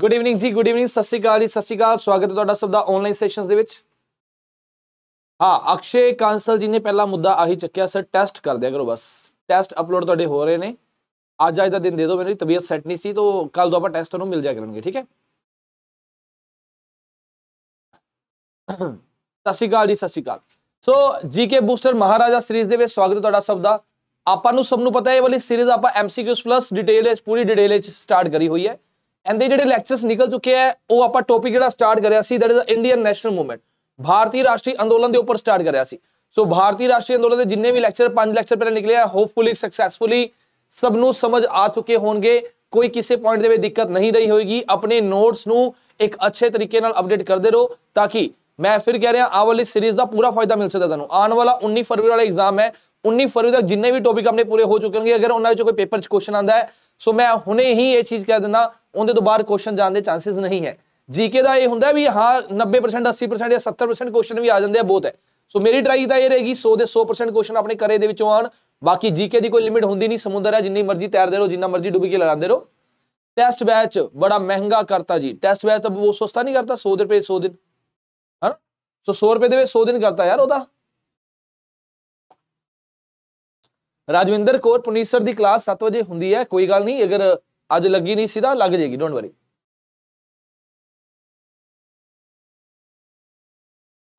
Good evening ਜੀ good evening ਸਤਿ ਸ਼੍ਰੀ ਅਕਾਲ ਜੀ ਸਤਿ ਸ਼੍ਰੀ ਅਕਾਲ ਸਵਾਗਤ ਹੈ ਤੁਹਾਡਾ ਸਭ ਦਾ ਆਨਲਾਈਨ ਸੈਸ਼ਨਸ ਦੇ ਵਿੱਚ ਹਾਂ ਅਕਸ਼ੇ ਕਾਂਸਲ ਜੀ ਨੇ ਪਹਿਲਾ ਮੁੱਦਾ ਆਹੀ ਚੱਕਿਆ ਸਰ ਟੈਸਟ ਕਰ ਦਿਆ ਕਰੋ ਬਸ ਟੈਸਟ ਅਪਲੋਡ ਤੁਹਾਡੇ ਹੋ ਰਹੇ ਨੇ ਅੱਜ ਅੱਜ ਦਾ ਦਿਨ ਦੇ ਦਿਓ ਮੇਰੀ ਤਬੀਅਤ ਸੈੱਟ ਨਹੀਂ ਸੀ ਤੋਂ ਕੱਲ ਤੋਂ ਆਪਾਂ ਟੈਸਟ ਤੁਹਾਨੂੰ ਮਿਲ ਜਾ ਕਰਨਗੇ ਠੀਕ ਹੈ ਸਤਿ ਸ਼੍ਰੀ ਅਕਾਲ ਜੀ ਸਤਿ ਸ਼੍ਰੀ ਅਕਾਲ so GK booster Maharaja series ਦੇ ਵਿੱਚ ਸਵਾਗਤ ਹੈ ਤੁਹਾਡਾ ਸਭ ਦਾ ਆਪਾਂ ਨੂੰ ਸਭ ਨੂੰ ਪਤਾ ਹੈ ਇਹ ਵਾਲੀ ਸੀਰੀਜ਼ ਆਪਾਂ ਐਮਸੀਕਿਊਸ ਪਲੱਸ ਡਿਟੇਲ ਇਸ ਪੂਰੀ ਡਿਟੇਲ ਵਿੱਚ ਸਟਾਰਟ ਕਰੀ ਹੋਈ ਹੈ ਇਹਦੇ ਜਿਹੜੇ ਲੈਕਚਰਸ ਨਿਕਲ ਚੁੱਕੇ ਆ ਉਹ ਆਪਾਂ ਟੌਪਿਕ ਜਿਹੜਾ ਸਟਾਰਟ ਕਰਿਆ ਸੀ that is Indian national movement ਭਾਰਤੀ ਰਾਸ਼ਟਰੀ ਅੰਦੋਲਨ ਦੇ ਉੱਪਰ ਸਟਾਰਟ ਕਰਿਆ ਸੀ ਸੋ ਭਾਰਤੀ ਰਾਸ਼ਟਰੀ ਅੰਦੋਲਨ ਦੇ ਜਿੰਨੇ ਵੀ ਲੈਕਚਰ ਪੰਜ ਲੈਕਚਰ ਪਹਿਲਾਂ ਨਿਕਲੇ ਆ ਹੋਪਫੁਲੀ ਸਕਸੈਸਫੁਲੀ ਸਭ ਨੂੰ ਸਮਝ ਆ ਚੁੱਕੇ ਹੋਣਗੇ ਕੋਈ ਕਿਸੇ ਪੁਆਇੰਟ ਦੇ ਵਿੱਚ ਦਿੱਕਤ ਨਹੀਂ ਰਹੀ ਹੋਏਗੀ ਆਪਣੇ ਨੋਟਸ ਨੂੰ ਇੱਕ ਅੱਛੇ ਤਰੀਕੇ ਨਾਲ ਅਪਡੇਟ ਕਰਦੇ ਰਹੋ ਤਾਂ ਕਿ ਮੈਂ ਫਿਰ ਕਹਿ ਰਿਹਾ ਆ ਵਾਲੀ ਸੀਰੀਜ਼ ਦਾ ਪੂਰਾ ਫਾਇਦਾ ਮਿਲ ਸਕਦਾ ਤੁਹਾਨੂੰ ਆਉਣ ਵਾਲਾ 19 ਫਰਵਰੀ ਵਾਲਾ ਐਗਜ਼ਾਮ ਹੈ 19 ਫਰਵਰੀ ਤੱਕ ਜਿੰਨੇ ਵੀ ਟੌਪਿਕ ਆਪਣੇ ਪੂਰੇ ਹੋ ਚੁੱਕੇ ਹੋਣਗੇ ਅਗਰ ਉਹਨਾਂ ਵਿੱਚੋਂ ਕੋਈ ਪੇਪਰ 'ਚ ਕੁਐਸਚਨ ਆਂਦਾ ਹੈ ਸੋ ਮੈਂ ਹੁਣੇ ਹੀ ਇਹ ਚੀਜ਼ ਕਹਿ ਦਿੰਦਾ ਉਹਦੇ ਤੋਂ ਬਾਹਰ ਕੁਐਸਚਨ ਜਾਣ ਦੇ ਚਾਂਸਸ ਨਹੀਂ ਹੈ ਜੀਕੇ ਦਾ ਇਹ ਹੁੰਦਾ ਵੀ ਹਾਂ 90% 80% ਜਾਂ 70% ਕੁਐਸਚਨ ਵੀ ਆ ਜਾਂਦੇ ਆ ਬਹੁਤ ਹੈ ਸੋ ਮੇਰੀ ਟਰਾਈ ਤਾਂ ਇਹ ਰਹੇਗੀ 100 ਦੇ 100% ਕੁਐਸਚਨ ਆਪਣੇ ਕਰੇ ਦੇ ਵਿੱਚੋਂ ਆਣ ਬਾਕੀ ਜੀਕੇ ਦੀ ਕੋਈ ਲਿਮਿਟ ਹੁੰਦੀ ਨਹੀਂ ਸਮੁੰਦਰ ਹੈ ਜਿੰਨੀ ਮਰਜ਼ੀ ਤੈਰਦੇ ਰਹੋ ਜਿੰਨਾ ਮਰਜ਼ੀ ਡੁੱਬਕੀ ਲਗਾਉਂਦੇ ਰਹੋ ਟੈਸਟ ਬੈਚ ਬੜਾ ਮਹਿੰਗਾ ਕਰਤਾ ਜੀ ਟੈਸਟ ਬੈਚ ਤਾਂ ਬਹੁਤ ਸਸਤਾ ਨਹੀਂ ਕਰਤਾ 100 ਰੁਪਏ 100 ਦਿਨ ਹਨਾ ਸੋ 100 ਰੁਪਏ ਦੇ ਵਿੱਚ 100 ਦਿਨ ਕਰਤਾ ਯਾਰ ਉਹਦਾ ਰਾਜਵਿੰਦਰ ਕੋਰ ਪੁਨੀਸਰ ਦੀ ਕਲਾਸ 7 ਵਜੇ ਹੁੰਦੀ ਹੈ ਕੋਈ ਗੱਲ ਨਹੀਂ ਅਗਰ ਅੱਜ ਲੱਗੀ ਨਹੀਂ ਸਿੱਧਾ ਲੱਗ ਜੇਗੀ ਡੋਨਟ ਵਰੀ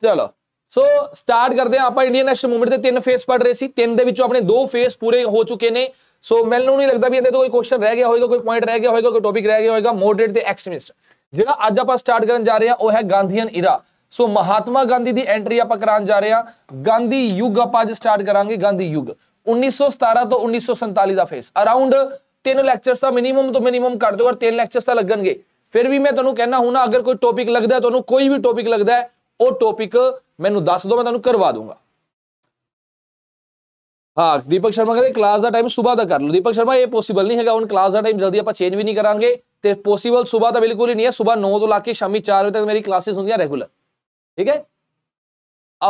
ਚਲੋ ਸੋ ਸਟਾਰਟ ਕਰਦੇ ਆ ਆਪਾਂ ਇੰਡੀਅਨ ਨੈਸ਼ਨਲ ਮੂਵਮੈਂਟ ਦੇ ਤਿੰਨ ਫੇਸ ਪੜ ਰਹੇ ਸੀ ਤਿੰਨ ਦੇ ਵਿੱਚੋਂ ਆਪਣੇ ਦੋ ਫੇਸ ਪੂਰੇ ਹੋ ਚੁੱਕੇ ਨੇ ਸੋ ਮੈਨੂੰ ਨਹੀਂ ਲੱਗਦਾ ਵੀ ਇਹਦੇ ਤੋਂ ਕੋਈ ਕੁਐਸਚਨ ਰਹਿ ਗਿਆ ਹੋਵੇਗਾ ਕੋਈ ਪੁਆਇੰਟ ਰਹਿ ਗਿਆ ਹੋਵੇਗਾ ਕੋਈ ਟੌਪਿਕ ਰਹਿ ਗਿਆ ਹੋਵੇਗਾ ਮੋਡਰੇਟ ਤੇ ਐਕਸਟ੍ਰੀਮਿਸਟ ਜਿਹੜਾ ਅੱਜ ਆਪਾਂ ਸਟਾਰਟ ਕਰਨ ਜਾ ਰਹੇ ਆ ਉਹ ਹੈ Gandhian era so Mahatma Gandhi ਦੀ ਐਂਟਰੀ ਆਪਾਂ ਕਰਾਉਣ ਜਾ ਰਹੇ ਆ ਗਾਂਧੀ ਯੁੱਗ ਆਪਾਂ ਅੱਜ ਸਟਾਰਟ ਕਰਾਂਗੇ ਗਾਂਧੀ ਯੁੱਗ 1917 ਤੋਂ 1947 ਦਾ ਫੇਸ ਅਰਾਊਂਡ ਤਿੰਨ ਲੈਕਚਰਸ ਦਾ ਮਿਨੀਮਮ ਤੋਂ ਮਿਨੀਮਮ ਕਰ ਦਿਓ ਔਰ ਤਿੰਨ ਲੈਕਚਰਸ ਤਾਂ ਲੱਗਣਗੇ ਫਿਰ ਵੀ ਮੈਂ ਤੁਹਾਨੂੰ ਕਹਿਣਾ ਹੁਣਾ ਅਗਰ ਕੋਈ ਟੌਪਿਕ ਲੱਗਦਾ ਤੁਹਾਨੂੰ ਕੋਈ ਵੀ ਟੌਪਿਕ ਲੱਗਦਾ ਉਹ ਟੌਪਿਕ ਮੈਨੂੰ ਦੱਸ ਦਿਓ ਮੈਂ ਤੁਹਾਨੂੰ ਕਰਵਾ ਦੂੰਗਾ ਹਾਂ ਦੀਪਕ ਸ਼ਰਮਾ ਕਹਿੰਦੇ ਕਲਾਸ ਦਾ ਟਾਈਮ ਸਵੇਰ ਦਾ ਕਰ ਲਓ ਦੀਪਕ ਸ਼ਰਮਾ ਇਹ ਪੋਸੀਬਲ ਨਹੀਂ ਹੈਗਾ ਹੁਣ ਕਲਾਸ ਦਾ ਟਾਈਮ ਜਲਦੀ ਆਪਾਂ ਚੇਂਜ ਵੀ ਨਹੀਂ ਕਰਾਂਗੇ ਤੇ ਪੋਸੀਬਲ ਸਵੇਰ ਦਾ ਬਿਲਕੁਲ ਹੀ ਨਹੀਂ ਹੈ ਸਵੇਰ 9 ਤੋਂ ਲਾ ਕੇ ਸ਼ਾਮੀ 4 ਵਜੇ ਤੱਕ ਮੇਰੀ ਕਲਾਸਿਸ ਹੁੰਦੀਆਂ ਰੈਗੂਲਰ ਠੀਕ ਹੈ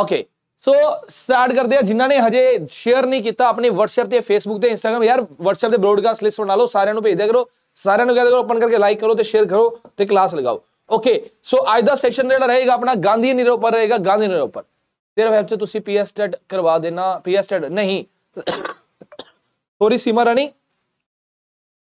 ਓਕੇ ਸੋ ਸਟਾਰਟ ਕਰਦੇ ਆ ਜਿਨ੍ਹਾਂ ਨੇ ਹਜੇ ਸ਼ੇਅਰ ਨਹੀਂ ਕੀਤਾ ਆਪਣੇ WhatsApp ਤੇ Facebook ਤੇ Instagram ਯਾਰ WhatsApp ਤੇ ਬ੍ਰੋਡਕਾਸਟ ਲਿਸਟ ਬਣਾ ਲਓ ਸਾਰਿਆਂ ਨੂੰ ਭੇਜ ਦਿਆ ਕਰੋ ਸਾਰਿਆਂ ਨੂੰ ਦਿਆ ਕਰੋ ਓਪਨ ਕਰਕੇ ਲਾਈਕ ਕਰੋ ਤੇ ਸ਼ੇਅਰ ਕਰੋ ਤੇ ਕਲਾਸ ਲਗਾਓ ਓਕੇ ਸੋ ਅੱਜ ਦਾ ਸੈਸ਼ਨ ਜਿਹੜਾ ਰਹੇਗਾ ਆਪਣਾ ਗਾਂਧੀ ਨੀਰ ਉੱਪਰ ਰਹੇਗਾ ਗਾਂਧੀ ਨੀਰ ਉੱਪਰ ਤੇਰਾ ਵੈਬ ਤੇ ਤੁਸੀਂ ਪੀਐਸ ਸਟੱਡ ਕਰਵਾ ਦੇਣਾ ਪੀਐਸ ਸਟੱਡ ਨਹੀਂ ਥੋੜੀ ਸੀਮਾ ਰਾਣੀ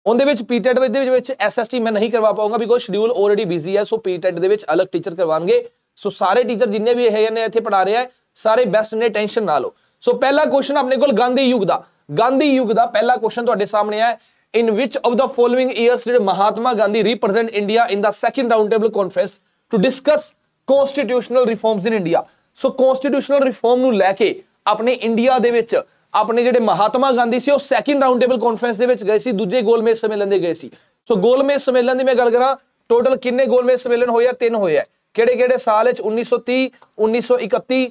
ਉਹਦੇ ਵਿੱਚ ਪੀਟੈਟ ਦੇ ਵਿੱਚ ਵਿੱਚ ਐਸਐਸਟੀ ਮੈਂ ਨਹੀਂ ਕਰਵਾ ਪਾਉਂਗਾ ਬਿਕੋਜ਼ ਸ਼ਡਿਊਲ ਆਲਰੇਡੀ ਬਿਜ਼ੀ ਹੈ ਸੋ ਪੀਟੈਟ ਦੇ ਵਿੱਚ ਅਲੱਗ ਟੀਚਰ ਕਰਵਾਣਗੇ ਸੋ ਸਾਰੇ ਟੀਚਰ ਜਿੰਨੇ ਵੀ ਹੈਗੇ ਨੇ ਇੱਥੇ ਪੜਾ ਰਿਹਾ ਹੈ ਸਾਰੇ ਬੈਸਟ ਨੇ ਟੈਨਸ਼ਨ ਨਾ ਲਓ ਸੋ ਪਹਿਲਾ ਕੁਐਸਚਨ ਆਪਣੇ ਕੋਲ ਗਾਂਧੀ ਯੁੱਗ ਦਾ ਗਾਂਧੀ ਯੁੱਗ ਦਾ ਪਹਿਲਾ ਕੁਐਸਚਨ ਤੁਹਾਡੇ ਸਾਹਮਣੇ ਹੈ in which of the following years did Mahatma Gandhi represent India in the second round table conference to discuss constitutional reforms in India so constitutional reform ਨੂੰ ਲੈ ਕੇ ਆਪਣੇ ਇੰਡੀਆ ਦੇ ਵਿੱਚ ਆਪਣੇ ਜਿਹੜੇ ਮਹਾਤਮਾ ਗਾਂਧੀ ਸੀ ਉਹ ਸੈਕੰਡ ਰਾਉਂਡ ਟੇਬਲ ਕਾਨਫਰੰਸ ਦੇ ਵਿੱਚ ਗਏ ਸੀ ਦੂਜੇ ਗੋਲਮੇਜ਼ ਸਮੇਲਨ ਦੇ ਗਏ ਸੀ ਸੋ ਗੋਲਮੇਜ਼ ਸਮੇਲਨ ਦੀ ਮੈਂ ਗੱਲ ਕਰਾਂ ਟੋਟਲ ਕਿੰਨੇ ਗੋਲਮੇਜ਼ ਸਮੇਲਨ ਹੋਏ ਆ ਤਿੰਨ ਹੋਏ ਆ ਕਿਹੜੇ ਕਿਹੜੇ ਸਾਲ ਵਿੱਚ 1930 1931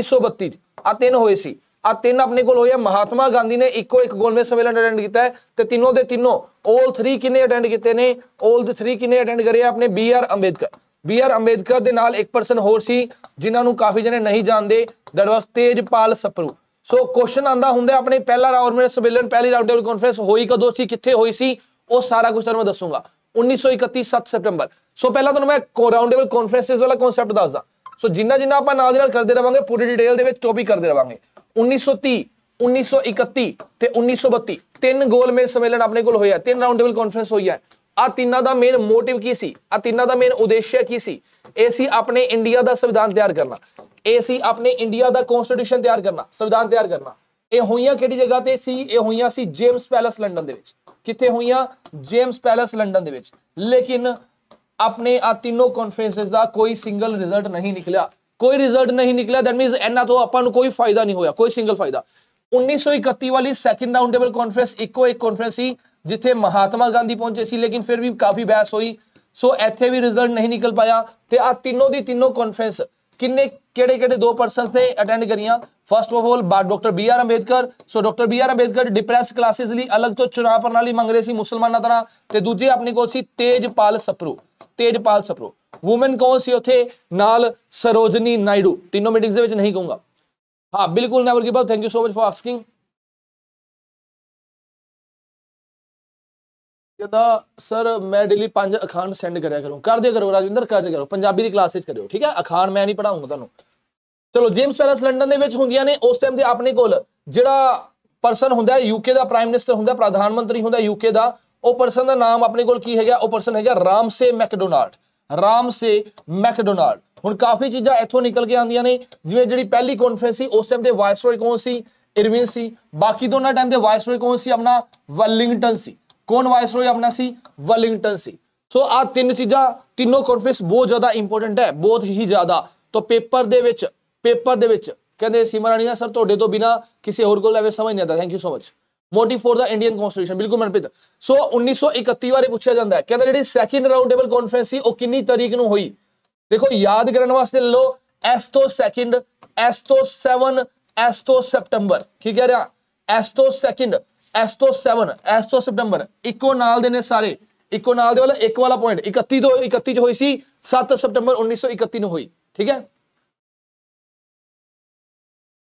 1932 ਆ ਤਿੰਨ ਹੋਏ ਸੀ ਆ ਤਿੰਨ ਆਪਣੇ ਕੋਲ ਹੋਇਆ ਮਹਾਤਮਾ ਗਾਂਧੀ ਨੇ ਇੱਕੋ ਇੱਕ ਗੋਲਮੇਜ਼ ਸਮੇਲਨ ਅਟੈਂਡ ਕੀਤਾ ਹੈ ਤੇ ਤਿੰਨੋਂ ਦੇ ਤਿੰਨੋਂ 올3 ਕਿਨੇ ਅਟੈਂਡ ਕੀਤੇ ਨੇ 올3 ਕਿਨੇ ਅਟੈਂਡ ਕਰੇ ਆਪਣੇ B R Ambedkar B R Ambedkar ਦੇ ਨਾਲ ਇੱਕ ਪਰਸਨ ਹੋਰ ਸੀ ਜਿਨ੍ਹਾਂ ਨੂੰ ਕਾਫੀ ਜਣੇ ਨਹੀਂ ਜਾਣਦੇ that was Tejpal Sapru so question ਆਂਦਾ ਹੁੰਦਾ ਆਪਣੇ ਪਹਿਲਾ ਰਾਉਂਡ ਮੇ ਸੰਮੇਲਨ ਪਹਿਲੀ ਰਾਉਂਡ ਟੇਬਲ ਕਾਨਫਰੰਸ ਹੋਈ ਕਦੋਂ ਸੀ ਕਿੱਥੇ ਹੋਈ ਸੀ ਉਹ ਸਾਰਾ ਕੁਝ ਤੁਹਾਨੂੰ ਮੈਂ ਦੱਸੂਗਾ 1931 7 ਸਤੰਬਰ ਸੋ ਪਹਿਲਾਂ ਤੁਹਾਨੂੰ ਮੈਂ ਰਾਉਂਡੇਬਲ ਕਾਨਫਰੰਸਸ ਵਾਲਾ ਕਨਸੈਪਟ ਦੱਸਦਾ ਸੋ ਜਿੰਨਾ ਜਿੰਨਾ ਆਪਾਂ ਨਾਲ ਦੀ ਨਾਲ ਕਰਦੇ ਰਵਾਂਗੇ ਪੂਰੀ ਡਿਟੇਲ ਦੇ ਵਿੱਚ ਟੋਪੀ ਕਰਦੇ ਰਵਾਂਗੇ 1930 1931 ਤੇ 1932 ਤਿੰਨ ਗੋਲ ਗੋਲਮੇਜ ਸੰਮੇਲਨ ਆਪਣੇ ਕੋਲ ਹੋਇਆ ਤਿੰਨ ਰਾਉਂਡੇਬਲ ਕਾਨਫਰੰਸ ਹੋਈ ਹੈ ਆ ਤਿੰਨਾਂ ਦਾ ਮੇਨ ਮੋਟਿਵ ਕੀ ਸੀ ਆ ਤਿੰਨਾਂ ਦਾ ਮੇਨ ਉਦੇਸ਼ ਕੀ ਸੀ ਇਹ ਸੀ ਆਪਣੇ ਇੰਡੀਆ ਦਾ ਸੰਵਿਧਾਨ ਤਿਆਰ ਕਰਨਾ ਇਹ ਸੀ ਆਪਣੇ ਇੰਡੀਆ ਦਾ ਕਨਸਟੀਟਿਊਸ਼ਨ ਤਿਆਰ ਕਰਨਾ ਸੰਵਿਧਾਨ ਤਿਆਰ ਕਰਨਾ ਇਹ ਹੋਈਆਂ ਕਿਹੜੀ ਜਗ੍ਹਾ ਤੇ ਸੀ ਇਹ ਹੋਈਆਂ ਸੀ ਜੇਮਸ ਪੈਲਸ ਲੰਡਨ ਦੇ ਵਿੱਚ ਕਿੱਥੇ ਹੋਈਆਂ ਜੇਮਸ ਪੈਲਸ ਲੰਡਨ ਦੇ ਵਿੱਚ ਲੇਕਿਨ ਆਪਣੇ ਆ ਤਿੰਨੋਂ ਕਾਨਫਰੰਸਸ ਦਾ ਕੋਈ ਸਿੰਗਲ ਰਿਜ਼ਲਟ ਨਹੀਂ ਨਿਕਲਿਆ ਕੋਈ ਰਿਜ਼ਲਟ ਨਹੀਂ ਨਿਕਲਿਆ ਦੈਟ ਮੀਨਸ ਇਹਨਾਂ ਤੋਂ ਆਪਾਂ ਨੂੰ ਕੋਈ ਫਾਇਦਾ ਨਹੀਂ ਹੋਇਆ ਕੋਈ ਸਿੰਗਲ ਫਾਇਦਾ 1931 ਵਾਲੀ ਸੈਕੰਡ ਰਾਉਂਡ ਟੇਬਲ ਕਾਨਫਰੰਸ ਇੱਕੋ ਇੱਕ ਕਾਨਫਰੰਸ ਸੀ ਜਿੱਥੇ ਮਹਾਤਮਾ ਗਾਂਧੀ ਪਹੁੰਚੇ ਸੀ ਲੇਕਿਨ ਫਿਰ ਵੀ ਕਾਫੀ ਬਹਿਸ ਹੋਈ ਸੋ ਇੱਥੇ ਵੀ ਰਿਜ਼ਲਟ ਨਹੀਂ ਨਿਕਲ ਪਾਇਆ ਤੇ ਆ ਤਿੰਨੋਂ ਦੀ ਤਿੰਨੋਂ ਕਾਨਫਰੰਸ ਕਿੰਨੇ ਕਿਹੜੇ ਕਿਹੜੇ ਦੋ ਪਰਸਨਸ ਨੇ ਅਟੈਂਡ ਕਰੀਆਂ first of all doctor B R Ambedkar so doctor B R Ambedkar depressed classes ਲਈ ਅਲੱਗ ਤੋਂ ਚੁਣਾਵ ਪ੍ਰਣਾਲੀ ਮੰਗ ਰਹੇ ਸੀ ਮੁਸਲਮਾਨਾਂ ਤਰ੍ਹਾਂ ਤੇ ਦੂਜੇ ਆਪਣੀ ਕੋਲ ਸੀ ਤੇਜਪਾਲ ਸਪਰੂ ਤੇਜਪਾਲ ਸਪਰੂ ਔਮਨ ਕੋਲ ਸੀ ਉਥੇ ਨਾਲ ਸਰੋਜਨੀ ਨਾਇਡੂ ਤਿੰਨੋਂ ਮੀਟਿੰਗਸ ਦੇ ਵਿੱਚ ਨਹੀਂ ਕਹੂੰਗਾ ਹਾਂ ਬਿਲਕੁਲ never give up thank you so much for asking ਕਹਿੰਦਾ ਸਰ ਮੈਂ ਡੇਲੀ ਪੰਜ ਅਖਾਣ ਸੈਂਡ ਕਰਿਆ ਕਰੂੰ ਕਰ ਦਿਆ ਕਰੋ ਰਾਜਵਿੰਦਰ ਕਰ ਦਿਆ ਕਰੋ ਪੰਜਾਬੀ ਦੀ ਕਲਾਸਿਸ ਕਰਿਓ ਠੀਕ ਹੈ ਅਖਾਣ ਮੈਂ ਨਹੀਂ ਪੜਾਉਂਗਾ ਤੁਹਾਨੂੰ ਚਲੋ ਜੇਮਸ ਪੈਲਸ ਲੰਡਨ ਦੇ ਵਿੱਚ ਹੁੰਦੀਆਂ ਨੇ ਉਸ ਟਾਈਮ ਦੇ ਆਪਣੇ ਕੋਲ ਜਿਹੜਾ ਪਰਸਨ ਹੁੰਦਾ ਹੈ ਯੂਕੇ ਦਾ ਪ੍ਰਾਈਮ ਮਿਨਿਸਟਰ ਹੁੰਦਾ ਪ੍ਰਧਾਨ ਮੰਤਰੀ ਹੁੰਦਾ ਯੂਕੇ ਦਾ ਉਹ ਪਰਸਨ ਦਾ ਨਾਮ ਆਪਣੇ ਕੋਲ ਕੀ ਹੈਗਾ ਉਹ ਪਰਸਨ ਹੈਗਾ ਰਾਮਸੇ ਮੈਕਡੋਨਾਲਡ ਰਾਮਸੇ ਮੈਕਡੋਨਾਲਡ ਹੁਣ ਕਾਫੀ ਚੀਜ਼ਾਂ ਇੱਥੋਂ ਨਿਕਲ ਕੇ ਆਉਂਦੀਆਂ ਨੇ ਜਿਵੇਂ ਜਿਹੜੀ ਪਹਿਲੀ ਕਾਨਫਰੰਸ ਸੀ ਉਸ ਟਾਈਮ ਦੇ ਵਾਇਸਰੋਏ ਕੌਣ ਸੀ ਇਰਵਿਨ ਸੀ ਬਾਕੀ ਦੋਨਾਂ ਟਾਈਮ ਦੇ ਵਾਇਸਰੋਏ ਕੌਣ ਸੀ ਆਪਣਾ ਵੈਲਿੰਗਟਨ ਸੀ ਕੌਣ ਵਾਇਸਰੋਏ ਆਪਣਾ ਸੀ ਵਲਿੰਗਟਨ ਸੀ ਸੋ ਆ ਤਿੰਨ ਚੀਜ਼ਾਂ ਤਿੰਨੋਂ ਕਾਨਫਰੈਂਸ ਬਹੁਤ ਜ਼ਿਆਦਾ ਇੰਪੋਰਟੈਂਟ ਹੈ ਬਹੁਤ ਹੀ ਜ਼ਿਆਦਾ ਤਾਂ ਪੇਪਰ ਦੇ ਵਿੱਚ ਪੇਪਰ ਦੇ ਵਿੱਚ ਕਹਿੰਦੇ ਸੀਮਾ ਰਾਣੀ ਸਰ ਤੁਹਾਡੇ ਤੋਂ ਬਿਨਾ ਕਿਸੇ ਹੋਰ ਕੋਲ ਐਵੇਂ ਸਮਝ ਨਹੀਂ ਆਦਾ thank you so much motive for the Indian constitution ਬਿਲਕੁਲ ਮਨਪ੍ਰੀਤ ਸੋ 1931 ਬਾਰੇ ਪੁੱਛਿਆ ਜਾਂਦਾ ਹੈ ਕਹਿੰਦਾ ਜਿਹੜੀ ਸੈਕਿੰਡ ਰਾਉਂਡ ਟੇਬਲ ਕਾਨਫਰੈਂਸ ਸੀ ਉਹ ਕਿੰਨੀ ਤਰੀਕ ਨੂੰ ਹੋਈ ਦੇਖੋ ਯਾਦ ਕਰਨ ਵਾਸਤੇ ਲੋ ਐਸ ਤੋਂ ਸੈਕਿੰਡ ਐਸ ਤੋਂ 7 ਐਸ ਤੋਂ ਸੈਪਟੈਂਬਰ ਕੀ ਕਹਿ ਰਿਹਾ ਐਸ ਤੋਂ ਸੈਕਿੰਡ ਐਸ ਤੋਂ 7 ਐਸ ਤੋਂ ਸਪਟੰਬਰ ਇੱਕੋ ਨਾਲ ਦੇ ਨੇ ਸਾਰੇ ਇੱਕੋ ਨਾਲ ਦੇ ਵਾਲਾ ਇੱਕ ਵਾਲਾ ਪੁਆਇੰਟ 31 ਤੋਂ 31 ਚ ਹੋਈ ਸੀ 7 ਸਪਟੰਬਰ 1931 ਨੂੰ ਹੋਈ ਠੀਕ ਹੈ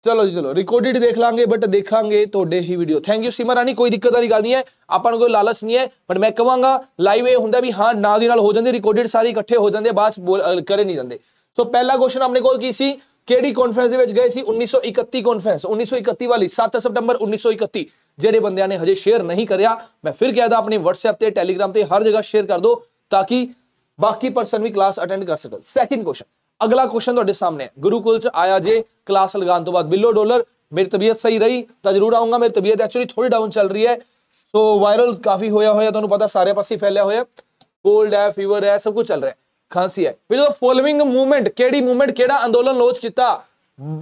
ਚਲੋ ਜੀ ਚਲੋ ਰਿਕਾਰਡਡ ਦੇਖ ਲਾਂਗੇ ਬਟ ਦੇਖਾਂਗੇ ਤੁਹਾਡੇ ਹੀ video thank you Simar Rani ਕੋਈ ਦਿੱਕਤ ਵਾਲੀ ਗੱਲ ਨਹੀਂ ਹੈ ਆਪਾਂ ਨੂੰ ਕੋਈ ਲਾਲਚ ਨਹੀਂ ਹੈ ਬਟ ਮੈਂ ਕਹਾਂਗਾ ਲਾਈਵ ਇਹ ਹੁੰਦਾ ਵੀ ਹਾਂ ਨਾਲ ਦੀ ਨਾਲ ਹੋ ਜਾਂਦੇ ਰਿਕਾਰਡਡ ਸਾਰੇ ਇਕੱਠੇ ਹੋ ਜਾਂਦੇ ਬਾਅਦ ਕਰੇ ਨਹੀਂ ਜਾਂਦੇ ਸੋ ਪਹਿਲਾ ਕੁਐਸਚਨ ਆਪਣੇ ਕੋਲ ਕੀ ਸੀ ਕਿਹੜੀ ਕਾਨਫਰੰਸ ਦੇ ਵਿੱਚ ਗਏ ਸੀ 1931 ਕਾਨਫਰੰਸ 1931 ਵਾਲੀ 7 ਸਤੰਬਰ 1931 ਜਿਹੜੇ ਬੰਦਿਆਂ ਨੇ ਹਜੇ ਸ਼ੇਅਰ ਨਹੀਂ ਕਰਿਆ ਮੈਂ ਫਿਰ ਕਹਿਦਾ ਆਪਣੇ WhatsApp ਤੇ Telegram ਤੇ ਹਰ ਜਗ੍ਹਾ ਸ਼ੇਅਰ ਕਰ ਦਿਓ ਤਾਂ ਕਿ ਬਾਕੀ ਪਰਸਨ ਵੀ ਕਲਾਸ ਅਟੈਂਡ ਕਰ ਸਕਣ ਸੈਕਿੰਡ ਕੁਐਸਚਨ ਅਗਲਾ ਕੁਐਸਚਨ ਤੁਹਾਡੇ ਸਾਹਮਣੇ ਹੈ ਗੁਰੂਕੁਲ ਚ ਆਇਆ ਜੇ ਕਲਾਸ ਲਗਾਉਣ ਤੋਂ ਬਾਅਦ ਬਿੱਲੋ ਡੋਲਰ ਮੇਰੀ ਤਬੀਅਤ ਸਹੀ ਰਹੀ ਤਾਂ ਜ਼ਰੂਰ ਆਉਂਗਾ ਮੇਰੀ ਤਬੀਅਤ ਐਕਚੁਅਲੀ ਥੋੜੀ ਡਾਊਨ ਚੱਲ ਰਹੀ ਹੈ ਸੋ ਵਾਇਰਲ ਕਾਫੀ ਹੋਇਆ ਹੋਇਆ ਤੁਹਾਨੂੰ ਪਤਾ ਸਾਰੇ ਪਾਸੇ ਫੈਲਿਆ ਹੋਇਆ ਕੋਲਡ ਹੈ ਫੀਵਰ ਹੈ ਸਭ ਕੁਝ ਚੱਲ ਰਿਹਾ ਖਾਂਸੀ ਹੈ ਵਿਚ ਜਦੋਂ ਫੋਲੋਇੰਗ ਮੂਵਮੈਂਟ ਕਿਹੜੀ ਮੂਵਮੈਂਟ ਕਿਹੜਾ ਅੰਦੋਲਨ ਲੋਚ ਕੀਤਾ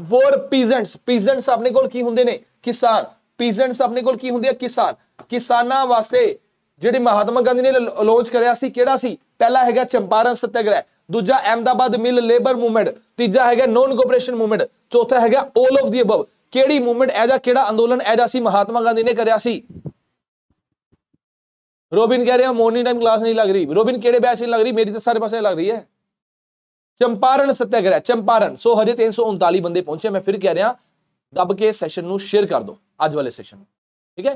ਫੋਰ ਪੀਜ਼ੈਂਟਸ ਪੀਜ਼ੈਂਟਸ ਆਪਣੇ ਕੋਲ ਕੀ ਹੁੰਦੇ ਨੇ ਕਿਸਾਨ ਪੀਜ਼ੈਂਟਸ ਆਪਣੇ ਕੋਲ ਕੀ ਹੁੰਦੇ ਆ ਕਿਸਾਨ ਕਿਸਾਨਾਂ ਵਾਸਤੇ ਜਿਹੜੀ ਮਹਾਤਮਾ ਗਾਂਧੀ ਨੇ ਲਾਂਚ ਕਰਿਆ ਸੀ ਕਿਹੜਾ ਸੀ ਪਹਿਲਾ ਹੈਗਾ ਚੰਪਾਰਨ ਸਤਿਆਗ੍ਰਹਿ ਦੂਜਾ ਅਹਮਦਾਬਾਦ ਮਿਲ ਲੇਬਰ ਮੂਵਮੈਂਟ ਤੀਜਾ ਹੈਗਾ ਨੋਨ ਕੋਆਪਰੇਸ਼ਨ ਮੂਵਮੈਂਟ ਚੌਥਾ ਹੈਗਾ 올 ਆਫ ਦੀ ਅਬਵ ਕਿਹੜੀ ਮੂਵਮੈਂਟ ਐਜਾ ਕਿਹੜਾ ਅੰਦੋਲਨ ਐਜਾ ਸੀ ਮਹਾਤਮਾ ਗਾਂਧੀ ਨੇ ਕਰਿਆ ਸੀ ਰੋਬਿਨ ਕਹਿ ਰਿਹਾ ਮਾਰਨਿੰਗ ਟਾਈਮ ਕਲਾਸ ਨਹੀਂ ਲੱਗ ਰਹੀ ਰੋਬਿਨ ਕਿਹੜੇ ਬੈਚ ਨਹੀਂ ਲੱਗ ਰਹੀ ਮੇਰੀ ਤਾਂ ਸਾਰੇ ਪਾਸੇ ਲੱਗ ਰਹੀ ਹੈ ਚੰਪਾਰਨ ਸਤਿਆਗ੍ਰਹਿ ਚੰਪਾਰਨ ਸੋ ਹਜੇ 339 ਬੰਦੇ ਪਹੁੰਚੇ ਮੈਂ ਫਿਰ ਕਹਿ ਰਿਹਾ ਦੱਬ ਕੇ ਸੈਸ਼ਨ ਨੂੰ ਸ਼ੇਅਰ ਕਰ ਦਿਓ ਅੱਜ ਵਾਲੇ ਸੈਸ਼ਨ ਠੀਕ ਹੈ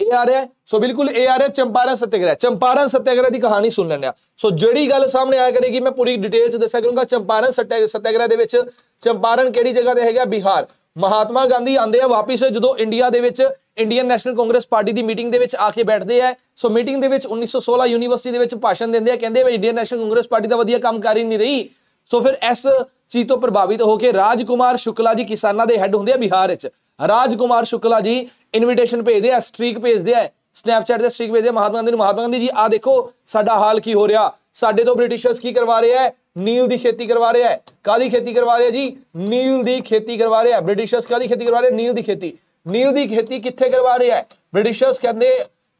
ਇਹ ਆ ਰਿਹਾ ਸੋ ਬਿਲਕੁਲ ਇਹ ਆ ਰਿਹਾ ਚੰਪਾਰਨ ਸਤਿਆਗ੍ਰਹਿ ਚੰਪਾਰਨ ਸਤਿਆਗ੍ਰਹਿ ਦੀ ਕਹਾਣੀ ਸੁਣ ਲੈਣਿਆ ਸੋ ਜਿਹੜੀ ਗੱਲ ਸਾਹਮਣੇ ਆਇਆ ਕਰੇਗੀ ਮੈਂ ਪੂਰੀ ਡਿਟੇਲ ਚ ਦੱਸਿਆ ਕਰੂੰਗਾ ਚੰਪਾਰਨ ਸਤਿਆਗ੍ਰਹਿ ਦੇ ਵਿੱਚ ਚੰਪਾਰਨ ਕਿਹੜੀ ਜਗ੍ਹਾ ਤੇ ਹੈਗਾ ਬਿਹਾਰ ਮਹਾਤਮਾ ਗਾਂਧੀ ਆਂਦੇ ਆ ਵਾਪਿਸ ਜਦੋਂ ਇੰਡੀਆ ਦੇ ਵਿੱਚ ਇੰਡੀਅਨ ਨੈਸ਼ਨਲ ਕਾਂਗਰਸ ਪਾਰਟੀ ਦੀ ਮੀਟਿੰਗ ਦੇ ਵਿੱਚ ਆ ਕੇ ਬੈਠਦੇ ਆ ਸੋ ਮੀਟਿੰਗ ਦੇ ਵਿੱਚ 1916 ਯੂਨੀਵਰਸਿਟੀ ਦੇ ਵਿੱਚ ਭਾਸ਼ਣ ਦਿੰਦੇ ਆ ਕਹਿੰਦੇ ਵੀ ਇੰਡੀਅਨ ਨੈਸ਼ਨਲ ਕਾਂਗਰਸ ਪਾਰਟੀ ਦਾ ਵਧੀਆ ਕੰਮ ਕਰ ਹੀ ਨਹੀਂ ਰਹੀ ਸੋ ਫਿਰ ਇਸ ਚੀਜ਼ ਤੋਂ ਪ੍ਰਭਾਵਿਤ ਹੋ ਕੇ ਰਾਜਕੁਮਾਰ ਸ਼ੁਕਲਾ ਜੀ ਕਿਸਾਨਾਂ ਦੇ ਹੈੱਡ ਹੁੰਦੇ ਆ ਬਿਹਾਰ ਵਿੱਚ ਰਾਜਕੁਮਾਰ ਸ਼ੁਕਲਾ ਜੀ ਇਨਵੀਟੇਸ਼ਨ ਭੇਜਦੇ ਆ ਸਟ੍ਰੀਕ ਭੇਜਦੇ ਆ ਸਨੈਪਚੈਟ ਤੇ ਸਟ੍ਰੀਕ ਭੇਜਦੇ ਆ ਮਹਾਤਮਾ ਗਾਂਧੀ ਨੂੰ ਮਹਾਤਮਾ ਗਾਂਧੀ ਜੀ ਆ ਦੇਖੋ ਸਾਡਾ ਹਾਲ ਕੀ ਹੋ ਰਿਹਾ ਸਾਡੇ ਤੋਂ ਬ੍ਰਿਟਿਸ਼ਰਸ ਕੀ ਕਰਵਾ ਰਿਹਾ ਹੈ ਨੀਲ ਦੀ ਖੇਤੀ ਕਰਵਾ ਰਿਹਾ ਹੈ ਕਾਦੀ ਖੇਤੀ ਕਰਵਾ ਰਿਹਾ ਜੀ ਨੀਲ ਦੀ ਖੇਤੀ ਕਰਵਾ ਰਿਹਾ ਬ੍ਰਿਟਿਸ਼ਰਸ ਕਾਦੀ ਖੇਤੀ ਕਰਵਾ ਰਹੇ ਨੀਲ ਦੀ ਖੇਤੀ ਨੀਲ ਦੀ ਖੇਤੀ ਕਿੱਥੇ ਕਰਵਾ ਰਿਹਾ ਹੈ ਬ੍ਰਿਟਿਸ਼ਰਸ ਕਹਿੰਦੇ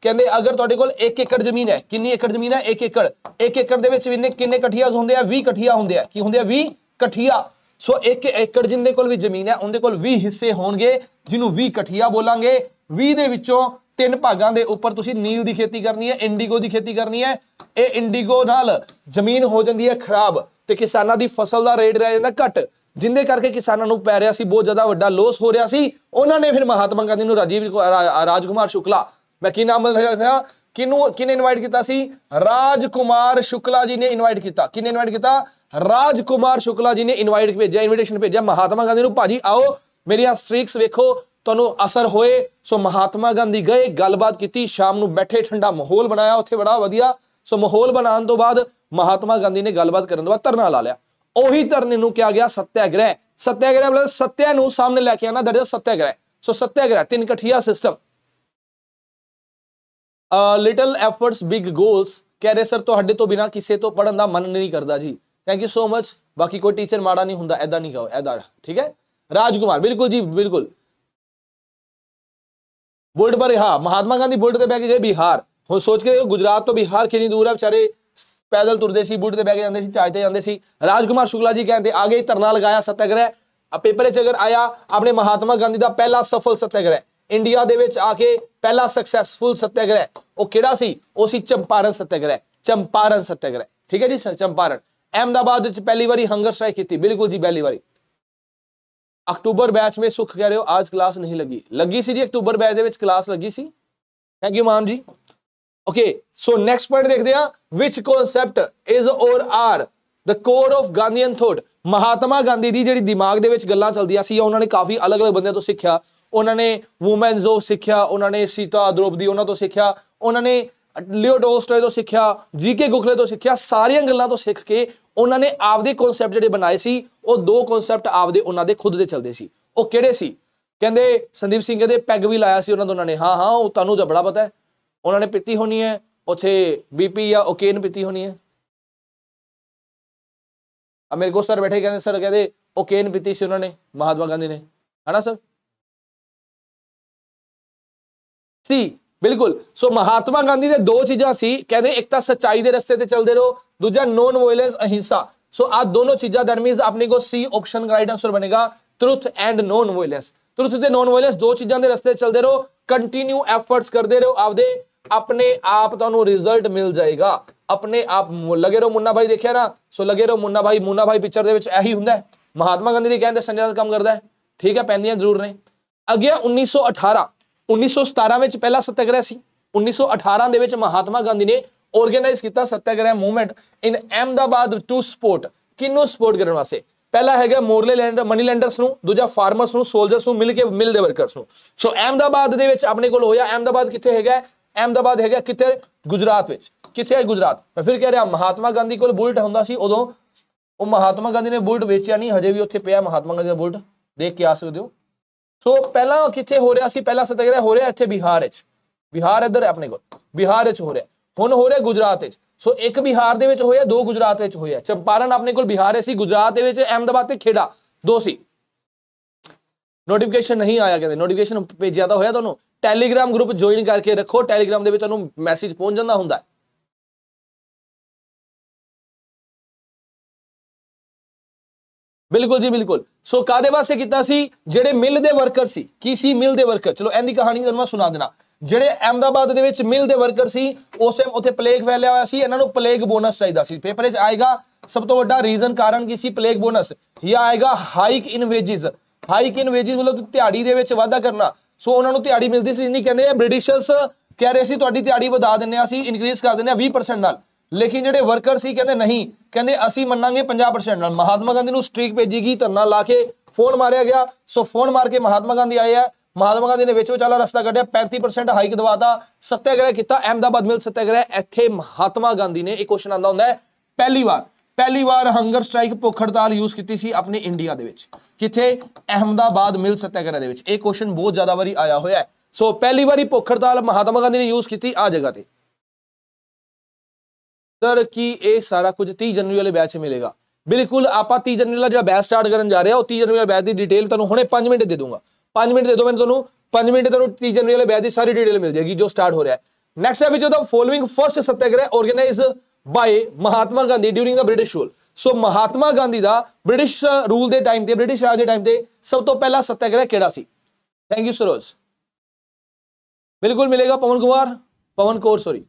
ਕਹਿੰਦੇ ਅਗਰ ਤੁਹਾਡੇ ਕੋਲ 1 ਏਕੜ ਜ਼ਮੀਨ ਹੈ ਕਿੰਨੀ ਏਕੜ ਜ਼ਮੀਨ ਹੈ 1 ਏਕੜ 1 ਏਕੜ ਦੇ ਵਿੱਚ ਕਿੰਨੇ ਕਿੰਨੇ ਕਠੀਆਸ ਹੁੰਦੇ ਆ 20 ਕਠੀਆ ਹੁੰਦੇ ਆ ਕੀ ਹੁੰਦੇ ਆ 20 ਕਠੀਆ ਸੋ 1 ਏਕੜ ਜਿੰਦੇ ਕੋਲ ਵੀ ਜ਼ਮੀਨ ਹੈ ਉਹਦੇ ਕੋਲ 20 ਹਿੱਸੇ ਹੋਣਗੇ ਜਿਹਨੂੰ 20 ਕਠੀਆ ਬੋਲਾਂਗੇ 20 ਦੇ ਵਿੱਚੋਂ ਤਿੰਨ ਭਾਗਾਂ ਦੇ ਉੱਪਰ ਤੁਸੀਂ ਨੀਲ ਦੀ ਖੇਤੀ ਕਰਨੀ ਹੈ ਇੰਡੀਗੋ ਦੀ ਖੇਤੀ ਕਰਨੀ ਹੈ ਇਹ ਇੰਡੀਗੋ ਨਾਲ ਜ਼ਮੀਨ ਹੋ ਜਾਂਦੀ ਹੈ ਖਰਾਬ ਤੇ ਕਿਸਾਨਾਂ ਦੀ ਫਸਲ ਦਾ ਰੇਟ ਰਹਿ ਜਾਂਦਾ ਘਟ ਜਿੰਦੇ ਕਰਕੇ ਕਿਸਾਨਾਂ ਨੂੰ ਪੈ ਰਿਹਾ ਸੀ ਬਹੁਤ ਜ਼ਿਆਦਾ ਵੱਡਾ ਲੋਸ ਹੋ ਰਿਹਾ ਸੀ ਉਹਨਾਂ ਨੇ ਫਿਰ ਮਹਾਤਮਾ ਗਾਂਧੀ ਨੂੰ ਰਾਜੀਵ ਰਾਜਕੁਮਾਰ ਸ਼ੁਕਲਾ ਮੈਂ ਕੀ ਨਾਮ ਲਿਆ ਕਿਨੂੰ ਕਿਨੇ ਇਨਵਾਈਟ ਕੀਤਾ ਸੀ ਰਾਜਕੁਮਾਰ ਸ਼ੁਕਲਾ ਜੀ ਨੇ ਇਨਵਾਈਟ ਕੀਤਾ ਕਿਨੇ ਇਨਵਾਈਟ ਕੀਤਾ ਰਾਜਕੁਮਾਰ ਸ਼ੁਕਲਾ ਜੀ ਨੇ ਇਨਵਾਈਟ ਭੇਜਿਆ ਇਨਵੀਟੇਸ਼ਨ ਭੇਜਿਆ ਮਹਾਤਮਾ ਗਾਂਧੀ ਨੂੰ ਭਾਜੀ ਆਓ ਮੇਰੀਆਂ ਸਟ੍ਰੀਕਸ ਵੇਖੋ ਤੁਹਾਨੂੰ ਅਸਰ ਹੋਏ ਸੋ ਮਹਾਤਮਾ ਗਾਂਧੀ ਗਏ ਗੱਲਬਾਤ ਕੀਤੀ ਸ਼ਾਮ ਨੂੰ ਬੈਠੇ ਠੰਡਾ ਮਾਹੌਲ ਬਣਾਇਆ ਉੱਥੇ ਬੜਾ ਵਧੀਆ ਸੋ ਮਾਹੌਲ ਬਣਾਉਣ ਤੋਂ ਬਾਅਦ ਮਹਾਤਮਾ ਗਾਂਧੀ ਨੇ ਗੱਲਬਾਤ ਕਰਨ ਤੋਂ ਬਾਅਦ ਧਰਨਾ ਲਾ ਲਿਆ ਉਹੀ ਧਰਨੇ ਨੂੰ ਕਿਹਾ ਗਿਆ ਸਤਿਆਗ੍ਰਹਿ ਸਤਿਆਗ੍ਰਹਿ ਮਤਲਬ ਸਤਿਆ ਨੂੰ ਸਾਹਮਣੇ ਲੈ ਕੇ ਆਣਾ ਦਰਜਾ ਸਤਿਆਗ੍ਰਹਿ ਸੋ ਸਤਿਆਗ੍ਰਹਿ ਤਿੰਨ ਕਠੀਆ system a little efforts big goals ਕਹ ਰਹੇ ਸਰ ਤੁਹਾਡੇ ਤੋਂ ਬਿਨਾ ਕਿਸੇ ਤੋਂ ਪੜਨ ਦਾ ਮਨ ਨਹੀਂ ਕਰਦਾ ਜੀ ਥੈਂਕ ਯੂ ਸੋ ਮਚ ਬਾਕੀ ਕੋਈ ਟੀਚਰ ਮਾੜਾ ਨਹੀਂ ਹੁੰਦਾ ਐਦਾਂ ਨਹੀਂ ਕਹੋ ਐਦਾਂ ਠੀਕ ਹੈ ਰਾਜਕੁਮਾਰ ਬਿਲਕੁਲ ਜੀ ਬਿਲਕੁਲ ਬੁਲਟ ਪਰ ਹਾਂ ਮਹਾਤਮਾ ਗਾਂਧੀ ਬੁਲਟ ਤੇ ਬੈ ਕੇ ਗਏ ਬਿਹਾਰ ਹੁਣ ਸੋਚ ਕੇ ਗੁਜਰਾਤ ਤੋਂ ਬਿਹਾਰ ਕਿੰਨੀ ਦੂਰ ਹੈ ਵਿਚਾਰੇ ਪੈਦਲ ਤੁਰਦੇ ਸੀ ਬੁੱਢੇ ਤੇ ਬਹਿ ਕੇ ਜਾਂਦੇ ਸੀ ਚਾਹ ਜਾਂਦੇ ਸੀ ਰਾਜਕੁਮਾਰ ਸ਼ੁਕਲਾ ਜੀ ਕਹਿੰਦੇ ਆਗੇ ਧਰਨਾ ਲਗਾਇਆ ਸਤਿਆਗ੍ਰਹਿ ਆ ਪੇਪਰ ਵਿੱਚ ਅਗਰ ਆਇਆ ਆਪਣੇ ਮਹਾਤਮਾ ਗਾਂਧੀ ਦਾ ਪਹਿਲਾ ਸਫਲ ਸਤਿਆਗ੍ਰਹਿ ਇੰਡੀਆ ਦੇ ਵਿੱਚ ਆ ਕੇ ਪਹਿਲਾ ਸਕਸੈਸਫੁਲ ਸਤਿਆਗ੍ਰਹਿ ਉਹ ਕਿਹੜਾ ਸੀ ਉਹ ਸੀ ਚੰਪਾਰਨ ਸਤਿਆਗ੍ਰਹਿ ਚੰਪਾਰਨ ਸਤਿਆਗ੍ਰਹਿ ਠੀਕ ਹੈ ਜੀ ਚੰਪਾਰਨ ਅਹਮਦਾਬਾਦ ਵਿੱਚ ਪਹਿਲੀ ਵਾਰੀ ਹੰਗਰ ਸਟ੍ਰਾਈਕ ਕੀਤੀ ਬਿਲਕੁਲ ਜੀ ਪਹਿਲੀ ਵਾਰੀ ਅਕਤੂਬਰ ਬੈਚ ਵਿੱਚ ਸੁਖ ਕਹਿ ਰਹੇ ਹੋ ਅੱਜ ਕਲਾਸ ਨਹੀਂ ਲੱਗੀ ਲੱਗੀ ਸੀ ਜੀ ਅਕਤੂਬਰ ਬੈਚ ਦੇ ਵਿੱਚ ਕਲਾਸ ਲੱਗੀ ਸੀ ਥੈਂਕ ਯੂ ਮਾਮ ਜੀ Okay, so next point देखते हैं which concept is or are the core of Gandhian thought Mahatma Gandhi ਦੀ ਜਿਹੜੀ ਦਿਮਾਗ ਦੇ ਵਿੱਚ ਗੱਲਾਂ ਚੱਲਦੀਆਂ ਸੀ ਉਹਨਾਂ ਨੇ ਕਾਫੀ ਅਲੱਗ-ਅਲੱਗ ਬੰਦਿਆਂ ਤੋਂ ਸਿੱਖਿਆ ਉਹਨਾਂ ਨੇ ਔਮਨਸ ਤੋਂ ਸਿੱਖਿਆ ਉਹਨਾਂ ਨੇ ਸੀਤਾ ਦ੍ਰੋਪਦੀ ਉਹਨਾਂ ਤੋਂ ਸਿੱਖਿਆ ਉਹਨਾਂ ਨੇ ਲਿਓ ਟੋਲਸਟਾਏ ਤੋਂ ਸਿੱਖਿਆ ਜੀਕੇ ਗੁਖਲੇ ਤੋਂ ਸਿੱਖਿਆ ਸਾਰੀਆਂ ਗੱਲਾਂ ਤੋਂ ਸਿੱਖ ਕੇ ਉਹਨਾਂ ਨੇ ਆਪਦੇ ਕਨਸੈਪਟ ਜਿਹੜੇ ਬਣਾਏ ਸੀ ਉਹ ਦੋ ਕਨਸੈਪਟ ਆਪਦੇ ਉਹਨਾਂ ਦੇ ਖੁਦ ਦੇ ਚੱਲਦੇ ਸੀ ਉਹ ਕਿਹੜੇ ਸੀ ਕਹਿੰਦੇ ਸੰਦੀਪ ਸਿੰਘ ਕਹਿੰਦੇ ਪੈਗ ਵੀ ਲਾਇਆ ਸੀ ਉਹਨਾਂ ਦੋਨਾਂ ਨੇ ਹਾਂ ਹਾਂ ਉਹ ਤੁਹਾਨੂੰ ਜਬੜਾ ਪਤਾ ਹੈ ਉਹਨਾਂ ਨੇ ਪੀਤੀ ਹੋਣੀ ਹੈ ਉਥੇ ਬੀਪੀ ਜਾਂ ਓਕੇਨ ਪੀਤੀ ਹੋਣੀ ਹੈ ਆ ਮੇਰੇ ਕੋਲ ਸਰ ਬੈਠੇ ਕਹਿੰਦੇ ਸਰ ਕਹਿੰਦੇ ਓਕੇਨ ਪੀਤੀ ਸੀ ਉਹਨਾਂ ਨੇ ਮਹਾਤਮਾ ਗਾਂਧੀ ਨੇ ਹਨਾ ਸਰ ਸੀ ਬਿਲਕੁਲ ਸੋ ਮਹਾਤਮਾ ਗਾਂਧੀ ਦੇ ਦੋ ਚੀਜ਼ਾਂ ਸੀ ਕਹਿੰਦੇ ਇੱਕ ਤਾਂ ਸਚਾਈ ਦੇ ਰਸਤੇ ਤੇ ਚੱਲਦੇ ਰਹੋ ਦੂਜਾ ਨੋਨ ਵਾਇਲੈਂਸ ਅਹਿੰਸਾ ਸੋ ਆ ਦੋਨੋਂ ਚੀਜ਼ਾਂ ਦੈਟ ਮੀਨਸ ਆਪਣੇ ਕੋ ਸੀ ਆਪਸ਼ਨ ਰਾਈਟ ਆਨਸਰ ਬਣੇਗਾ truth and non violence truth ਤੇ ਨੋਨ ਵਾਇਲੈਂਸ ਦੋ ਚੀਜ਼ਾਂ ਦੇ ਰਸਤੇ ਚੱਲਦੇ ਰਹੋ ਕੰਟੀਨਿਊ ਐਫਰਟਸ ਕਰਦੇ ਰਹੋ ਆਪਦੇ ਆਪਣੇ ਆਪ ਤੁਹਾਨੂੰ ਰਿਜ਼ਲਟ ਮਿਲ ਜਾਏਗਾ ਆਪਣੇ ਆਪ ਲਗੇ ਰੋ ਮੁੰਨਾ ਭਾਈ ਦੇਖਿਆ ਨਾ ਸੋ ਲਗੇ ਰੋ ਮੁੰਨਾ ਭਾਈ ਮੁੰਨਾ ਭਾਈ ਪਿਕਚਰ ਦੇ ਵਿੱਚ ਇਹੀ ਹੁੰਦਾ ਮਹਾਤਮਾ ਗਾਂਧੀ ਦੀ ਕਹਿੰਦੇ ਸੰਜਾਦ ਕੰਮ ਕਰਦਾ ਹੈ ਠੀਕ ਹੈ ਪੈਂਦੀਆਂ ਜ਼ਰੂਰ ਨੇ ਅੱਗੇ 1918 1917 ਵਿੱਚ ਪਹਿਲਾ ਸਤਿਆਗ੍ਰਹਿ ਸੀ 1918 ਦੇ ਵਿੱਚ ਮਹਾਤਮਾ ਗਾਂਧੀ ਨੇ ਆਰਗੇਨਾਈਜ਼ ਕੀਤਾ satyagraha movement in Ahmedabad to support ਕਿੰਨੂੰ ਸਪੋਰਟ ਕਰਨ ਵਾਸਤੇ ਪਹਿਲਾ ਹੈਗਾ ਮੋਰਲੇ ਲੈਂਡਰ ਮਨੀ ਲੈਂਡਰਸ ਨੂੰ ਦੂਜਾ ਫਾਰਮਰਸ ਨੂੰ ਸੋਲਜਰਸ ਨੂੰ ਮਿਲ ਕੇ ਮਿਲ ਦੇ ਵਰਕਰਸ ਨੂੰ ਸੋ ਅਹਮਦਾਬਾਦ ਦੇ ਵਿੱਚ ਆਪਣੇ ਕੋਲ ਹੋਇਆ ਅਹਮਦਾਬਾਦ ਕਿੱਥੇ ਹੈਗਾ ਅਹਿਮਦਾਬਾਦ ਹੈਗਾ ਕਿੱਥੇ ਗੁਜਰਾਤ ਵਿੱਚ ਕਿੱਥੇ ਹੈ ਗੁਜਰਾਤ ਮੈਂ ਫਿਰ ਕਹਿ ਰਿਹਾ ਮਹਾਤਮਾ ਗਾਂਧੀ ਕੋਲ ਬੁਲਟ ਹੁੰਦਾ ਸੀ ਉਦੋਂ ਉਹ ਮਹਾਤਮਾ ਗਾਂਧੀ ਨੇ ਬੁਲਟ ਵੇਚਿਆ ਨਹੀਂ ਹਜੇ ਵੀ ਉੱਥੇ ਪਿਆ ਮਹਾਤਮਾ ਗਾਂਧੀ ਦਾ ਬੁਲਟ ਦੇਖ ਕੇ ਆ ਸਕਦੇ ਹੋ ਸੋ ਪਹਿਲਾਂ ਕਿੱਥੇ ਹੋ ਰਿਹਾ ਸੀ ਪਹਿਲਾ ਸਤਿਆਗ੍ਰਹਿ ਹੋ ਰਿਹਾ ਇੱਥੇ ਬਿਹਾਰ ਵਿੱਚ ਬਿਹਾਰ ਇੱਧਰ ਆਪਣੇ ਕੋਲ ਬਿਹਾਰ ਵਿੱਚ ਹੋ ਰਿਹਾ ਹੁਣ ਹੋ ਰਿਹਾ ਗੁਜਰਾਤ ਵਿੱਚ ਸੋ ਇੱਕ ਬਿਹਾਰ ਦੇ ਵਿੱਚ ਹੋਇਆ ਦੋ ਗੁਜਰਾਤ ਵਿੱਚ ਹੋਇਆ ਚੰਪਾਰਨ ਆਪਣੇ ਕੋਲ ਬਿਹਾਰ ਸੀ ਗੁਜਰਾਤ ਦੇ ਵਿੱਚ ਅਹਿਮਦਾਬਾਦ ਤੇ ਖੇੜਾ ਦੋ ਸੀ ਨੋਟੀਫਿਕੇਸ਼ਨ ਨਹੀਂ ਆਇਆ ਕਹਿੰਦੇ ਨੋਟੀਫਿਕੇਸ਼ਨ ਭੇਜਿਆ ਤਾਂ ਹੋਇਆ ਤੁਹਾਨੂੰ ਟੈਲੀਗ੍ਰam ਗਰੁੱਪ ਜੁਆਇਨ ਕਰਕੇ ਰੱਖੋ ਟੈਲੀਗ੍ਰam ਦੇ ਵਿੱਚ ਤੁਹਾਨੂੰ ਮੈਸੇਜ ਪਹੁੰਚ ਜਾਂਦਾ ਹੁੰਦਾ ਬਿਲਕੁਲ ਜੀ ਬਿਲਕੁਲ ਸੋ ਕਾਦੇ ਵਾਸਤੇ ਕੀਤਾ ਸੀ ਜਿਹੜੇ ਮਿਲ ਦੇ ਵਰਕਰ ਸੀ ਕੀ ਸੀ ਮਿਲ ਦੇ ਵਰਕਰ ਚਲੋ ਐਂਦੀ ਕਹਾਣੀ ਤੁਹਾਨੂੰ ਮੈਂ ਸੁਣਾ ਦੇਣਾ ਜਿਹੜੇ ਅਹਮਦਾਬਾਦ ਦੇ ਵਿੱਚ ਮਿਲ ਦੇ ਵਰਕਰ ਸੀ ਉਸ ਉਸੇ ਉੱਥੇ ਪਲੇਗ ਫੈਲਿਆ ਹੋਇਆ ਸੀ ਇਹਨਾਂ ਨੂੰ ਪਲੇਗ ਬੋਨਸ ਚਾਹੀਦਾ ਸੀ ਪੇਪਰ 'ਚ ਆਏਗਾ ਸਭ ਤੋਂ ਵੱਡਾ ਰੀਜ਼ਨ ਕਾਰਨ ਕੀ ਸੀ ਪਲੇਗ ਬੋਨਸ ਇਹ ਆਏਗਾ hike in wages hike in wages ਮਤਲਬ ਦਿਹਾੜੀ ਦੇ ਵਿੱਚ ਵਾਧਾ ਕਰਨਾ ਸੋ ਉਹਨਾਂ ਨੂੰ ਤਿਆੜੀ ਮਿਲਦੀ ਸੀ ਨਹੀਂ ਕਹਿੰਦੇ ਬ੍ਰਿਟਿਸ਼ਰਸ ਕਹਿ ਰਹੇ ਸੀ ਤੁਹਾਡੀ ਤਿਆੜੀ ਵਧਾ ਦਿੰਨੇ ਆ ਅਸੀਂ ਇਨਕਰੀਸ ਕਰ ਦਿੰਨੇ ਆ 20% ਨਾਲ ਲੇਕਿਨ ਜਿਹੜੇ ਵਰਕਰ ਸੀ ਕਹਿੰਦੇ ਨਹੀਂ ਕਹਿੰਦੇ ਅਸੀਂ ਮੰਨਾਂਗੇ 50% ਨਾਲ ਮਹਾਤਮਾ ਗਾਂਧੀ ਨੂੰ ਸਟ੍ਰੀਕ ਭੇਜੀ ਗਈ ਧਰਨਾ ਲਾ ਕੇ ਫੋਨ ਮਾਰਿਆ ਗਿਆ ਸੋ ਫੋਨ ਮਾਰ ਕੇ ਮਹਾਤਮਾ ਗਾਂਧੀ ਆਏ ਆ ਮਹਾਤਮਾ ਗਾਂਧੀ ਨੇ ਵਿੱਚ ਵਿਚਾਲਾ ਰਸਤਾ ਕੱਢਿਆ 35% ਹਾਈਕ ਦਵਾਤਾ ਸਤਿਆਗ੍ਰਹਿ ਕੀਤਾ ਅਹਮਦਾਬਾਦ ਮਿਲ ਸਤਿਆਗ੍ਰਹਿ ਇੱਥੇ ਮਹਾਤਮਾ ਗਾਂਧੀ ਨੇ ਇਹ ਕੁਐਸਚਨ ਆਉਂਦਾ ਹੁੰਦਾ ਹੈ ਪਹਿਲੀ ਵਾਰ ਪਹਿਲੀ ਵਾਰ ਹੰਗਰ ਸਟ੍ਰਾਈਕ ਭੁੱਖ ਹੜਤਾਲ ਯੂਜ਼ ਕੀਤੀ ਸੀ ਆਪਣੇ ਇੰਡੀਆ ਦੇ ਵਿੱਚ ਕਿਥੇ ਅਹਮਦਾਬਾਦ ਮਿਲ ਸਤਿਆਗ੍ਰਹਿ ਦੇ ਵਿੱਚ ਇਹ ਕੁਐਸਚਨ ਬਹੁਤ ਜ਼ਿਆਦਾ ਵਾਰੀ ਆਇਆ ਹੋਇਆ ਸੋ ਪਹਿਲੀ ਵਾਰੀ ਭੁੱਖ ਮਹਾਤਮਾ ਗਾਂਧੀ ਨੇ ਯੂਜ਼ ਕੀਤੀ ਆ ਜਗ੍ਹਾ ਤੇ ਸਰ ਕੀ ਇਹ ਸਾਰਾ ਕੁਝ 30 ਜਨਵਰੀ ਵਾਲੇ ਬੈਚ ਮਿਲੇਗਾ ਬਿਲਕੁਲ ਆਪਾਂ 30 ਜਨਵਰੀ ਵਾਲਾ ਜਿਹੜਾ ਬੈਚ ਸਟਾਰਟ ਕਰਨ ਜਾ ਰਹੇ ਆ ਉਹ 30 ਜਨਵਰੀ ਵਾਲੇ ਬੈਚ ਦੀ ਡਿਟੇਲ ਤੁਹਾਨੂੰ ਹੁਣੇ 5 ਮਿੰਟ ਦੇ ਦੂੰਗਾ 5 ਮਿੰਟ ਦੇ ਦੋ ਮੈਂ ਤੁਹਾਨੂੰ 5 ਮਿੰਟ ਤੁਹਾਨੂੰ 30 ਜਨਵਰੀ ਵਾਲੇ ਬੈਚ ਦੀ ਸਾਰੀ ਡਿਟੇਲ ਮਿਲ ਜਾਏਗੀ ਜੋ ਸਟਾਰਟ ਹੋ ਰਿਹਾ ਹੈ ਨੈਕਸਟ ਹੈ ਵਿੱਚ the following first satyagraha organised by Mahatma Gandhi during the British rule so Mahatma Gandhi ਦਾ ਬ੍ਰਿਟਿਸ਼ ਰੂਲ uh, ਦੇ ਟਾਈਮ ਤੇ ਬ੍ਰਿਟਿਸ਼ ਰਾਜ ਦੇ ਟਾਈਮ ਤੇ ਸਭ ਤੋਂ ਪਹਿਲਾ ਸਤਿਆਗ੍ਰਹਿ ਕਿਹੜਾ ਸੀ ਥੈਂਕ ਯੂ ਸਰੋਜ ਬਿਲਕੁਲ ਮਿਲੇਗਾ ਪਵਨ ਕੁਮਾਰ ਪਵਨ ਕੋਰ ਸੌਰੀ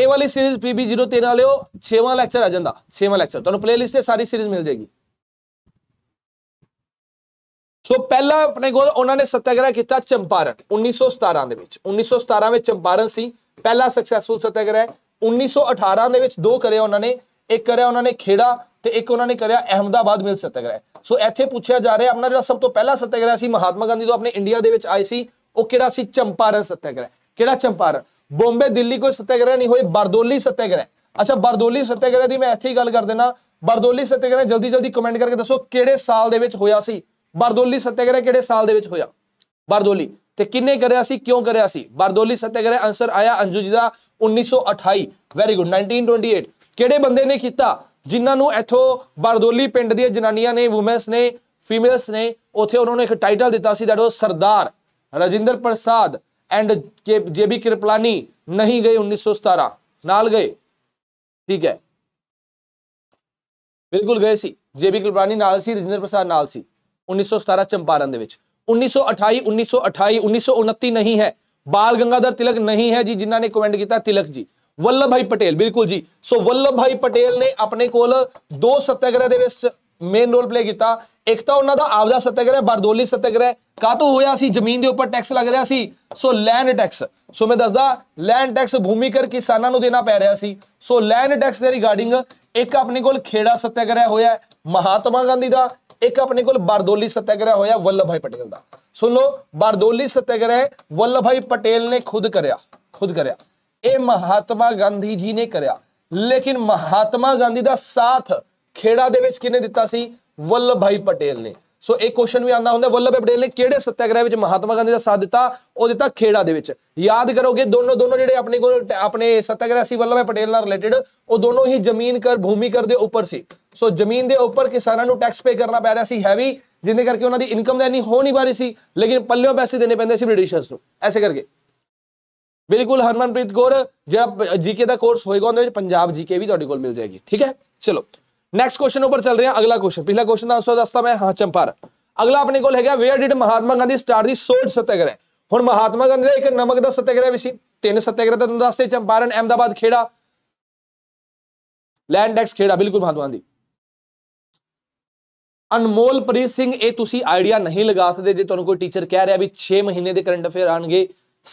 ਇਹ ਵਾਲੀ ਸੀਰੀਜ਼ ਪੀਬੀ 03 ਵਾਲਿਓ 6ਵਾਂ ਲੈਕਚਰ ਆ ਜਾਂਦਾ 6ਵਾਂ ਲੈਕਚਰ ਤੁਹਾਨੂੰ ਪਲੇਲਿਸਟ ਤੇ ਸਾਰੀ ਸੀਰੀਜ਼ ਮਿਲ ਜੇਗੀ ਸੋ ਪਹਿਲਾ ਆਪਣੇ ਕੋਲ ਉਹਨਾਂ ਨੇ ਸਤਿਆਗ੍ਰਹਿ ਕੀਤਾ ਚੰਪਾਰਨ 1917 ਦੇ ਵਿੱਚ 1917 ਵਿੱਚ ਚੰਪਾਰਨ ਸੀ ਪਹਿਲਾ ਸਕਸੈਸਫੁਲ ਸਤਿਆਗ੍ਰਹਿ 1918 ਦੇ ਵਿੱਚ ਦੋ ਕਰਿਆ ਉਹਨਾਂ ਨੇ ਇੱਕ ਕਰਿਆ ਉਹਨਾਂ ਨੇ ਖੇੜਾ ਤੇ ਇੱਕ ਉਹਨਾਂ ਨੇ ਕਰਿਆ ਅਹਮਦਾਬਾਦ ਮਿਲ ਸਤਿਆਗ੍ਰਹਿ ਸੋ ਇੱਥੇ ਪੁੱਛਿਆ ਜਾ ਰਿਹਾ ਆਪਣਾ ਜਿਹੜਾ ਸਭ ਤੋਂ ਪਹਿਲਾ ਸਤਿਆਗ੍ਰਹਿ ਸੀ ਮਹਾਤਮਾ ਗਾਂਧੀ ਤੋਂ ਆਪਣੇ ਇੰਡੀਆ ਦੇ ਵਿੱਚ ਆਏ ਸੀ ਉਹ ਕਿਹੜਾ ਸੀ ਚੰਪਾਰਨ ਸਤਿਆਗ੍ਰਹਿ ਕਿਹੜਾ ਚੰਪਾਰਨ ਬੰਬੇ ਦਿੱਲੀ ਕੋਈ ਸਤਿਆਗ੍ਰਹਿ ਨਹੀਂ ਹੋਈ ਬਰਦੋਲੀ ਸਤਿਆਗ੍ਰਹਿ ਅੱਛਾ ਬਰਦੋਲੀ ਸਤਿਆਗ੍ਰਹਿ ਦੀ ਮੈਂ ਇੱਥੇ ਹੀ ਗੱਲ ਕਰ ਦੇਣਾ ਬਰਦੋਲੀ ਸਤਿਆਗ੍ਰਹਿ ਜਲਦੀ ਜਲਦੀ ਕਮੈਂਟ ਕਰਕੇ ਦੱਸੋ ਕਿਹੜੇ ਸਾਲ ਦੇ ਵਿੱਚ ਹੋਇਆ ਸੀ ਬਰਦੋਲੀ ਸਤਿਆਗ੍ਰਹਿ ਕਿਹੜੇ ਸਾਲ ਦੇ ਵਿੱਚ ਹੋਇਆ ਬਰਦੋਲੀ ਤੇ ਕਿੰਨੇ ਕਰਿਆ ਸੀ ਕਿਉਂ ਕਰਿਆ ਸੀ ਬਰਦੋਲੀ ਸਤਿਆਗ੍ਰਹਿ ਆਨਸਰ ਆਇਆ ਅੰਜੂ ਜੀ ਦਾ 1928 ਵੈਰੀ ਗੁੱਡ 1928 ਕਿਹੜੇ ਬੰਦੇ ਨੇ ਕੀਤਾ ਜਿਨ੍ਹਾਂ ਨੂੰ ਇਥੋਂ ਬਰਦੋਲੀ ਪਿੰਡ ਦੀਆਂ ਜਨਾਨੀਆਂ ਨੇ ਔਮਨਸ ਨੇ ਫੀਮੇਲਸ ਨੇ ਉਥੇ ਉਹਨਾਂ ਨੂੰ ਇੱਕ ਟਾਈਟਲ ਦਿੱਤਾ ਸੀ that was Sardar Rajendra Prasad and JB Kripalani ਨਹੀਂ ਗਏ 1917 ਨਾਲ ਗਏ ਠੀਕ ਹੈ ਬਿਲਕੁਲ ਗਏ ਸੀ ਜੇਬੀ ਕਿਰਪਲਾਨੀ ਨਾਲ ਸੀ ਰਜਿੰਦਰ ਪ੍ਰਸਾਦ ਨਾਲ ਸੀ 1917 ਚੰਪਾਰਨ ਦੇ ਵਿੱਚ 1928 1928 1929 ਨਹੀਂ ਹੈ ਬਾਲ ਗੰਗਾਧਰ ਤਿਲਕ ਨਹੀਂ ਹੈ ਜੀ ਜਿਨ੍ਹਾਂ ਨੇ ਕਮੈਂਟ ਕੀਤਾ ਤਿਲਕ ਜੀ ਵੱਲਭ ਭਾਈ ਪਟੇਲ ਬਿਲਕੁਲ ਜੀ ਸੋ ਵੱਲਭ ਭਾਈ ਪਟੇਲ ਨੇ ਆਪਣੇ ਕੋਲ ਦੋ ਸਤਿਆਗ੍ਰਹਿ ਦੇ ਵਿੱਚ ਮੇਨ ਰੋਲ ਪਲੇ ਕੀਤਾ ਇੱਕ ਤਾਂ ਉਹਨਾਂ ਦਾ ਆਪਦਾ ਸਤਿਆਗ੍ਰਹਿ ਬਰਦੋਲੀ ਸਤਿਆਗ੍ਰਹਿ ਕਾਤੋਂ ਹੋਇਆ ਸੀ ਜ਼ਮੀਨ ਦੇ ਉੱਪਰ ਟੈਕਸ ਲੱਗ ਰਿਹਾ ਸੀ ਸੋ ਲੈਂਡ ਟੈਕਸ ਸੋ ਮੈਂ ਦੱਸਦਾ ਲੈਂਡ ਟੈਕਸ ਭੂਮੀ ਕਰ ਕਿਸਾਨਾਂ ਨੂੰ ਦੇਣਾ ਪੈ ਰਿਹਾ ਸੀ ਸੋ ਲੈਂਡ ਟੈਕਸ ਦੇ ਰਿਗਾਰਡਿੰਗ ਇੱਕ ਆਪਣੇ ਕੋਲ ਖੇੜਾ ਸਤਿਆਗ੍ਰਹਿ ਹੋਇਆ ਮਹਾਤਮਾ ਗਾਂਧੀ ਦਾ ਇੱਕ ਆਪਣੇ ਕੋਲ ਬਰਦੋਲੀ ਸਤਿਆਗ੍ਰਹਿ ਹੋਇਆ ਵੱਲਭ ਭਾਈ ਪਟੇਲ ਦਾ ਸੁਣ ਲਓ ਬਰਦੋਲੀ ਸਤਿਆਗ੍ਰਹਿ ਵੱਲਭ ਭਾਈ ਪਟੇਲ ਨੇ ਖੁਦ ਕਰਿਆ ਖੁਦ ਕਰਿਆ ਇਹ ਮਹਾਤਮਾ ਗਾਂਧੀ ਜੀ ਨੇ ਕਰਿਆ ਲੇਕਿਨ ਮਹਾਤਮਾ ਗਾਂਧੀ ਦਾ ਸਾਥ ਖੇੜਾ ਦੇ ਵਿੱਚ ਕਿਨੇ ਦਿੱਤਾ ਸੀ ਵੱਲਭ ਭਾਈ ਪਟੇਲ ਨੇ ਸੋ ਇਹ ਕੁਐਸਚਨ ਵੀ ਆਉਂਦਾ ਹੁੰਦਾ ਵੱਲਭ ਭਾਈ ਪਟੇਲ ਨੇ ਕਿਹੜੇ ਸੱਤਿਆਗ੍ਰਹਿ ਵਿੱਚ ਮਹਾਤਮਾ ਗਾਂਧੀ ਦਾ ਸਾਥ ਦਿੱਤਾ ਉਹ ਦਿੱਤਾ ਖੇੜਾ ਦੇ ਵਿੱਚ ਯਾਦ ਕਰੋਗੇ ਦੋਨੋਂ ਦੋਨੋਂ ਜਿਹੜੇ ਆਪਣੇ ਕੋਲ ਆਪਣੇ ਸੱਤਿਆਗ੍ਰਹਿ ਸੀ ਵੱਲਭ ਭਾਈ ਪਟੇਲ ਨਾਲ ਰਿਲੇਟਡ ਉਹ ਦੋਨੋਂ ਹੀ ਜ਼ਮੀਨ ਕਰ ਭੂਮੀ ਕਰ ਦੇ ਉੱਪਰ ਸੀ ਸੋ ਜ਼ਮੀਨ ਦੇ ਉੱਪਰ ਕਿਸਾਨਾਂ ਨੂੰ ਟੈਕਸ ਪੇ ਕਰਨਾ ਪੈ ਰਿਹਾ ਸੀ ਹੈਵੀ ਜਿੰਨੇ ਕਰਕੇ ਉਹਨਾਂ ਦੀ ਇਨਕਮ ਤਾਂ ਨਹੀਂ ਹੋ ਨਹੀਂ ਪਾ ਰਹੀ ਸੀ ਲੇਕਿਨ ਪੱਲਿਓ ਪੈਸੇ ਦੇਣੇ ਪੈਂਦੇ ਸੀ ਬ੍ਰਿਟਿਸ਼ਰਸ ਨੂੰ ਐਸੇ ਕਰਕੇ ਬਿਲਕੁਲ ਹਰਮਨਪ੍ਰੀਤ ਗੌਰ ਜਿਹੜਾ ਜੀਕੇ ਦਾ ਕੋਰਸ ਹੋਏਗਾ ਉਹਦੇ ਵਿੱਚ ਪੰਜਾਬ ਜੀਕੇ ਵੀ ਤੁਹਾਡੇ ਕੋਲ ਮਿਲ ਜਾਏਗੀ ਠੀਕ ਹੈ ਚਲੋ ਨੈਕਸਟ ਕੁਐਸਚਨ ਉੱਪਰ ਚੱਲ ਰਹੇ ਹਾਂ ਅਗਲਾ ਕੁਐਸਚਨ ਪਹਿਲਾ ਕੁਐਸਚਨ ਦਾ ਆਨਸਰ ਦੱਸਤਾ ਮੈਂ ਹਾਂ ਚੰਪਾਰ ਅਗਲਾ ਆਪਣੇ ਕੋਲ ਹੈਗਾ where did Mahatma Gandhi start the salt satyagraha ਹੁਣ ਮਹਾਤਮਾ ਗਾਂਧੀ ਦਾ ਇੱਕ ਨਮਕ ਦਾ ਸਤਿਆਗ੍ਰਹਿ ਵੀ ਸੀ ਤਿੰਨ ਸਤਿਆਗ੍ਰਹਿ ਤਾਂ ਤੁਹਾਨੂੰ ਚੰਪਾਰਨ ਅਹਿਮਦਾਬਾਦ ਖੇੜਾ ਲੈਂਡ ਟੈਕਸ ਖੇੜਾ ਬਿਲਕੁਲ ਮਹਾਤਮਾ ਗਾਂਧੀ ਅਨਮੋਲਪ੍ਰੀਤ ਸਿੰਘ ਇਹ ਤੁਸੀਂ ਆਈਡੀਆ ਨਹੀਂ ਲਗਾ ਸਕਦੇ ਜੇ ਤੁਹਾਨੂੰ ਕੋਈ ਟੀਚਰ ਕਹਿ ਰਿਹਾ ਵੀ 6 ਮਹੀਨੇ ਦੇ ਕਰੰਟ ਅਫੇਅਰ ਆਣਗੇ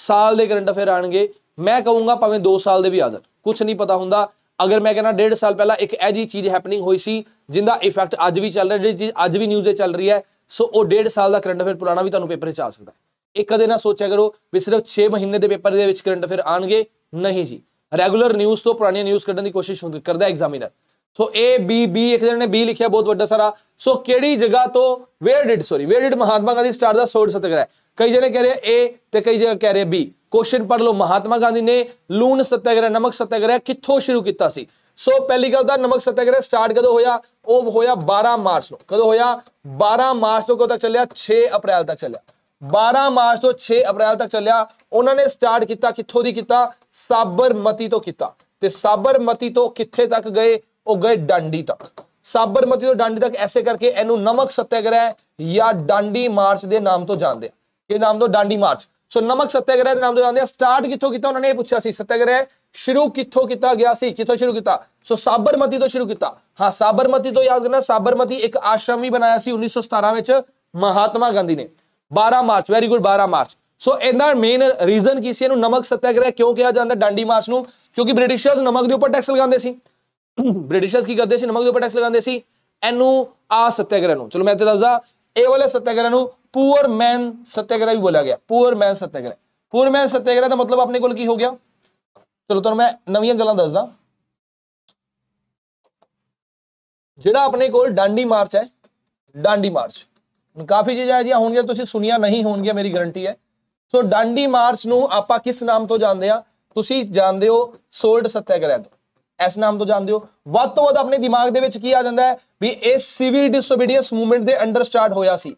ਸਾਲ ਦੇ ਕਰੰਟ ਅਫੇਅਰ ਆਣਗੇ ਮੈਂ ਕਹੂੰਗਾ ਭਾਵੇਂ 2 ਸਾਲ ਦੇ ਵੀ ਆ ਜਾਣ ਕੁਝ ਨਹੀਂ ਪਤਾ ਹੁੰਦਾ ਅਗਰ ਮੈਂ ਕਹਿੰਦਾ 1.5 ਸਾਲ ਪਹਿਲਾਂ ਇੱਕ ਐਜੀ ਚੀਜ਼ ਹੈਪਨਿੰਗ ਹੋਈ ਸੀ ਜਿੰਦਾ ਇਫੈਕਟ ਅੱਜ ਵੀ ਚੱਲ ਰਿਹਾ ਜਿਹੜੀ ਚੀਜ਼ ਅੱਜ ਵੀ ਨਿਊਜ਼ 'ਚ ਚੱਲ ਰਹੀ ਹੈ ਸੋ ਉਹ 1.5 ਸਾਲ ਦਾ ਕਰੰਟ ਅਫੇਅਰ ਪੁਰਾਣਾ ਵੀ ਤੁਹਾਨੂੰ ਪੇਪਰ 'ਚ ਆ ਸਕਦਾ ਹੈ ਇੱਕ ਕਦੇ ਨਾ ਸੋਚਿਆ ਕਰੋ ਵੀ ਸਿਰਫ 6 ਮਹੀਨੇ ਦੇ ਪੇਪਰ ਦੇ ਵਿੱਚ ਕਰੰਟ ਅਫੇਅਰ ਆਣਗੇ ਨਹੀਂ ਜੀ ਰੈਗੂਲਰ ਨਿਊਜ਼ ਤੋਂ ਪੁਰਾਣੀਆਂ ਨਿਊਜ਼ ਕੱਢਣ ਦੀ ਕੋਸ਼ਿਸ਼ ਕਰਦਾ examiner so A B B ਇੱਕ ਜਣ ਨੇ B ਲਿਖਿਆ ਬਹੁਤ ਵੱਡਾ ਸਾਰਾ ਸੋ ਕਿਹੜੀ ਜਗ੍ਹਾ ਤੋਂ where did sorry where did Mahatma Gandhi start the salt satyagraha ਕਈ ਜਣੇ ਕਹਿ ਰਹੇ A ਤੇ ਕਈ ਜਗ੍ਹਾ ਕਹਿ ਰਹੇ B ਕੁਐਸਚਨ ਪੜ ਲਓ ਮਹਾਤਮਾ ਗਾਂਧੀ ਨੇ ਲੂਣ ਸਤਿਆਗ੍ਰਹਿ ਨਮਕ ਸਤਿਆਗ੍ਰਹਿ ਕਿੱਥੋਂ ਸ਼ੁਰੂ ਕੀਤਾ ਸੀ ਸੋ ਪਹਿਲੀ ਗੱਲ ਦਾ ਨਮਕ ਸਤਿਆਗ੍ਰਹਿ ਸਟਾਰਟ ਕਦੋਂ ਹੋਇਆ ਉਹ ਹੋਇਆ 12 ਮਾਰਚ ਨੂੰ ਕਦੋਂ ਹੋਇਆ 12 ਮਾਰਚ ਤੋਂ ਕਦੋਂ ਤੱਕ ਚੱਲਿਆ 6 ਅਪ੍ਰੈਲ ਤੱਕ ਚੱਲਿਆ 12 ਮਾਰਚ ਤੋਂ 6 ਅਪ੍ਰੈਲ ਤੱਕ ਚੱਲਿਆ ਉਹਨਾਂ ਨੇ ਸਟਾਰਟ ਕੀਤਾ ਕਿੱਥੋਂ ਦੀ ਕੀਤਾ ਸਾਬਰਮਤੀ ਤੋਂ ਕੀਤਾ ਤੇ ਸਾਬਰਮਤੀ ਤੋਂ ਕਿੱਥੇ ਤੱਕ ਗਏ ਉਹ ਗਏ ਡਾਂਡੀ ਤੱਕ ਸਾਬਰਮਤੀ ਤੋਂ ਡਾਂਡੀ ਤੱਕ ਐਸੇ ਕਰਕੇ ਇਹਨੂੰ ਨਮਕ ਸਤਿਆਗ੍ਰਹਿ ਜਾਂ ਡਾਂਡੀ ਮਾਰਚ ਦੇ ਨਾਮ ਤੋਂ ਜਾਣਦੇ ਆ ਇਹ ਨਾਮ ਤੋਂ ਡਾਂਡੀ ਮਾਰਚ ਸੋ ਨਮਕ ਸਤਿਆਗ੍ਰਹਿ ਦੇ ਨਾਮ ਤੋਂ ਜਾਣਦੇ ਆ ਸਟਾਰਟ ਕਿੱਥੋਂ ਕੀਤਾ ਉਹਨਾਂ ਨੇ ਇਹ ਪੁੱਛਿਆ ਸੀ ਸਤਿਆਗ੍ਰਹਿ ਸ਼ੁਰੂ ਕਿੱਥੋਂ ਕੀਤਾ ਗਿਆ ਸੀ ਕਿੱਥੋਂ ਸ਼ੁਰੂ ਕੀਤਾ ਸੋ ਸਾਬਰਮਤੀ ਤੋਂ ਸ਼ੁਰੂ ਕੀਤਾ ਹਾਂ ਸਾਬਰਮਤੀ ਤੋਂ ਯਾਦ ਕਰਨਾ ਸਾਬਰਮਤੀ ਇੱਕ ਆਸ਼ਰਮ ਵੀ ਬਣਾਇਆ ਸੀ 1917 ਵਿੱਚ ਮਹਾਤਮਾ ਗਾਂਧੀ ਨੇ 12 March very good 12 March so ਇਹਦਾ ਮੇਨ ਰੀਜ਼ਨ ਕੀ ਸੀ ਇਹਨੂੰ ਨਮਕ ਸਤਿਆਗ੍ਰਹਿ ਕਿਉਂ ਕਿਹਾ ਜਾਂਦਾ ਡਾਂਡੀ ਮਾਰਚ ਨੂੰ ਕਿਉਂਕਿ ਬ੍ਰਿਟਿਸ਼ਰਸ ਨਮਕ ਦੇ ਉੱਪਰ ਟੈਕਸ ਲਗਾਉਂਦੇ ਸੀ ਬ੍ਰਿਟਿਸ਼ਰਸ ਕੀ ਕਰਦੇ ਸੀ ਨਮਕ ਦੇ ਉੱਪਰ ਟੈਕਸ ਲਗਾਉਂਦੇ ਸੀ ਇਹਨੂੰ ਆ ਸਤਿਆਗ੍ਰਹਿ ਨੂੰ ਚਲੋ ਮੈਂ ਇੱਥੇ ਦੱਸਦਾ ਇਹ ਵਾਲੇ ਸਤਿਆਗ੍ਰਹਿ ਨੂੰ ਪੂਅਰ ਮੈਨ ਸਤਿਆਗ੍ਰਹਿ ਵੀ ਬੋਲਿਆ ਗਿਆ poor man satyagraha poor man satyagraha ਦਾ ਮਤਲਬ ਆਪਣੇ ਕੋਲ ਕੀ ਹੋ ਗਿਆ ਚਲੋ ਤੁਹਾਨੂੰ ਮੈਂ ਨਵੀਆਂ ਗੱਲਾਂ ਦੱਸਦਾ ਜਿਹੜਾ ਆਪਣੇ ਕੋਲ ਡਾਂਡੀ ਮਾਰਚ ਹੈ ਡਾਂਡੀ ਮਾਰਚ ਕਾਫੀ ਚੀਜ਼ਾਂ ਹੁਣ ਜੇ ਤੁਸੀਂ ਸੁਣੀਆਂ ਨਹੀਂ ਹੋਣਗੀਆਂ ਮੇਰੀ ਗਾਰੰਟੀ ਹੈ ਸੋ ਡਾਂਡੀ ਮਾਰਚ ਨੂੰ ਆਪਾਂ ਕਿਸ ਨਾਮ ਤੋਂ ਜਾਣਦੇ ਆ ਤੁਸੀਂ ਜਾਣਦੇ ਹੋ ਸੋਲਡ ਸਤਿਆਗ੍ਰਹਿ ਤੋਂ ਇਸ ਨਾਮ ਤੋਂ ਜਾਣਦੇ ਹੋ ਵੱਧ ਤੋਂ ਵੱਧ ਆਪਣੇ ਦਿਮਾਗ ਦੇ ਵਿੱਚ ਕੀ ਆ ਜਾਂਦਾ ਹੈ ਵੀ ਇਹ ਸਿਵਲ ਡਿਸਓਬੀਡੀਐਂਸ ਮੂਵਮੈਂਟ ਦੇ ਅੰਡਰ ਸਟਾਰਟ ਹੋਇਆ ਸੀ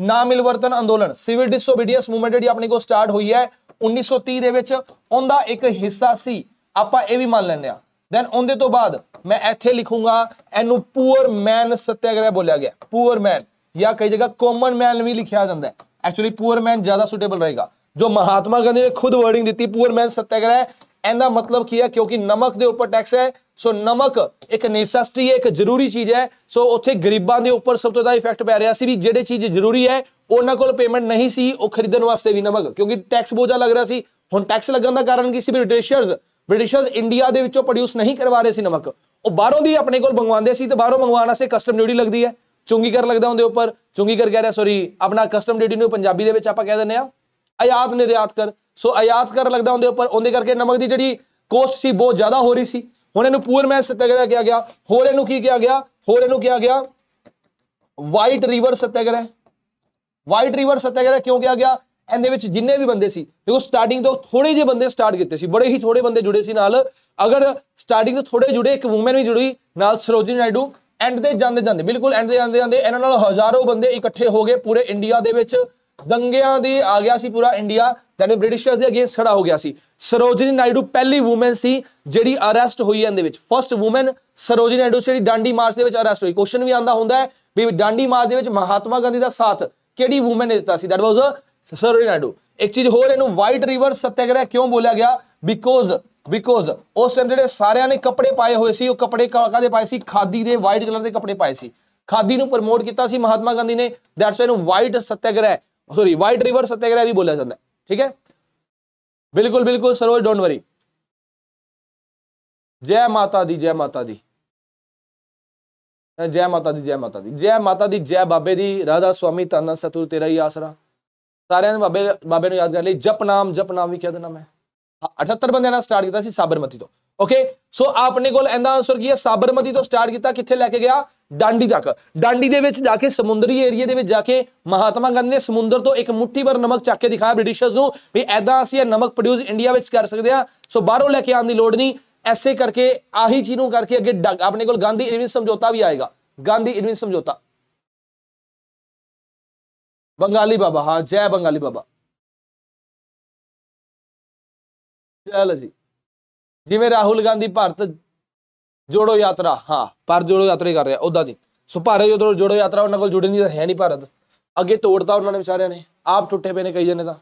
ਨਾ ਮਿਲਵਰਤਨ ਅੰਦੋਲਨ ਸਿਵਲ ਡਿਸਓਬੀਡੀਐਂਸ ਮੂਵਮੈਂਟ ਜਿਹੜੀ ਆਪਣੇ ਕੋਲ ਸਟਾਰਟ ਹੋਈ ਹੈ 1930 ਦੇ ਵਿੱਚ ਉਹਦਾ ਇੱਕ ਹਿੱਸਾ ਸੀ ਆਪਾਂ ਇਹ ਵੀ ਮੰਨ ਲੈਂਦੇ ਆ ਦੈਨ ਉਹਦੇ ਤੋਂ ਬਾਅਦ ਮੈਂ ਇੱਥੇ ਲਿਖੂੰਗਾ ਇਹਨੂੰ ਪੂਅਰ ਮੈਨ ਸਤਿਆਗ੍ਰਹਿ ਬੋਲਿਆ ਗਿਆ ਪੂਅਰ ਮੈਨ ਜਾਂ ਕਈ ਜਗ੍ਹਾ ਕਾਮਨ ਮੈਨ ਵੀ ਲਿਖਿਆ ਜਾਂਦਾ ਹੈ ਐਕਚੁਅਲੀ ਪੂਅਰ ਮੈਨ ਜ਼ਿਆਦਾ ਸੂਟੇਬਲ ਰਹੇਗਾ ਜੋ ਮਹਾਤਮਾ ਗਾਂਧੀ ਨੇ ਖੁਦ ਵਰਡਿੰਗ ਦਿੱਤੀ ਪੂਅਰ ਮੈਨ ਸਤਿਆਗ੍ਰਹਿ ਇਹਦਾ ਮਤਲਬ ਕੀ ਹੈ ਕਿਉਂਕਿ ਨਮਕ ਦੇ ਉੱਪਰ ਟੈਕਸ ਹੈ ਸੋ ਨਮਕ ਇੱਕ ਨੈਸੈਸਿਟੀ ਹੈ ਇੱਕ ਜ਼ਰੂਰੀ ਚੀਜ਼ ਹੈ ਸੋ ਉੱਥੇ ਗਰੀਬਾਂ ਦੇ ਉੱਪਰ ਸਭ ਤੋਂ ਜ਼ਿਆਦਾ ਇਫੈਕਟ ਪੈ ਰਿਹਾ ਸੀ ਵੀ ਜਿਹੜੇ ਚੀਜ਼ ਜ਼ਰੂਰੀ ਹੈ ਉਹਨਾਂ ਕੋਲ ਪੇਮੈਂਟ ਨਹੀਂ ਸੀ ਉਹ ਖਰੀਦਣ ਵਾਸਤੇ ਵੀ ਨਮਕ ਕਿਉਂਕਿ ਟੈਕਸ ਬੋਝਾ ਲੱਗ ਰਿਹਾ ਸੀ ਹੁਣ ਟੈਕਸ ਲੱਗਣ ਦਾ ਕਾਰਨ ਕੀ ਸੀ ਬ੍ਰਿਟਿਸ਼ਰਜ਼ ਬ੍ਰਿਟਿਸ਼ਰਜ਼ ਇੰਡੀਆ ਦੇ ਵਿੱਚੋਂ ਪ੍ਰੋਡਿਊਸ ਨਹੀਂ ਕਰਵਾ ਰਹੇ ਸੀ ਨਮਕ ਉਹ ਬਾਹਰੋਂ ਦੀ ਆਪਣੇ ਕੋਲ ਮੰਗਵਾਉਂਦੇ ਸੀ ਤੇ ਬਾਹਰੋਂ ਮੰਗਵਾਉਣ ਵਾਸਤੇ ਕਸਟਮ ਡਿਊਟੀ ਲੱਗਦੀ ਹੈ ਚੁੰਗੀ ਕਰ ਲੱਗਦਾ ਉਹਦੇ ਉੱਪਰ ਚੁੰਗੀ ਕਰ ਕਹਿ ਰਿਹਾ ਸੌਰੀ ਆਪਣਾ ਕਸਟਮ ਡਿਊਟੀ ਨੂੰ ਪੰਜਾਬੀ ਦੇ ਵਿੱਚ ਆਪਾਂ ਕਹਿ ਦਿੰਦੇ ਆ ਆਯਾਤ ਨਿਰਯਾਤ ਕਰ ਸੋ ਆਯਾਤ ਕਰ ਲੱਗਦਾ ਹੁੰਦੇ ਉੱਪਰ ਉਹਦੇ ਕਰਕੇ ਨਮਕ ਦੀ ਜਿਹੜੀ ਕੋਸਟ ਸੀ ਬਹੁਤ ਜ਼ਿਆਦਾ ਹੋ ਰਹੀ ਸੀ ਹੁਣ ਇਹਨੂੰ ਪੂਰ ਮੈਨ ਸਤਿਆਗ੍ਰਹਿ ਕਿਹਾ ਗਿਆ ਹੋਰ ਇਹਨੂੰ ਕੀ ਕਿਹਾ ਗਿਆ ਹੋਰ ਇਹਨੂੰ ਕਿਹਾ ਗਿਆ white river satyagraha white river satyagraha ਕਿਉਂ ਕਿਹਾ ਗਿਆ ਇਹਦੇ ਵਿੱਚ ਜਿੰਨੇ ਵੀ ਬੰਦੇ ਸੀ ਦੇਖੋ ਸਟਾਰਟਿੰਗ ਤੋਂ ਥੋੜੇ ਜਿਹੇ ਬੰਦੇ ਸਟਾਰਟ ਕੀਤੇ ਸੀ ਬੜੇ ਹੀ ਥੋੜੇ ਬੰਦੇ ਜੁੜੇ ਸੀ ਨਾਲ ਅਗਰ ਸਟਾਰਟਿੰਗ ਤੋਂ ਥੋੜੇ ਜੁੜੇ ਇੱਕ ਔਮਨ ਵੀ ਜੁੜੀ ਨਾਲ ਸਰੋਜਨੀ ਨਾਇਡੂ ਐਂਡ ਦੇ ਜਾਂਦੇ ਜਾਂਦੇ ਬਿਲਕੁਲ ਐਂਡ ਦੇ ਜਾਂਦੇ ਜਾਂਦੇ ਇਹਨਾਂ ਨਾਲ ਹਜ਼ਾਰੋਂ ਬੰਦੇ ਇਕੱਠੇ ਹੋ ਗਏ ਪੂਰੇ ਇੰਡੀਆ ਦੇ ਵਿੱਚ ਦੰਗਿਆਂ ਦੀ ਆ ਗਿਆ ਸੀ ਪੂਰਾ ਇੰਡੀਆ ਦੈਨ ਬ੍ਰਿਟਿਸ਼ਰਸ ਦੇ ਅਗੇਂਸਟ ਖੜਾ ਹੋ ਗਿਆ ਸੀ ਸਰੋਜਨੀ ਨਾਇਡੂ ਪਹਿਲੀ ਊਮਨ ਸੀ ਜਿਹੜੀ ਅਰੈਸਟ ਹੋਈ ਇਹਦੇ ਵਿੱਚ ਫਰਸਟ ਊਮਨ ਸਰੋਜਨੀ ਨਾਇਡੂ ਜਿਹੜੀ ਡਾਂਡੀ ਮਾਰਚ ਦੇ ਵਿੱਚ ਅਰੈਸਟ ਹੋਈ ਕੁਐਸਚਨ ਵੀ ਆਂਦਾ ਹੁੰਦਾ ਹੈ ਵੀ ਡਾਂਡੀ ਮਾਰਚ ਦੇ ਵਿੱਚ ਮਹਾਤਮਾ ਗਾਂਧੀ ਦਾ ਸਾਥ ਕਿਹੜੀ ਊਮਨ ਨੇ ਦਿੱਤਾ ਸੀ ਦੈਟ ਵਾਸ ਸਰੋਜਨੀ ਨਾਇਡੂ ਇੱਕ ਚੀਜ਼ ਹੋਰ ਇਹਨੂੰ ਵਾਈਟ ਰਿਵਰ ਸਤਿਆਗ੍ਰਹਿ ਕਿਉਂ ਬੋਲਿਆ ਗਿਆ ਬਿਕੋਜ਼ ਬਿਕੋਜ਼ ਉਸ ਟਾਈਮ ਜਿਹੜੇ ਸਾਰਿਆਂ ਨੇ ਕੱਪੜੇ ਪਾਏ ਹੋਏ ਸੀ ਉਹ ਕੱਪੜੇ ਕਾਹਦੇ ਪਾਏ ਸੀ ਖਾਦੀ ਦੇ ਵਾਈਟ ਕਲਰ ਦੇ ਕੱਪੜੇ ਪਾਏ ਸੀ ਖਾਦੀ ਨੂੰ ਪ੍ਰਮੋਟ ਕੀਤਾ ਸੀ ਮਹਾਤਮਾ ਗਾਂਧੀ ਨੇ ਦੈਟਸ ਵਾਈ ਇਹਨੂੰ white satyagraha sorry white river satyagraha ਵੀ ਬੋਲਿਆ ਜਾਂਦਾ ਠੀਕ ਹੈ ਬਿਲਕੁਲ ਬਿਲਕੁਲ ਸਰੋਜ ਡੋਨਟ ਵਰੀ ਜੈ ਮਾਤਾ ਦੀ ਜੈ ਮਾਤਾ ਦੀ ਜੈ ਮਾਤਾ ਦੀ ਜੈ ਮਾਤਾ ਦੀ ਜੈ ਮਾਤਾ ਦੀ ਜੈ ਬਾਬੇ ਦੀ ਰਾਧਾ ਸੁਆਮੀ ਤਨ ਸਤੁਰ ਤੇਰਾ ਹੀ ਆਸਰਾ ਸਾਰਿਆਂ ਨੇ ਬਾਬੇ ਬਾਬੇ ਨੂੰ ਯਾਦ ਕਰ ਲਈ ਜਪ ਨਾਮ ਜਪ ਨਾਮ ਵੀ ਕਿਹਾ ਦੇਣਾ ਮੈਂ 78 ਬੰਦਿਆਂ ਨਾਲ ਸਟਾਰਟ ਕੀਤਾ ਸੀ ਸਾਬਰਮਤੀ ਤੋਂ ਓਕੇ ਸੋ ਆਪਣੇ ਕੋਲ ਇਹਦਾ ਆਨਸਰ ਕੀ ਹੈ ਸਾਬਰਮਤੀ ਤੋਂ ਸਟਾਰਟ ਕੀਤਾ ਕਿੱਥੇ ਲੈ ਕੇ ਗਿਆ ਡਾਂਡੀ ਤੱਕ ਡਾਂਡੀ ਦੇ ਵਿੱਚ ਜਾ ਕੇ ਸਮੁੰਦਰੀ ਏਰੀਆ ਦੇ ਵਿੱਚ ਜਾ ਕੇ ਮਹਾਤਮਾ ਗਾਂਧੀ ਨੇ ਸਮੁੰਦਰ ਤੋਂ ਇੱਕ ਮੁੱਠੀ ਭਰ ਨਮਕ ਚੱਕ ਕੇ ਦਿਖਾਇਆ ਬ੍ਰਿਟਿਸ਼ਰਸ ਨੂੰ ਵੀ ਐਦਾਂ ਅਸੀਂ ਇਹ ਨਮਕ ਪ੍ਰੋਡਿਊਸ ਇੰਡੀਆ ਵਿੱਚ ਕਰ ਸਕਦੇ ਆ ਸੋ ਬਾਹਰੋਂ ਲੈ ਕੇ ਆਉਣ ਦੀ ਲੋੜ ਨਹੀਂ ਐਸੇ ਕਰਕੇ ਆਹੀ ਚੀਜ਼ ਨੂੰ ਕਰਕੇ ਅੱਗੇ ਆਪਣੇ ਕੋਲ ਗਾਂਧੀ ਇਰਵਿਨ ਸਮਝੌਤਾ ਵੀ ਆਏਗਾ ਗਾਂਧੀ ਇਰਵਿਨ ਸਮਝੌਤਾ ਬੰਗਾਲੀ ਬਾਬਾ ਹਾਂ ਜੈ ਬੰਗਾਲੀ ਬਾਬਾ ਚਲੋ ਜੀ ਜਿਵੇਂ ਰਾਹੁਲ ਗਾਂਧੀ ਭਾਰਤ ਜੋੜੋ ਯਾਤਰਾ ਹਾਂ ਪਰ ਜੋੜੋ ਯਾਤਰਾ ਹੀ ਕਰ ਰਿਹਾ ਉਦਾਂ ਦੀ ਸੋ ਭਾਰਤ ਜਦੋਂ ਜੋੜੋ ਯਾਤਰਾ ਉਹਨਾਂ ਕੋਲ ਜੁੜੇ ਨਹੀਂ ਹੈ ਨਹੀਂ ਭਾਰਤ ਅੱਗੇ ਤੋੜਤਾ ਉਹਨਾਂ ਨੇ ਵਿਚਾਰਿਆਂ ਨੇ ਆਪ ਟੁੱਟੇ ਪਏ ਨੇ ਕਈ ਜਣੇ ਤਾਂ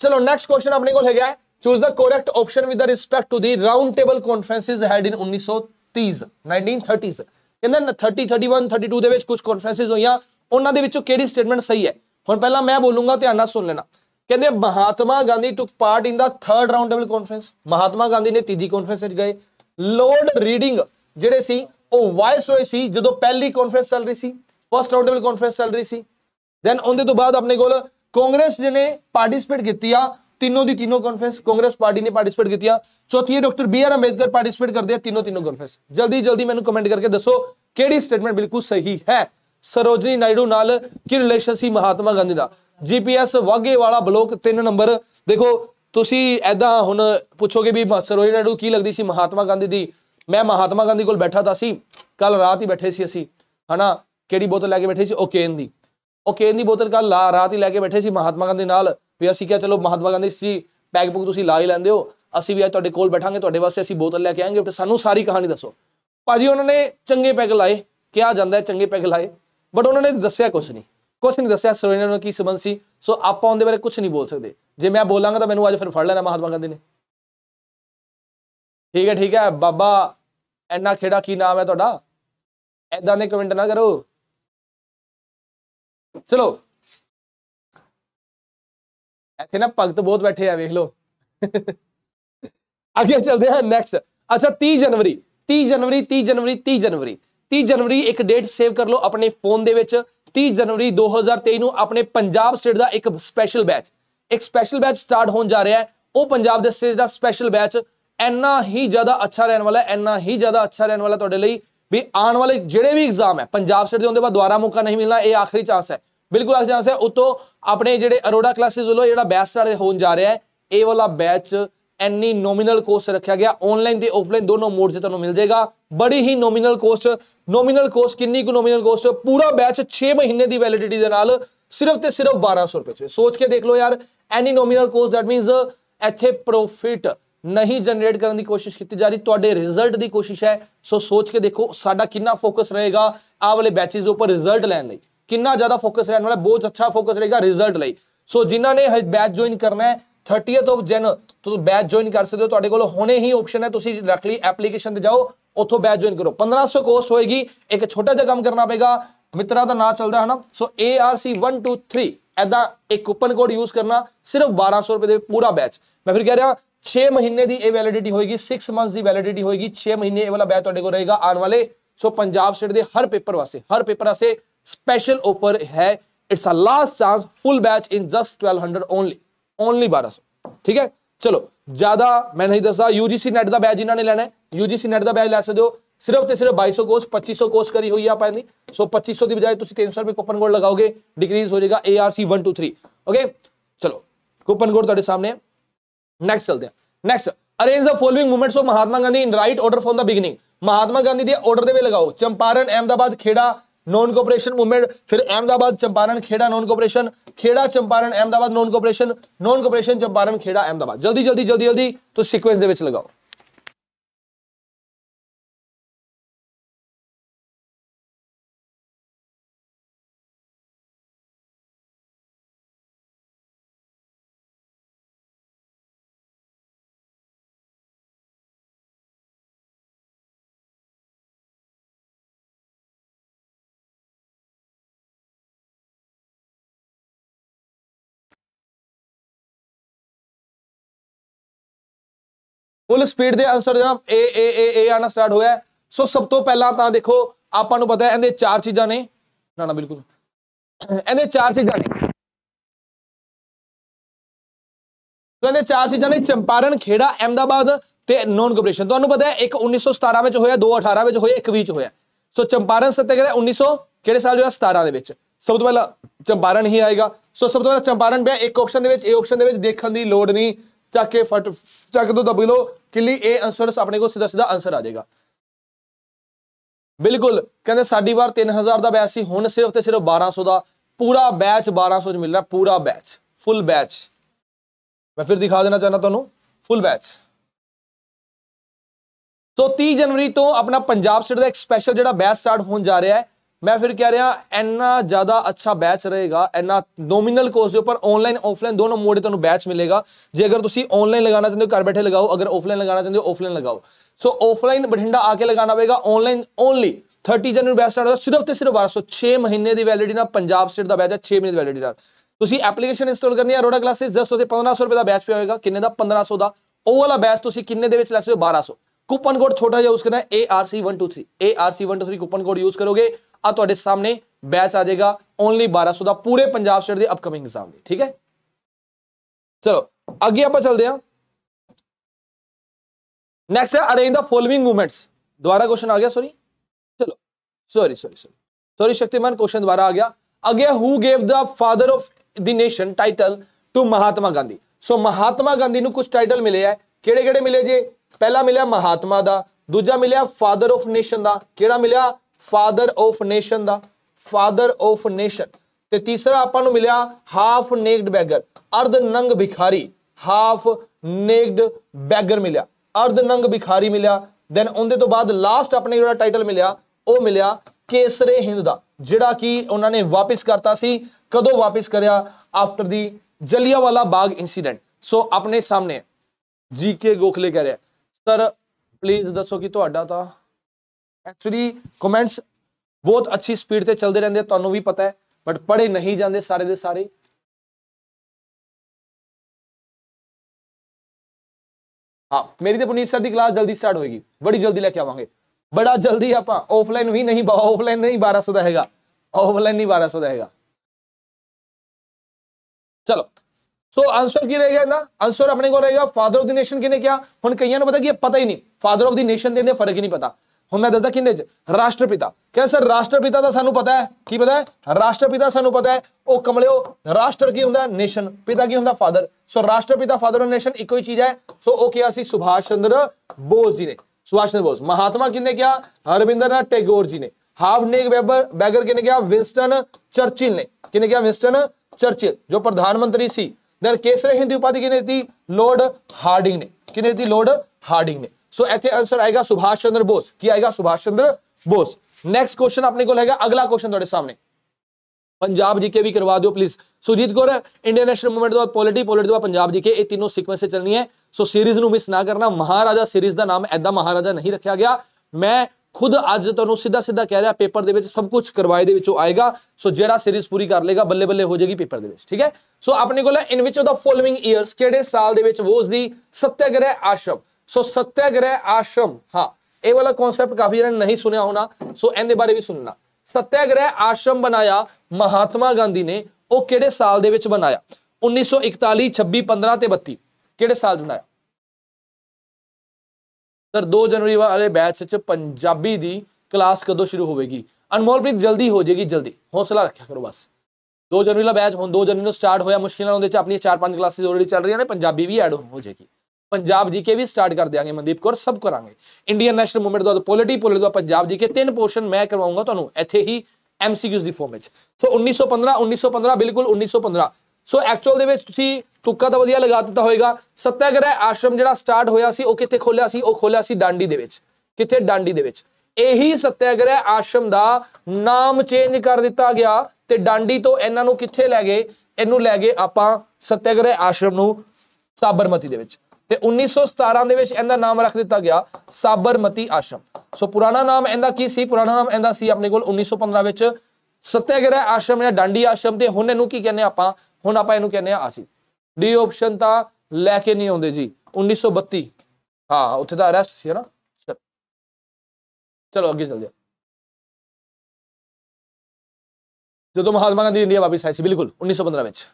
ਚਲੋ ਨੈਕਸਟ ਕੁਐਸਚਨ ਆਪਣੇ ਕੋਲ ਹੈਗਾ choose the correct option with respect to the round table conferences held in 1930s 1930s ਕਹਿੰਦਾ 30 31 32 ਦੇ ਵਿੱਚ ਕੁਝ ਕਾਨਫਰੈਂਸਿਸ ਹੋਈਆਂ ਉਹਨਾਂ ਦੇ ਵਿੱਚੋਂ ਕਿਹੜੀ ਸਟੇਟਮੈਂਟ ਸਹੀ ਹੈ ਹੁਣ ਪਹਿਲਾਂ ਮੈਂ ਬੋਲੂੰਗਾ ਧਿਆਨ ਨਾਲ ਸੁਣ ਲੈਣਾ ਕਹਿੰਦੇ Mahatma Gandhi took part in the third round table conference Mahatma Gandhi ਨੇ ਤੀਜੀ ਕਾਨਫਰੈਂਸ ਵਿੱਚ ਗਏ ਲੋਡ ਰੀਡਿੰਗ ਜਿਹੜੇ ਸੀ ਉਹ ਵਾਇਸ ਹੋਏ ਸੀ ਜਦੋਂ ਪਹਿਲੀ ਕਾਨਫਰੰਸ ਚੱਲ ਰਹੀ ਸੀ ਫਸਟ ਆਊਟੇਬਲ ਕਾਨਫਰੰਸ ਚੱਲ ਰਹੀ ਸੀ ਦੈਨ ਉਹਦੇ ਤੋਂ ਬਾਅਦ ਆਪਣੇ ਕੋਲ ਕਾਂਗਰਸ ਜਿਹਨੇ ਪਾਰਟਿਸਿਪੇਟ ਕੀਤੀ ਆ ਤਿੰਨੋਂ ਦੀ ਤਿੰਨੋਂ ਕਾਨਫਰੰਸ ਕਾਂਗਰਸ ਪਾਰਟੀ ਨੇ ਪਾਰਟਿਸਿਪੇਟ ਆ ਚੌਥੀ ਹੈ doctor B R Ambedkar participate ਕਰਦੇ ਆ ਤਿੰਨੋਂ ਤਿੰਨੋਂ ਕਾਨਫਰੰਸ ਜਲਦੀ ਜਲਦੀ ਮੈਨੂੰ ਕਮੈਂਟ ਕਰਕੇ ਦੱਸੋ ਕਿਹੜੀ ਸਟੇਟਮੈਂਟ ਬਿਲਕੁਲ ਸਹੀ ਹੈ ਸਰੋਜਨੀ ਨਾਇਡੂ ਨਾਲ ਕੀ ਰਿਲੇਸ਼ਨ ਸੀ ਮਹਾਤਮਾ ਗਾਂਧੀ ਦਾ ਜੀਪੀਐਸ ਵਾਗੇ ਵਾਲਾ ਬਲੋਕ 3 ਨੰਬਰ ਦੇਖੋ ਤੁਸੀਂ ਐਦਾਂ ਹੁਣ ਪੁੱਛੋਗੇ ਵੀ ਸਰੋਜ ਨਾਇਡੂ ਕੀ ਲੱਗਦੀ ਸੀ ਮਹਾਤਮਾ ਗਾਂਧੀ ਦੀ ਮੈਂ ਮਹਾਤਮਾ ਗਾਂਧੀ ਕੋਲ ਬੈਠਾ ਤਾਂ ਸੀ ਕੱਲ ਰਾਤ ਹੀ ਬੈਠੇ ਸੀ ਅਸੀਂ ਹਨਾ ਕਿਹੜੀ ਬੋਤਲ ਲੈ ਕੇ ਬੈਠੇ ਸੀ ਓਕੇਨ ਦੀ ਓਕੇਨ ਦੀ ਬੋਤਲ ਕੱਲ ਰਾਤ ਹੀ ਲੈ ਕੇ ਬੈਠੇ ਸੀ ਮਹਾਤਮਾ ਗਾਂਧੀ ਨਾਲ ਵੀ ਅਸੀਂ ਕਿਹਾ ਚਲੋ ਮਹਾਤਮਾ ਗਾਂਧੀ ਸੀ ਪੈਕ ਬੁੱਕ ਤੁਸੀਂ ਲਾ ਹੀ ਲੈਂਦੇ ਹੋ ਅਸੀਂ ਵੀ ਅੱਜ ਤੁਹਾਡੇ ਕੋਲ ਬੈਠਾਂਗੇ ਤੁਹਾਡੇ ਵਾਸਤੇ ਅਸੀਂ ਬੋਤਲ ਲੈ ਕੇ ਆਏਗੇ ਤੇ ਸਾਨੂੰ ਸਾਰੀ ਕਹਾਣੀ ਦੱਸੋ ਭਾਜੀ ਉਹਨਾਂ ਨੇ ਚੰਗੇ ਪੈਗ ਲਾਏ ਕਿਹਾ ਜਾਂਦਾ ਚੰਗੇ ਪੈਗ ਲਾਏ ਬਟ ਉਹਨਾਂ ਨੇ ਦੱਸਿਆ ਕੁਝ ਨਹੀਂ ਕੁਝ ਨਹੀਂ ਦੱਸਿਆ ਸੋਨੀਆ ਨਾਲ ਕੀ ਸਬੰਧ ਸੀ ਸੋ ਆਪਾਂ ਉਹਦੇ ਬਾਰੇ ਕੁਝ ਨਹੀਂ ਬੋਲ ਸਕਦੇ ਜੇ ਮੈਂ ਬੋਲਾਂਗਾ ਤਾਂ ਮੈਨੂੰ ਅੱਜ ਫਿਰ ਫੜ ਲੈਣਾ ਮਹਾਤਮਾ ਗਾਂਧੀ ਨੇ ਠੀਕ ਹੈ ਠੀਕ ਹੈ ਬਾਬਾ ਐਨਾ ਖੇੜਾ ਕੀ ਨਾਮ ਹੈ ਤੁਹਾਡਾ ਐਦਾਂ ਦੇ ਕਮੈਂਟ ਨਾ ਕਰੋ ਚਲੋ ਇੱਥੇ ਨਾ ਭਗਤ ਬਹੁਤ ਬੈਠੇ ਆ ਵੇਖ ਲਓ ਅੱਗੇ ਚੱਲਦੇ ਹਾਂ ਨੈਕਸਟ ਅੱਛਾ 30 ਜਨਵਰੀ 30 ਜਨਵਰੀ 30 ਜਨਵਰੀ 30 ਜਨਵਰੀ 30 ਜਨਵਰੀ ਇੱਕ ਡੇਟ ਸੇਵ ਕਰ ਲਓ ਆਪਣੇ ਫੋਨ ਦੇ ਵਿੱਚ 30 ਜਨਵਰੀ 2023 ਨੂੰ ਆਪਣੇ ਪੰਜਾਬ ਸਟੇਟ ਦਾ ਇੱਕ ਸਪੈਸ਼ਲ ਬੈਚ ਇੱਕ ਸਪੈਸ਼ਲ ਬੈਚ ਸਟਾਰਟ ਹੋਣ ਜਾ ਰਿਹਾ ਹੈ ਉਹ ਪੰਜਾਬ ਦੇ ਸਟੇਟ ਦਾ ਸਪੈਸ਼ਲ ਬੈਚ ਇੰਨਾ ਹੀ ਜ਼ਿਆਦਾ ਅੱਛਾ ਰਹਿਣ ਵਾਲਾ ਹੈ ਇੰਨਾ ਹੀ ਜ਼ਿਆਦਾ ਅੱਛਾ ਰਹਿਣ ਵਾਲਾ ਤੁਹਾਡੇ ਲਈ ਵੀ ਆਉਣ ਵਾਲੇ ਜਿਹੜੇ ਵੀ ਐਗਜ਼ਾਮ ਹੈ ਪੰਜਾਬ ਸਟੇਟ ਦੇ ਉਹਦੇ ਬਾਅਦ ਦੁਬਾਰਾ ਮੌਕਾ ਨਹੀਂ ਮਿਲਣਾ ਇਹ ਆਖਰੀ ਚਾਂਸ ਹੈ ਬਿਲਕੁਲ ਆਖਰੀ ਚਾਂਸ ਹੈ ਉਤੋਂ ਆਪਣੇ ਜਿਹੜੇ ਅਰੋੜਾ ਕਲਾਸਿਸ ਵੱਲੋਂ ਜਿਹੜਾ ਬੈਚ ਸਟਾਰਟ ਹੋਣ ਜਾ ਰਿਹਾ ਹੈ ਇਹ ਵਾਲਾ ਬੈਚ एनी नोमीनल कोर्स रखा गया ऑनलाइन से ऑफलाइन दोनों मोड से तुम्हें मिल जाएगा बड़ी ही नॉमिनल कोर्स नॉमिनल कोर्स कि नॉमिनल कोर्स पूरा बैच छे महीने की वैलिडिटी सिर्फ तो सिर्फ बारह सौ रुपए सोच के देख लो यार any nominal course that means इतने प्रोफिट नहीं जनरेट करने की कोशिश की जा रही थोड़े रिजल्ट की कोशिश है सो सोच के देखो साडा कि फोकस रहेगा आ वाले बैचिज उपर रिजल्ट लैन कि ज्यादा फोकस रहने वाला बहुत अच्छा फोकस रहेगा रिजल्ट लो सो जिन्होंने बैच ज्वाइन करना है 30th ਆਫ ਜਨ ਤੁਸੀਂ ਬੈਚ ਜੁਆਇਨ ਕਰ ਸਕਦੇ ਹੋ ਤੁਹਾਡੇ ਕੋਲ ਹੁਣੇ ਹੀ ਆਪਸ਼ਨ ਹੈ ਤੁਸੀਂ ਡਾਇਰੈਕਟਲੀ ਐਪਲੀਕੇਸ਼ਨ ਤੇ ਜਾਓ ਉੱਥੋਂ ਬੈਚ ਜੁਆਇਨ ਕਰੋ 1500 ਕੋਸਟ ਹੋਏਗੀ ਇੱਕ ਛੋਟਾ ਜਿਹਾ ਕੰਮ ਕਰਨਾ ਪਏਗਾ ਮਿੱਤਰਾ ਦਾ ਨਾਂ ਚੱਲਦਾ ਹੈ ਨਾ ਸੋ ARC123 ਐਦਾ ਇੱਕ ਕੂਪਨ ਕੋਡ ਯੂਜ਼ ਕਰਨਾ ਸਿਰਫ 1200 ਰੁਪਏ ਦੇ ਪੂਰਾ ਬੈਚ ਮੈਂ ਫਿਰ ਕਹਿ ਰਿਹਾ 6 ਮਹੀਨੇ ਦੀ ਇਹ ਵੈਲਿਡਿਟੀ ਹੋਏਗੀ 6 ਮੰਥਸ ਦੀ ਵੈਲਿਡਿਟੀ ਹੋਏਗੀ 6 ਮਹੀਨੇ ਇਹ ਵਾਲਾ ਬੈਚ ਤੁਹਾਡੇ ਕੋਲ ਰਹੇਗਾ ਆਉਣ ਵਾਲੇ ਸੋ ਪੰਜਾਬ ਸਟੇਟ ਦੇ ਹਰ ਪੇਪਰ ਵਾਸਤੇ ਹਰ ਪੇਪਰ ਵਾਸਤੇ ਸਪੈਸ਼ਲ ਆਫਰ ਹੈ it's a last chance full batch in just 1200 only only 1200 ਠੀਕ ਹੈ ਚਲੋ ਜਿਆਦਾ ਮੈਂ ਨਹੀਂ ਦੱਸਦਾ UGC net ਦਾ ਬੈਚ ਇਹਨਾਂ ਨੇ ਲੈਣਾ ਹੈ UGC net ਦਾ ਬੈਚ ਲੈ ਸਕਦੇ ਹੋ ਸਿਰਫ ਤੇ ਸਿਰਫ 2200 ਕੋਰਸ 2500 ਕੋਰਸ ਕਰੀ ਹੋਈ ਆ ਆਪਾਂ ਇਹਦੀ ਸੋ 2500 ਦੀ ਬਜਾਏ ਤੁਸੀਂ 300 ਰੁਪਏ ਕੂਪਨ ਕੋਡ ਲਗਾਓਗੇ ਡਿਕਰੀਜ਼ ਹੋ ਜਾਏਗਾ ARC 123 ਓਕੇ ਚਲੋ ਕੂਪਨ ਕੋਡ ਤੁਹਾਡੇ ਸਾਹਮਣੇ ਹੈ ਨੈਕਸਟ ਚਲਦੇ ਆ next arrange the following movements of Mahatma Gandhi in right order from the beginning Mahatma Gandhi ਦੇ ਆਰਡਰ ਦੇ ਵੇ ਲਗਾਓ Champaran Ahmedabad Kheda non cooperation movement ਫਿਰ Ahmedabad Champaran Kheda non cooperation Kheda Champaran Ahmedabad non cooperation non cooperation Champaran Kheda Ahmedabad ਜਲਦੀ ਜਲਦੀ ਜਲਦੀ ਜਲਦੀ ਤੁਸੀਂ ਸੀਕੁਐਂਸ ਦੇ ਵਿੱਚ ਲਗਾਓ ਫੁੱਲ ਸਪੀਡ ਦੇ ਆਨਸਰ ਜਨਾਬ ਏ ਏ ਏ ਏ ਆਣਾ ਸਟਾਰਟ ਹੋਇਆ ਸੋ ਸਭ ਤੋਂ ਪਹਿਲਾਂ ਤਾਂ ਦੇਖੋ ਆਪਾਂ ਨੂੰ ਪਤਾ ਇਹਦੇ ਚਾਰ ਚੀਜ਼ਾਂ ਨੇ ਨਾ ਨਾ ਬਿਲਕੁਲ ਇਹਦੇ ਚਾਰ ਚੀਜ਼ਾਂ ਨੇ ਕਹਿੰਦੇ ਚਾਰ ਚੀਜ਼ਾਂ ਨੇ ਚੰਪਾਰਨ ਖੇੜਾ ਅਹਮਦਾਬਾਦ ਤੇ ਨੌਨ ਕੋਪਰੇਸ਼ਨ ਤੁਹਾਨੂੰ ਪਤਾ ਹੈ ਇੱਕ 1917 ਵਿੱਚ ਹੋਇਆ ਦੋ 18 ਵਿੱਚ ਹੋਇਆ ਇੱਕ ਵਿੱਚ ਹੋਇਆ ਸੋ ਚੰਪਾਰਨ ਸਤਿਆਗ੍ਰਹਿ 1900 ਕਿਹੜੇ ਸਾਲ ਹੋਇਆ 17 ਦੇ ਵਿੱਚ ਸਭ ਤੋਂ ਪਹਿਲਾਂ ਚੰਪਾਰਨ ਹੀ ਆਏਗਾ ਸੋ ਸਭ ਤੋਂ ਪਹਿਲਾਂ ਚੰਪਾਰਨ ਬਿਆ ਇੱਕ ਆਪਸ਼ਨ ਦੇ ਵਿੱਚ ਇਹ ਆਪਸ਼ਨ ਦੇ ਵਿੱਚ ਦੇਖਣ ਦੀ ਲੋੜ ਨਹੀਂ ਚੱਕ ਕੇ ਫਟ ਚੱਕ ਦੋ ਦਬ ਲਓ ਕਿ ਲਈ ਇਹ ਆਨਸਰ ਆਪਣੇ ਕੋਲ ਸਿੱਧਾ ਸਿੱਧਾ ਆਨਸਰ ਆ ਜਾਏਗਾ ਬਿਲਕੁਲ ਕਹਿੰਦੇ ਸਾਡੀ ਵਾਰ 3000 ਦਾ ਬੈਚ ਸੀ ਹੁਣ ਸਿਰਫ ਤੇ ਸਿਰਫ 1200 ਦਾ ਪੂਰਾ ਬੈਚ 1200 ਚ ਮਿਲ ਰਿਹਾ ਪੂਰਾ ਬੈਚ ਫੁੱਲ ਬੈਚ ਮੈਂ ਫਿਰ ਦਿਖਾ ਦੇਣਾ ਚਾਹਨਾ ਤੁਹਾਨੂੰ ਫੁੱਲ ਬੈਚ ਸੋ 30 ਜਨਵਰੀ ਤੋਂ ਆਪਣਾ ਪੰਜਾਬ ਸਟੇਟ ਦਾ ਇੱਕ ਸਪੈਸ਼ਲ ਜਿਹੜਾ ਬੈਚ ਸਟਾਰਟ ਹੋਣ ਜਾ ਰਿਹਾ ਹੈ ਮੈਂ ਫਿਰ ਕਹਿ ਰਿਹਾ ਐਨਾ ਜ਼ਿਆਦਾ ਅੱਛਾ ਬੈਚ ਰਹੇਗਾ ਐਨਾ ਨੋਮੀਨਲ ਕੋਰਸ ਦੇ ਉੱਪਰ ਆਨਲਾਈਨ ਆਫਲਾਈਨ ਦੋਨੋਂ ਮੋੜੇ ਤੁਹਾਨੂੰ ਬੈਚ ਮਿਲੇਗਾ ਜੇ ਅਗਰ ਤੁਸੀਂ ਆਨਲਾਈਨ ਲਗਾਉਣਾ ਚਾਹੁੰਦੇ ਹੋ ਘਰ ਬੈਠੇ ਲਗਾਓ ਅਗਰ ਆਫਲਾਈਨ ਲਗਾਉਣਾ ਚਾਹੁੰਦੇ ਹੋ ਆਫਲਾਈਨ ਲਗਾਓ ਸੋ ਆਫਲਾਈਨ ਬਠਿੰਡਾ ਆ ਕੇ ਲਗਾਉਣਾ ਪਵੇਗਾ ਆਨਲਾਈਨ ਓਨਲੀ 30 ਜਨਵਰੀ ਬੈਚ ਸਟਾਰਟ ਸਿਰਫ ਤੇ ਸਿਰਫ 1206 ਮਹੀਨੇ ਦੀ ਵੈਲਿਡਿਟੀ ਨਾਲ ਪੰਜਾਬ ਸਟੇਟ ਦਾ ਬੈਚ ਹੈ 6 ਮਹੀਨੇ ਦੀ ਵੈਲਿਡਿਟੀ ਨਾਲ ਤੁਸੀਂ ਐਪਲੀਕੇਸ਼ਨ ਇੰਸਟਾਲ ਕਰਨੀ ਹੈ ਅਰੋੜਾ ਕਲਾਸਿਸ ਜਸਟ ਉਹਦੇ 1500 ਰੁਪਏ ਦਾ ਬੈਚ ਪਿਆ ਹੋਏਗਾ ਕਿੰਨੇ ਦਾ 1500 ਦਾ ਉਹ ਵਾਲਾ ਬੈਚ ਤੁਸੀਂ ਕਿੰਨੇ ਦੇ ਵਿੱਚ ਲੈ ਸਕਦੇ ਹੋ 1200 ਕੂਪਨ ਕੋਡ ਛੋਟਾ ਜਿਹਾ ਯੂਜ਼ ਕਰਨਾ ਹੈ ARC123 ARC123 coupon code use ਕਰੋਗੇ ਆ ਤੁਹਾਡੇ ਸਾਹਮਣੇ ਬੈਚ ਆ ਜਾਏਗਾ ਓਨਲੀ 1200 ਦਾ ਪੂਰੇ ਪੰਜਾਬ ਸਟੇਟ ਦੇ ਅਪਕਮਿੰਗ ਐਗਜ਼ਾਮ ਲਈ ਠੀਕ ਹੈ ਚਲੋ ਅੱਗੇ ਆਪਾਂ ਚੱਲਦੇ ਹਾਂ ਨੈਕਸਟ ਹੈ ਅਰੇਂਜ ਦਾ ਫੋਲੋਇੰਗ ਮੂਵਮੈਂਟਸ ਦੁਬਾਰਾ ਕੁਐਸਚਨ ਆ ਗਿਆ ਸੌਰੀ ਚਲੋ sorry sorry sorry sorry Shaktimaan question ਦੁਬਾਰਾ ਆ ਗਿਆ ਅੱਗੇ who gave the father of the nation title to Mahatma Gandhi so Mahatma Gandhi ਨੂੰ ਕੁਝ ਟਾਈਟਲ ਮਿਲੇ ਆ ਕਿਹੜੇ ਕਿਹੜੇ ਮਿਲੇ ਜੇ ਪਹਿਲਾ ਮਿਲਿਆ ਮਹਾਤਮਾ ਦਾ ਦੂਜਾ ਮਿਲਿਆ ਫਾਦਰ ਆਫ ਨੇਸ਼ਨ ਦਾ ਕਿਹੜਾ ਮਿਲਿਆ ਫਾਦਰ ਆਫ ਨੇਸ਼ਨ ਦਾ ਫਾਦਰ ਆਫ ਨੇਸ਼ਨ ਤੇ ਤੀਸਰਾ ਆਪਾਂ ਨੂੰ ਮਿਲਿਆ ਹਾਫ ਨੇਕਡ ਬੈਗਰ ਅਰਧ ਨੰਗ ਭਿਖਾਰੀ ਹਾਫ ਨੇਕਡ ਬੈਗਰ ਮਿਲਿਆ ਅਰਧ ਨੰਗ ਭਿਖਾਰੀ ਮਿਲਿਆ ਦੈਨ ਉਹਦੇ ਤੋਂ ਬਾਅਦ ਲਾਸਟ ਆਪਣੇ ਜਿਹੜਾ ਟਾਈਟਲ ਮਿਲਿਆ ਉਹ ਮਿਲਿਆ ਕੇਸਰੇ ਹਿੰਦ ਦਾ ਜਿਹੜਾ ਕਿ ਉਹਨਾਂ ਨੇ ਵਾਪਸ ਕਰਤਾ ਸੀ ਕਦੋਂ ਵਾਪਸ ਕਰਿਆ after the Jallianwala Bagh incident so ਆਪਣੇ ਸਾਹਮਣੇ ਜੀਕੇ ਗੋਖਲੇ ਕਹਿ ਰਿਹਾ ਸਰ ਪਲੀਜ਼ ਦੱਸੋ ਕਿ ਤੁਹਾਡਾ ਤਾਂ ਐਕਚੁਅਲੀ ਕਮੈਂਟਸ ਬਹੁਤ ਅੱਛੀ ਸਪੀਡ ਤੇ ਚੱਲਦੇ ਰਹਿੰਦੇ ਆ ਤੁਹਾਨੂੰ ਵੀ ਪਤਾ ਹੈ ਬਟ ਪੜੇ ਨਹੀਂ ਜਾਂਦੇ ਸਾਰੇ ਦੇ ਸਾਰੇ ਹਾਂ ਮੇਰੀ ਤੇ ਪੁਨੀਤ ਸਰ ਦੀ ਕਲਾਸ ਜਲਦੀ ਸਟਾਰਟ ਹੋਏਗੀ ਬੜੀ ਜਲਦੀ ਲੈ ਕੇ ਆਵਾਂਗੇ ਬੜਾ ਜਲਦੀ ਆਪਾਂ ਆਫਲਾਈਨ ਵੀ ਨਹੀਂ ਬਾ ਆਫਲਾਈਨ ਨਹੀਂ 1200 ਦਾ ਹੈਗਾ ਆਫਲਾਈਨ ਨਹੀਂ 1200 ਦਾ ਹੈਗਾ ਚਲੋ ਸੋ ਆਨਸਰ ਕੀ ਰਹੇਗਾ ਨਾ ਆਨਸਰ ਆਪਣੇ ਕੋਲ ਰਹੇਗਾ ਫਾਦਰ ਆਫ ਦੀ ਨੇਸ਼ਨ ਕਿਨੇ ਕਿਹਾ ਹੁਣ ਕਈਆਂ ਨੂੰ ਪਤਾ ਕੀ ਪਤਾ ਹੀ ਨਹੀਂ ਫਾਦਰ ਆਫ ਦੀ ਨੇਸ਼ਨ ਦੇ ਅੰਦਰ ਫਰਕ ਹੀ ਨਹੀਂ ਪਤਾ ਹੁਣ ਮੈਂ ਦੱਸਦਾ ਕਿੰਨੇ ਚ ਰਾਸ਼ਟਰਪਿਤਾ ਕਹਿੰਦਾ ਸਰ ਰਾਸ਼ਟਰਪਿਤਾ ਦਾ ਸਾਨੂੰ ਪਤਾ ਹੈ ਕੀ ਪਤਾ ਹੈ ਰਾਸ਼ਟਰਪਿਤਾ ਸਾਨੂੰ ਪਤਾ ਹੈ ਉਹ ਕਮਲਿਓ ਰਾਸ਼ਟਰ ਕੀ ਹੁੰਦਾ ਨੇਸ਼ਨ ਪਿਤਾ ਕੀ ਹੁੰਦਾ ਫਾਦਰ ਸੋ ਰਾਸ਼ਟਰਪਿਤਾ ਫਾਦਰ ਔਰ ਨੇਸ਼ਨ ਇੱਕੋ ਹੀ ਚੀਜ਼ ਹੈ ਸੋ ਉਹ ਕਿਹਾ ਸੀ ਸੁਭਾਸ਼ ਚੰਦਰ ਬੋਸ ਜੀ ਨੇ ਸੁਭਾਸ਼ ਚੰਦਰ ਬੋਸ ਮਹਾਤਮਾ ਕਿੰਨੇ ਕਿਹਾ ਹਰਵਿੰਦਰਨਾਥ ਟੈਗੋਰ ਜੀ ਨੇ ਹਾਵਨੇਕ ਵੈਬਰ ਬੈਗਰ ਕਿਨੇ ਕਿਹਾ ਵਿਨਸਟਨ ਚਰਚਿਲ ਨੇ ਕਿਨੇ ਕਿਹਾ ਵਿਨਸਟਨ ਚਰਚਿਲ ਜੋ ਪ੍ਰਧਾਨ ਮੰਤਰੀ ਸੀ ਦਰ ਕੇਸਰੇ ਹਿੰਦੀ ਉਪਾਧੀ ਕਿਨੇ ਦਿੱਤੀ ਲਾਰਡ ਹਾਰਡਿੰਗ ਨੇ ਕਿਨੇ ਦਿੱਤੀ ਲਾਰਡ ਹਾਰਡਿੰਗ ਨੇ ਸੋ ਇੱਥੇ ਆਨਸਰ ਆਏਗਾ ਸੁਭਾਸ਼ ਚੰਦਰ ਬੋਸ ਕੀ ਆਏਗਾ ਸੁਭਾਸ਼ ਚੰਦਰ ਬੋਸ ਨੈਕਸਟ ਕੁਐਸਚਨ ਆਪਣੇ ਕੋਲ ਹੈਗਾ ਅਗਲਾ ਕੁਐਸਚਨ ਤੁਹਾਡੇ ਸਾਹਮਣੇ ਪੰਜਾਬ ਜੀਕੇ ਵੀ ਕਰਵਾ ਦਿਓ please Sujit Kaur Indian national movement ਦਾ ਬਾਅਦ ਪੋਲਿਟੀ ਪੋਲਿਟੀ ਦੇ ਬਾਅਦ ਪੰਜਾਬ ਜੀਕੇ ਇਹ ਤਿੰਨੋਂ ਸੀਕੁਐਂਸ ਚੱਲਣੀ ਹੈ ਸੋ ਸੀਰੀਜ਼ ਨੂੰ ਮਿਸ ਨਾ ਕਰਨਾ ਮਹਾਰਾਜਾ ਸੀਰੀਜ਼ ਦਾ ਨਾਮ ਐਦਾਂ ਮਹਾਰਾਜਾ ਨਹੀਂ ਰੱਖਿਆ ਗਿਆ ਮੈਂ ਖੁਦ ਅੱਜ ਤੁਹਾਨੂੰ ਸਿੱਧਾ ਸਿੱਧਾ ਕਹਿ ਰਿਹਾ ਪੇਪਰ ਦੇ ਵਿੱਚ ਸਭ ਕੁਝ ਕਰਵਾਏ ਦੇ ਵਿੱਚੋਂ ਆਏਗਾ ਸੋ ਜਿਹੜਾ ਸੀਰੀਜ਼ ਪੂਰੀ ਕਰ ਲੇਗਾ ਬੱਲੇ ਬੱਲੇ ਹੋ ਜਾਏਗੀ ਪੇਪਰ ਦੇ ਵਿੱਚ ਠੀਕ ਹੈ ਸੋ ਆਪਣੇ ਕੋਲ in which of the following years ਕਿਹੜੇ ਸਾਲ ਦੇ ਵਿੱਚ ਵੋਜ਼ ਦੀ ਸਤਿਆਗ੍ਰਹਿ ਆਸ਼ਰਮ ਸੋ ਸਤਿਆਗ੍ਰਹਿ ਆਸ਼ਰਮ ਹਾਂ ਇਹ ਵਾਲਾ ਕਨਸੈਪਟ ਕਾਫੀ ਜਣ ਨਹੀਂ ਸੁਣਿਆ ਹੋਣਾ ਸੋ ਇਹਦੇ ਬਾਰੇ ਵੀ ਸੁਣਨਾ ਸਤਿਆਗ੍ਰਹਿ ਆਸ਼ਰਮ ਬਣਾਇਆ ਮਹਾਤਮਾ ਗਾਂਧੀ ਨੇ ਉਹ ਕਿਹੜੇ ਸਾਲ ਦੇ ਵਿੱਚ ਬਣਾਇਆ 1941 26 15 ਤੇ 32 ਕਿਹੜੇ ਸਾਲ ਬਣਾਇਆ ਸਰ 2 ਜਨਵਰੀ ਵਾਲੇ ਬੈਚ 'ਚ ਪੰਜਾਬੀ ਦੀ ਕਲਾਸ ਕਦੋਂ ਸ਼ੁਰੂ ਹੋਵੇਗੀ ਅਨਮੋਲਪ੍ਰੀਤ ਜਲਦੀ ਹੋ ਜਾਏਗੀ ਜਲਦੀ ਹੌਸਲਾ ਰੱਖਿਆ ਕਰੋ ਬਸ 2 ਜਨਵਰੀ ਦਾ ਬੈਚ ਹੁਣ 2 ਜਨਵਰੀ ਨੂੰ ਸਟਾਰਟ ਹੋਇਆ ਮੁਸ਼ਕਿਲਾਂ ਉਹਦੇ 'ਚ ਆਪਣੀਆਂ 4-5 ਕਲਾਸਿਸ ਆਲਰੇਡੀ ਚੱਲ ਰਹੀਆਂ ਨੇ ਪੰਜਾਬੀ ਵੀ ਐਡ ਹੋ ਜਾਏਗੀ ਪੰਜਾਬ ਜੀ ਕੇ ਵੀ ਸਟਾਰਟ ਕਰ ਦਿਆਂਗੇ ਮਨਦੀਪ ਕੌਰ ਸਭ ਕਰਾਂਗੇ ਇੰਡੀਅਨ ਨੈਸ਼ਨਲ ਮੂਵਮੈਂਟ ਦਾ ਪੋਲਿਟੀ ਪੋਲਿਟੀ ਦਾ ਪੰਜਾਬ ਜੀ ਕੇ ਤਿੰਨ ਪੋਰਸ਼ਨ ਮੈਂ ਕਰਵਾਉਂਗਾ ਤੁਹਾਨੂੰ ਇੱਥੇ ਹੀ ਐਮਸੀਕਿਊਜ਼ ਦੀ ਫਾਰਮ ਵਿੱਚ ਸੋ 1915 1915 ਬਿਲਕੁਲ 1915 ਸੋ ਐਕਚੁਅਲ ਦੇ ਵਿੱਚ ਤੁਸੀਂ ਟੁੱਕਾ ਤਾਂ ਵਧੀਆ ਲਗਾ ਦਿੱਤਾ ਹੋਵੇਗਾ ਸਤਿਆਗ੍ਰਹਿ ਆਸ਼ਰਮ ਜਿਹੜਾ ਸਟਾਰਟ ਹੋਇਆ ਸੀ ਉਹ ਕਿੱਥੇ ਖੋਲਿਆ ਸੀ ਉਹ ਖੋਲਿਆ ਸੀ ਡਾਂਡੀ ਦੇ ਵਿੱਚ ਕਿੱਥੇ ਡਾਂਡੀ ਦੇ ਵਿੱਚ ਇਹੀ ਸਤਿਆਗ੍ਰਹਿ ਆਸ਼ਰਮ ਦਾ ਨਾਮ ਚੇਂਜ ਕਰ ਦਿੱਤਾ ਗਿਆ ਤੇ ਡਾਂਡੀ ਤੋਂ ਇਹਨਾਂ ਨੂੰ ਕਿੱਥੇ ਲੈ ਗਏ ਇਹਨੂੰ ਲੈ ਗਏ ਆਪਾਂ ਸਤਿਆਗ੍ਰਹਿ ਆਸ਼ਰਮ ਨੂੰ ਸਾਬਰਮਤੀ ਦੇ ਵਿੱਚ ਤੇ 1917 ਦੇ ਵਿੱਚ ਇਹਦਾ ਨਾਮ ਰੱਖ ਦਿੱਤਾ ਗਿਆ ਸਾਬਰਮਤੀ ਆਸ਼ਰਮ ਸੋ ਪੁਰਾਣਾ ਨਾਮ ਇਹਦਾ ਕੀ ਸੀ ਪੁਰਾਣਾ ਨਾਮ ਇਹਦਾ ਸੀ ਆਪਣੇ ਕੋਲ 1915 ਵਿੱਚ ਸਤਿਆਗ੍ਰਹਿ ਆਸ਼ਰਮ ਜਾਂ ਡਾਂਡੀ ਆਸ਼ਰਮ ਤੇ ਹੁਣ ਇਹਨੂੰ ਕੀ ਕਹਿੰਦੇ ਆਪਾਂ ਹੁਣ ਆਪਾਂ ਇਹਨੂੰ ਕਹਿੰਦੇ ਆ ਆਸੀ ਡੀ ਆਪਸ਼ਨ ਤਾਂ ਲੈ ਕੇ ਨਹੀਂ ਆਉਂਦੇ ਜੀ 1932 ਹਾਂ ਉੱਥੇ ਦਾ ਅਰੈਸਟ ਸੀ ਨਾ ਚਲੋ ਅੱਗੇ ਚੱਲਦੇ ਜਦੋਂ ਮਹਾਤਮਾ ਗਾਂਧੀ ਇੰਡੀਆ ਵਾਪਸ ਆਏ ਸੀ ਬਿਲਕੁਲ 1915 ਵਿੱਚ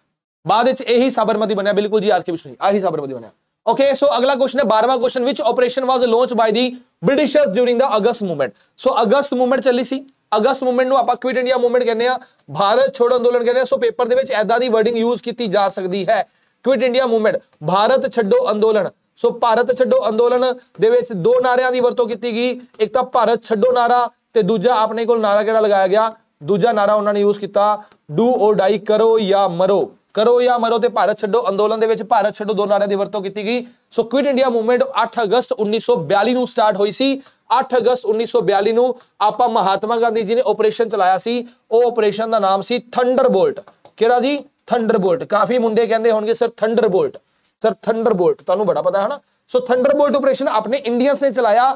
ਬਾਅਦ ਵਿੱਚ ਇਹੀ ਸਾਬਰਮਤੀ ਬਣਿਆ ਬਿਲਕੁਲ ਜੀ ਆਰਕੇ ਵਿਸ਼ਨੂੰ ਆਹੀ ਸਾਬਰਮਤੀ ਬਣਿਆ Okay, so agla question hai 12वां question which operation was launched by the Britishers during the August movement. So August movement ਚੱਲੀ ਸੀ ਅਗਸਤ ਮੂਵਮੈਂਟ ਨੂੰ ਆਪਾਂ ਕੁਇਟ ਇੰਡੀਆ ਮੂਵਮੈਂਟ ਕਹਿੰਦੇ ਆ ਭਾਰਤ ਛੋੜੋ ਅੰਦੋਲਨ ਕਹਿੰਦੇ ਆ ਸੋ ਪੇਪਰ ਦੇ ਵਿੱਚ ਐਦਾਂ ਦੀ ਵਰਡਿੰਗ ਯੂਜ਼ ਕੀਤੀ ਜਾ ਸਕਦੀ ਹੈ ਕੁਇਟ ਇੰਡੀਆ ਮੂਵਮੈਂਟ ਭਾਰਤ ਛੱਡੋ ਅੰਦੋਲਨ ਸੋ ਭਾਰਤ ਛੱਡੋ ਅੰਦੋਲਨ ਦੇ ਵਿੱਚ ਦੋ ਨਾਰਿਆਂ ਦੀ ਵਰਤੋਂ ਕੀਤੀ ਗਈ ਇੱਕ ਤਾਂ ਭਾਰਤ ਛੱਡੋ ਨਾਰਾ ਤੇ ਦੂਜਾ ਆਪਣੇ ਕੋਲ ਨਾਰਾ ਕਿਹੜਾ ਲਗਾਇਆ ਗਿਆ ਦੂਜਾ ਨਾਰਾ ਉਹਨਾਂ ਨੇ ਯੂਜ਼ ਕੀਤਾ ਡੂ অর ਡਾਈ ਕਰੋ ਜਾਂ ਮਰੋ ਕਰੋ ਜਾਂ ਮਰੋ ਤੇ ਭਾਰਤ ਛੱਡੋ ਅੰਦੋਲਨ ਦੇ ਵਿੱਚ ਭਾਰਤ ਛੱਡੋ ਦੋ ਨਾਰਿਆਂ ਦੀ ਵਰਤੋਂ ਕੀਤੀ ਗਈ ਸੋ ਕੁਇਟ ਇੰਡੀਆ ਮੂਵਮੈਂਟ 8 ਅਗਸਤ 1942 ਨੂੰ ਸਟਾਰਟ ਹੋਈ ਸੀ 8 ਅਗਸਤ 1942 ਨੂੰ ਆਪਾ ਮਹਾਤਮਾ ਗਾਂਧੀ ਜੀ ਨੇ ਆਪਰੇਸ਼ਨ ਚਲਾਇਆ ਸੀ ਉਹ ਆਪਰੇਸ਼ਨ ਦਾ ਨਾਮ ਸੀ ਥੰਡਰਬੋਲਟ ਕਿਹੜਾ ਜੀ ਥੰਡਰਬੋਲਟ ਕਾਫੀ ਮੁੰਡੇ ਕਹਿੰਦੇ ਹੋਣਗੇ ਸਰ ਥੰਡਰਬੋਲਟ ਸਰ ਥੰਡਰਬੋਲਟ ਤੁਹਾਨੂੰ ਬੜਾ ਪਤਾ ਹੈ ਨਾ ਸੋ ਥੰਡਰਬੋਲਟ ਆਪਰੇਸ਼ਨ ਆਪਣੇ ਇੰਡੀਅਨਸ ਨੇ ਚਲਾਇਆ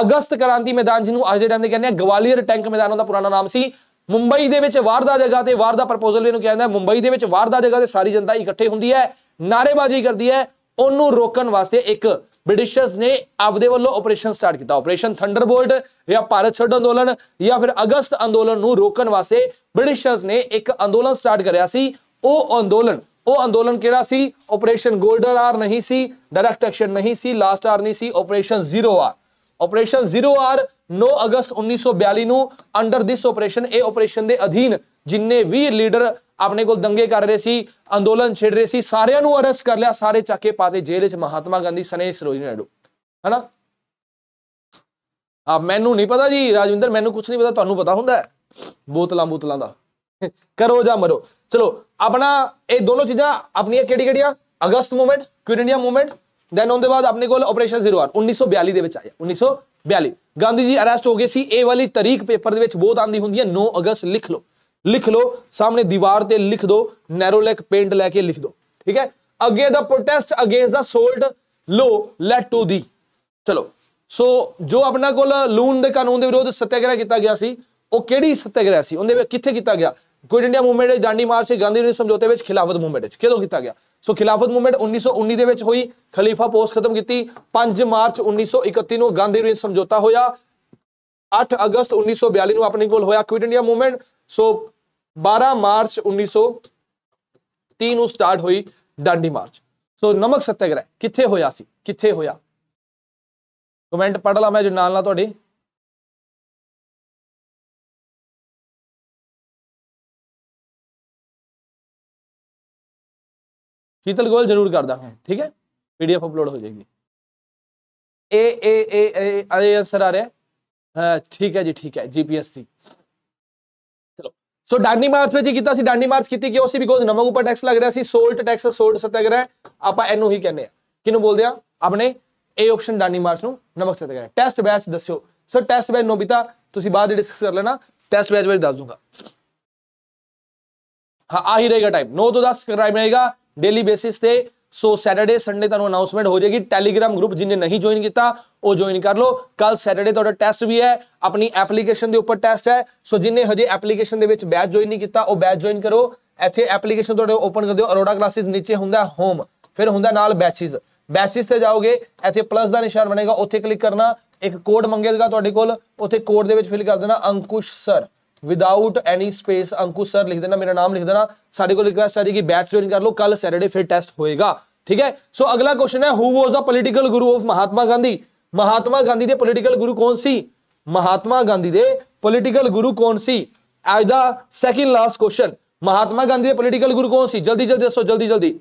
ਅਗਸਤ ਕ੍ਰਾਂਤੀ ਮੈਦਾਨ ਜਿਹਨੂੰ ਅੱਜ ਦੇ ਟਾਈਮ ਦੇ ਕਹਿੰਦੇ ਆ ਗਵਾਲੀਅਰ ਟੈਂਕ ਮੈਦਾਨ ਉਹਦਾ ਪੁਰਾਣਾ ਨਾਮ ਸੀ ਮੁੰਬਈ ਦੇ ਵਿੱਚ ਵਾਰ ਦਾ ਜਗ੍ਹਾ ਤੇ ਵਾਰ ਦਾ ਪ੍ਰਪੋਜ਼ਲ ਇਹਨੂੰ ਕਿਹਾ ਜਾਂਦਾ ਮੁੰਬਈ ਦੇ ਵਿੱਚ ਵਾਰ ਦਾ ਜਗ੍ਹਾ ਤੇ ਸਾਰੀ ਜਨਤਾ ਇਕੱਠੇ ਹੁੰਦੀ ਹੈ ਨਾਰੇਬਾਜ਼ੀ ਕਰਦੀ ਹੈ ਉਹਨੂੰ ਰੋਕਣ ਵਾਸਤੇ ਇੱਕ ਬ੍ਰਿਟਿਸ਼ਰਸ ਨੇ ਆਪਦੇ ਵੱਲੋਂ ਆਪਰੇਸ਼ਨ ਸਟਾਰਟ ਕੀਤਾ ਆਪਰੇਸ਼ਨ ਥੰਡਰਬੋਲਟ ਜਾਂ ਭਾਰਤ ਛੱਡੋ ਅੰਦੋਲਨ ਜਾਂ ਫਿਰ ਅਗਸਤ ਅੰਦੋਲਨ ਨੂੰ ਰੋਕਣ ਵਾਸਤੇ ਬ੍ਰਿਟਿਸ਼ਰਸ ਨੇ ਇੱਕ ਅੰਦੋਲਨ ਸਟਾਰਟ ਕਰਿਆ ਸੀ ਉਹ ਅੰਦੋਲਨ ਉਹ ਅੰਦੋਲਨ ਕਿਹੜਾ ਸੀ ਆਪਰੇਸ਼ਨ ਗੋਲਡਰ ਆਰ ਨਹੀਂ ਸੀ ਡਾਇਰੈਕਟ ਐਕਸ਼ਨ ਨਹੀਂ ਸੀ ਲਾਸਟ ਆਰ ਨਹੀਂ ਸੀ operation zero or operation zero or 9 ਅਗਸਤ 1942 ਨੂੰ ਅੰਡਰ ਦਿਸ ਆਪਰੇਸ਼ਨ ਇਹ ਆਪਰੇਸ਼ਨ ਦੇ ਅਧੀਨ ਜਿੰਨੇ ਵੀ ਲੀਡਰ ਆਪਣੇ ਕੋਲ ਦੰਗੇ ਕਰ ਰਹੇ ਸੀ ਅੰਦੋਲਨ ਛੇੜ ਰਹੇ ਸੀ ਸਾਰਿਆਂ ਨੂੰ ਅਰੈਸਟ ਕਰ ਲਿਆ ਸਾਰੇ ਚੱਕੇ ਪਾਤੇ ਜੇਲ੍ਹ ਵਿੱਚ ਮਹਾਤਮਾ ਗਾਂਧੀ ਸਨੇ ਸਰੋਜਨੀ ਨਾਇਡੂ ਹਨਾ ਆ ਮੈਨੂੰ ਨਹੀਂ ਪਤਾ ਜੀ ਰਾਜਵਿੰਦਰ ਮੈਨੂੰ ਕੁਝ ਨਹੀਂ ਪਤਾ ਤੁਹਾਨੂੰ ਪਤਾ ਹੁੰਦਾ ਬੋਤਲਾਂ ਬੋਤਲਾਂ ਦਾ ਕਰੋ ਜਾਂ ਮਰੋ ਚਲੋ ਆਪਣਾ ਇਹ ਦੋਨੋਂ ਚੀਜ਼ਾਂ ਆਪਣੀਆਂ ਕਿਹੜੀ ਕਿਹੜੀਆਂ ਅਗਸਤ movement quit India movement then ਉਹਦੇ ਬਾਅਦ ਆਪਣੇ ਕੋਲ ਆਪਰੇਸ਼ਨ ਜ਼ੀਰੋ ਆਰ 1942 ਦੇ ਵਿੱਚ ਆਇਆ 1942 42 ਗਾਂਧੀ ਜੀ ਅਰੈਸਟ ਹੋ ਗਏ ਸੀ ਇਹ ਵਾਲੀ ਤਾਰੀਖ ਪੇਪਰ ਦੇ ਵਿੱਚ ਬਹੁਤ ਆਂਦੀ ਹੁੰਦੀ ਹੈ 9 ਅਗਸਤ ਲਿਖ ਲਓ ਲਿਖ ਲਓ ਸਾਹਮਣੇ ਦੀਵਾਰ ਤੇ ਲਿਖ ਦਿਓ ਨੈਰੋਲੈਕ ਪੇਂਟ ਲੈ ਕੇ ਲਿਖ ਦਿਓ ਠੀਕ ਹੈ ਅੱਗੇ ਦਾ protest against the salt law let to the ਚਲੋ ਸੋ ਜੋ ਆਪਣਾ ਕੋਲ ਲੂਨ ਦੇ ਕਾਨੂੰਨ ਦੇ ਵਿਰੋਧ ਸਤਿਆਗ੍ਰਹਿ ਕੀਤਾ ਗਿਆ ਸੀ ਉਹ ਕਿਹੜੀ ਸਤਿਆਗ੍ਰਹਿ ਸੀ ਉਹਦੇ ਵਿੱਚ ਕਿੱਥੇ ਕੀਤਾ ਗਿਆ good India movement Dandi march Gandhi Gandhi ਨੇ ਸਮਝੌਤੇ ਵਿੱਚ ਖਿਲਾਫਤ ਮੂਵਮੈਂਟ ਵਿੱਚ ਕਿਦੋਂ ਕੀਤਾ ਗਿਆ ਸੋ ਖਿਲਾਫਤ ਮੂਵਮੈਂਟ 1919 ਦੇ ਵਿੱਚ ਹੋਈ ਖਲੀਫਾ ਪੋਸਟ ਖਤਮ ਕੀਤੀ 5 ਮਾਰਚ 1931 ਨੂੰ ਗਾਂਧੀ ਰੇਂਜ ਸਮਝੌਤਾ ਹੋਇਆ 8 ਅਗਸਤ 1942 ਨੂੰ ਆਪਣੇ ਕੋਲ ਹੋਇਆ quit India movement so 12 March 1903 ਨੂੰ ਸਟਾਰਟ ਹੋਈ ਡਾਂਡੀ ਮਾਰਚ ਸੋ ਨਮਕ ਸੱਤਿਆਗ੍ਰਹਿ ਕਿੱਥੇ ਹੋਇਆ ਸੀ ਕਿੱਥੇ ਹੋਇਆ ਕਮੈਂਟ ਪੜ੍ਹ ਲਾ ਮੈਂ ਜੋ ਨਾਲ ਨਾਲ ਤੁਹਾਡੇ शीतल गोयल जरूर कर ਠੀਕ ਹੈ ਪੀਡੀਐਫ ਅਪਲੋਡ ਹੋ ਜਾਏਗੀ ਏ ਏ ਏ ਏ ਆਏ आंसर ਆ ਰਿਹਾ ਹੈ ਠੀਕ ਹੈ ਜੀ ਠੀਕ ਹੈ ਜੀਪੀਐਸਸੀ ਚਲੋ ਸੋ ਡਾਂਡੀ ਮਾਰਚ ਵਿੱਚ ਕੀਤਾ ਸੀ ਡਾਂਡੀ ਮਾਰਚ ਕੀਤੀ ਕਿਉਂ ਸੀ ਬਿਕੋਜ਼ ਨਮਕ ਉੱਪਰ ਟੈਕਸ ਲੱਗ ਰਿਹਾ ਸੀ ਸੋਲਟ ਟੈਕਸ ਸੋਲਟ ਸਤਿਆਗ੍ਰਹਿ ਆਪਾਂ ਇਹਨੂੰ ਹੀ ਕਹਿੰਦੇ ਆ ਕਿਹਨੂੰ ਬੋਲਦੇ ਆ ਆਪਣੇ ਏ ਆਪਸ਼ਨ ਡਾਂਡੀ ਮਾਰਚ ਨੂੰ ਨਮਕ ਸਤਿਆਗ੍ਰਹਿ ਟੈਸਟ ਬੈਚ ਦੱਸਿਓ ਸਰ ਟੈਸਟ ਬੈਚ ਨੋਬਿਤਾ ਤੁਸੀਂ ਬਾਅਦ ਡਿਸਕਸ ਕਰ ਲੈਣਾ ਟੈਸਟ ਬੈਚ ਵਿੱਚ ਦੱਸ ਦੂੰਗਾ ਹਾਂ ਆ ਹੀ ਰਹੇਗਾ ਟਾਈਮ 9 ਤੋਂ 10 ਕਰਾਈ ਰਹੇਗਾ ਡੇਲੀ ਬੇਸਿਸ ਤੇ ਸੋ ਸੈਟਰਡੇ ਸੰਡੇ ਤੁਹਾਨੂੰ ਅਨਾਉਂਸਮੈਂਟ ਹੋ ਜਾਏਗੀ ਟੈਲੀਗ੍ਰam ਗਰੁੱਪ ਜਿਨੇ ਨਹੀਂ ਜੁਆਇਨ ਕੀਤਾ ਉਹ ਜੁਆਇਨ ਕਰ ਲਓ ਕੱਲ ਸੈਟਰਡੇ ਤੁਹਾਡਾ ਟੈਸਟ ਵੀ ਹੈ ਆਪਣੀ ਐਪਲੀਕੇਸ਼ਨ ਦੇ ਉੱਪਰ ਟੈਸਟ ਹੈ ਸੋ ਜਿਨੇ ਹਜੇ ਐਪਲੀਕੇਸ਼ਨ ਦੇ ਵਿੱਚ ਬੈਚ ਜੁਆਇਨ ਨਹੀਂ ਕੀਤਾ ਉਹ ਬੈਚ ਜੁਆਇਨ ਕਰੋ ਇੱਥੇ ਐਪਲੀਕੇਸ਼ਨ ਤੁਹਾਡੇ ਓਪਨ ਕਰ ਦਿਓ ਅਰੋੜਾ ਕਲਾਸਿਸ ਨੀਚੇ ਹੁੰਦਾ ਹੋਮ ਫਿਰ ਹੁੰਦਾ ਨਾਲ ਬੈਚਸ ਬੈਚਸ ਤੇ ਜਾਓਗੇ ਇੱਥੇ ਪਲੱਸ ਦਾ ਨਿਸ਼ਾਨ ਬਣੇਗਾ ਉੱਥੇ ਕਲਿੱਕ ਕਰਨਾ ਇੱਕ ਕੋਡ ਮੰਗੇਗਾ ਤੁਹਾਡੇ ਕੋਲ ਉੱਥੇ ਕੋਡ ਦੇ ਵਿੱਚ ਫਿਲ ਕਰ ਦੇਣਾ Ankush sir without any space Anku sir ਲਿਖ ਦੇਣਾ ਮੇਰਾ ਨਾਮ ਲਿਖ ਦੇਣਾ ਸਾਡੇ ਕੋਲ ਰਿਕਵੈਸਟ ਆ ਜੀ ਕਿ ਬੈਚ ਜੁਆਇਨ ਕਰ ਲਓ ਕੱਲ ਸੈਟਰਡੇ ਫਿਰ ਟੈਸਟ ਹੋਏਗਾ ਠੀਕ ਹੈ ਸੋ ਅਗਲਾ ਕੁਐਸਚਨ ਹੈ who was the political guru of Mahatma Gandhi Mahatma Gandhi ਦੇ ਪੋਲੀਟੀਕਲ ਗੁਰੂ ਕੌਣ ਸੀ ਮਹਾਤਮਾ ਗਾਂਧੀ ਦੇ ਪੋਲੀਟੀਕਲ ਗੁਰੂ ਕੌਣ ਸੀ as the second last question Mahatma Gandhi ਦੇ ਪੋਲੀਟੀਕਲ ਗੁਰੂ ਕੌਣ ਸੀ ਜਲਦੀ ਜਲਦੀ ਦੱਸੋ ਜਲਦੀ ਜਲਦੀ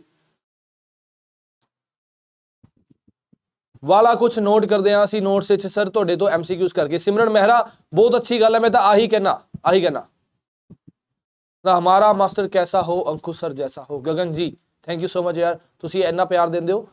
ਵਾਲਾ ਕੁਝ ਨੋਟ ਕਰਦੇ ਹਾਂ ਅਸੀਂ ਨੋਟਸ ਵਿੱਚ ਸਰ ਤੁਹਾਡੇ ਤੋਂ ਐਮਸੀਕਿਊਸ ਕਰਕੇ ਸਿਮਰਨ ਮਹਿਰਾ ਬਹੁਤ ਅੱਛੀ ਗੱਲ ਹੈ ਮੈਂ ਤਾਂ ਆਹੀ ਕਹਿਣਾ आही कहना ਨਾ ਹਮਾਰਾ ਮਾਸਟਰ ਕੈਸਾ ਹੋ ਅੰਕੁਸ਼ ਸਰ ਜੈਸਾ ਹੋ ਗਗਨ ਜੀ ਥੈਂਕ ਯੂ ਸੋ ਮਚ ਯਾਰ ਤੁਸੀਂ ਇੰਨਾ ਪਿਆਰ ਦਿੰਦੇ ਹੋ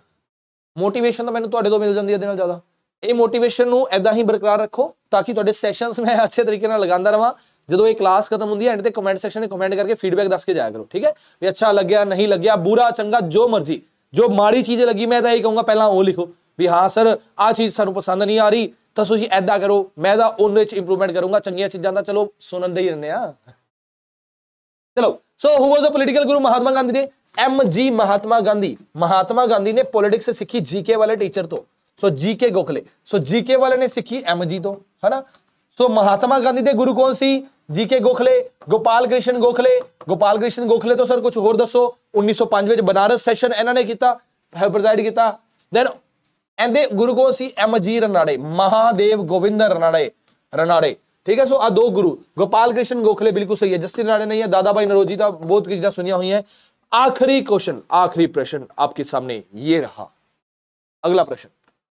ਮੋਟੀਵੇਸ਼ਨ ਤਾਂ ਮੈਨੂੰ ਤੁਹਾਡੇ ਤੋਂ ਮਿਲ ਜਾਂਦੀ ਹੈ ਦਿਨ ਨਾਲ ਜ਼ਿਆਦਾ ਇਹ ਮੋਟੀਵੇਸ਼ਨ ਨੂੰ ਐਦਾਂ ਹੀ ਬਰਕਰਾਰ ਰੱਖੋ ਤਾਂ ਕਿ ਤੁਹਾਡੇ ਸੈਸ਼ਨਸ ਮੈਂ ਅੱਛੇ ਤਰੀਕੇ ਨਾਲ ਲਗਾਉਂਦਾ ਰਵਾਂ ਜਦੋਂ ਇਹ ਕਲਾਸ ਖਤਮ ਹੁੰਦੀ ਹੈ ਐਂਡ ਤੇ ਕਮੈਂਟ ਸੈਕਸ਼ਨ 'ਚ ਕਮੈਂਟ ਕਰਕੇ ਫੀਡਬੈਕ ਦੱਸ ਕੇ ਜਾਇਆ ਕਰੋ ਠੀਕ ਹੈ ਵੀ ਅੱਛਾ ਲੱਗਿਆ ਨਹੀਂ ਲੱਗਿਆ ਬੁਰਾ ਚੰਗਾ ਜੋ ਮਰਜ਼ੀ ਜੋ ਮਾੜੀ ਚੀਜ਼ ਲੱਗੀ ਮੈਂ ਤਾਂ ਇਹ ਕਹੂੰਗਾ ਪਹਿਲਾਂ ਉਹ ਲਿਖੋ ਵੀ ਹਾਂ ਸਰ ਆ ਚੀਜ਼ ਸਾਨੂੰ ਪਸੰਦ ਨਹੀਂ ਆ ਰਹੀ ਤਾਂ ਸੋ ਜੀ ਐਦਾ ਕਰੋ ਮੈਂ ਤਾਂ ਉਹਨੇ ਚ ਇੰਪਰੂਵਮੈਂਟ ਕਰੂੰਗਾ ਚੰਗੀਆਂ ਚੀਜ਼ਾਂ ਦਾ ਚਲੋ ਸੁਣਨ ਦੇ ਹੀ ਰਹਿੰਦੇ ਆ ਚਲੋ so who was uh political guru Mahatma Gandhi ਦੇ ਐਮ ਜੀ ਮਹਾਤਮਾ ਗਾਂਧੀ ਮਹਾਤਮਾ ਗਾਂਧੀ ਨੇ ਪੋਲਿਟਿਕਸ ਸਿੱਖੀ ਜੀਕੇ ਵਾਲੇ ਟੀਚਰ ਤੋਂ so GK Gokhale so GK ਵਾਲੇ ਨੇ ਸਿੱਖੀ ਐਮ ਜੀ ਤੋਂ ਹਨਾ ਸੋ ਮਹਾਤਮਾ ਗਾਂਧੀ ਦੇ ਗੁਰੂ ਕੌਣ ਸੀ ਜੀਕੇ ਗੋਖਲੇ ਗੋਪਾਲ ਕ੍ਰਿਸ਼ਨ ਗੋਖਲੇ ਗੋਪਾਲ ਕ੍ਰਿਸ਼ਨ ਗੋਖਲੇ ਤੋਂ ਸਰ ਕੁਝ ਹੋਰ ਦੱਸੋ 1905 ਵਿੱਚ ਬਨਾਰਸ ਸੈਸ਼ਨ ਇਹਨਾਂ ਨੇ ਕੀਤਾ ਪ੍ਰੈਜ਼ਾਈਡ ਕੀਤਾ ਦੈਨ ਇਹਦੇ ਗੁਰੂ ਕੋ ਸੀ ਐਮਜੀ ਰਣਾੜੇ ਮਹਾਦੇਵ ਗੋਵਿੰਦ ਠੀਕ ਹੈ ਸੋ ਆ ਦੋ ਗੁਰੂ ਗੋਪਾਲ ਕ੍ਰਿਸ਼ਨ ਗੋਖਲੇ ਬਿਲਕੁਲ ਸਹੀ ਹੈ ਜਸਤੀ ਰਣਾੜੇ ਨਹੀਂ ਹੈ ਦਾਦਾ ਭਾਈ ਨਰੋਜੀ ਦਾ ਬਹੁਤ ਕੁਝ चीजें ਸੁਣਿਆ ਹੋਈ ਹੈ ਆਖਰੀ ਕੁਐਸਚਨ ਆਖਰੀ ਪ੍ਰਸ਼ਨ ਆਪਕੇ ਸਾਹਮਣੇ ਇਹ ਰਹਾ ਅਗਲਾ ਪ੍ਰਸ਼ਨ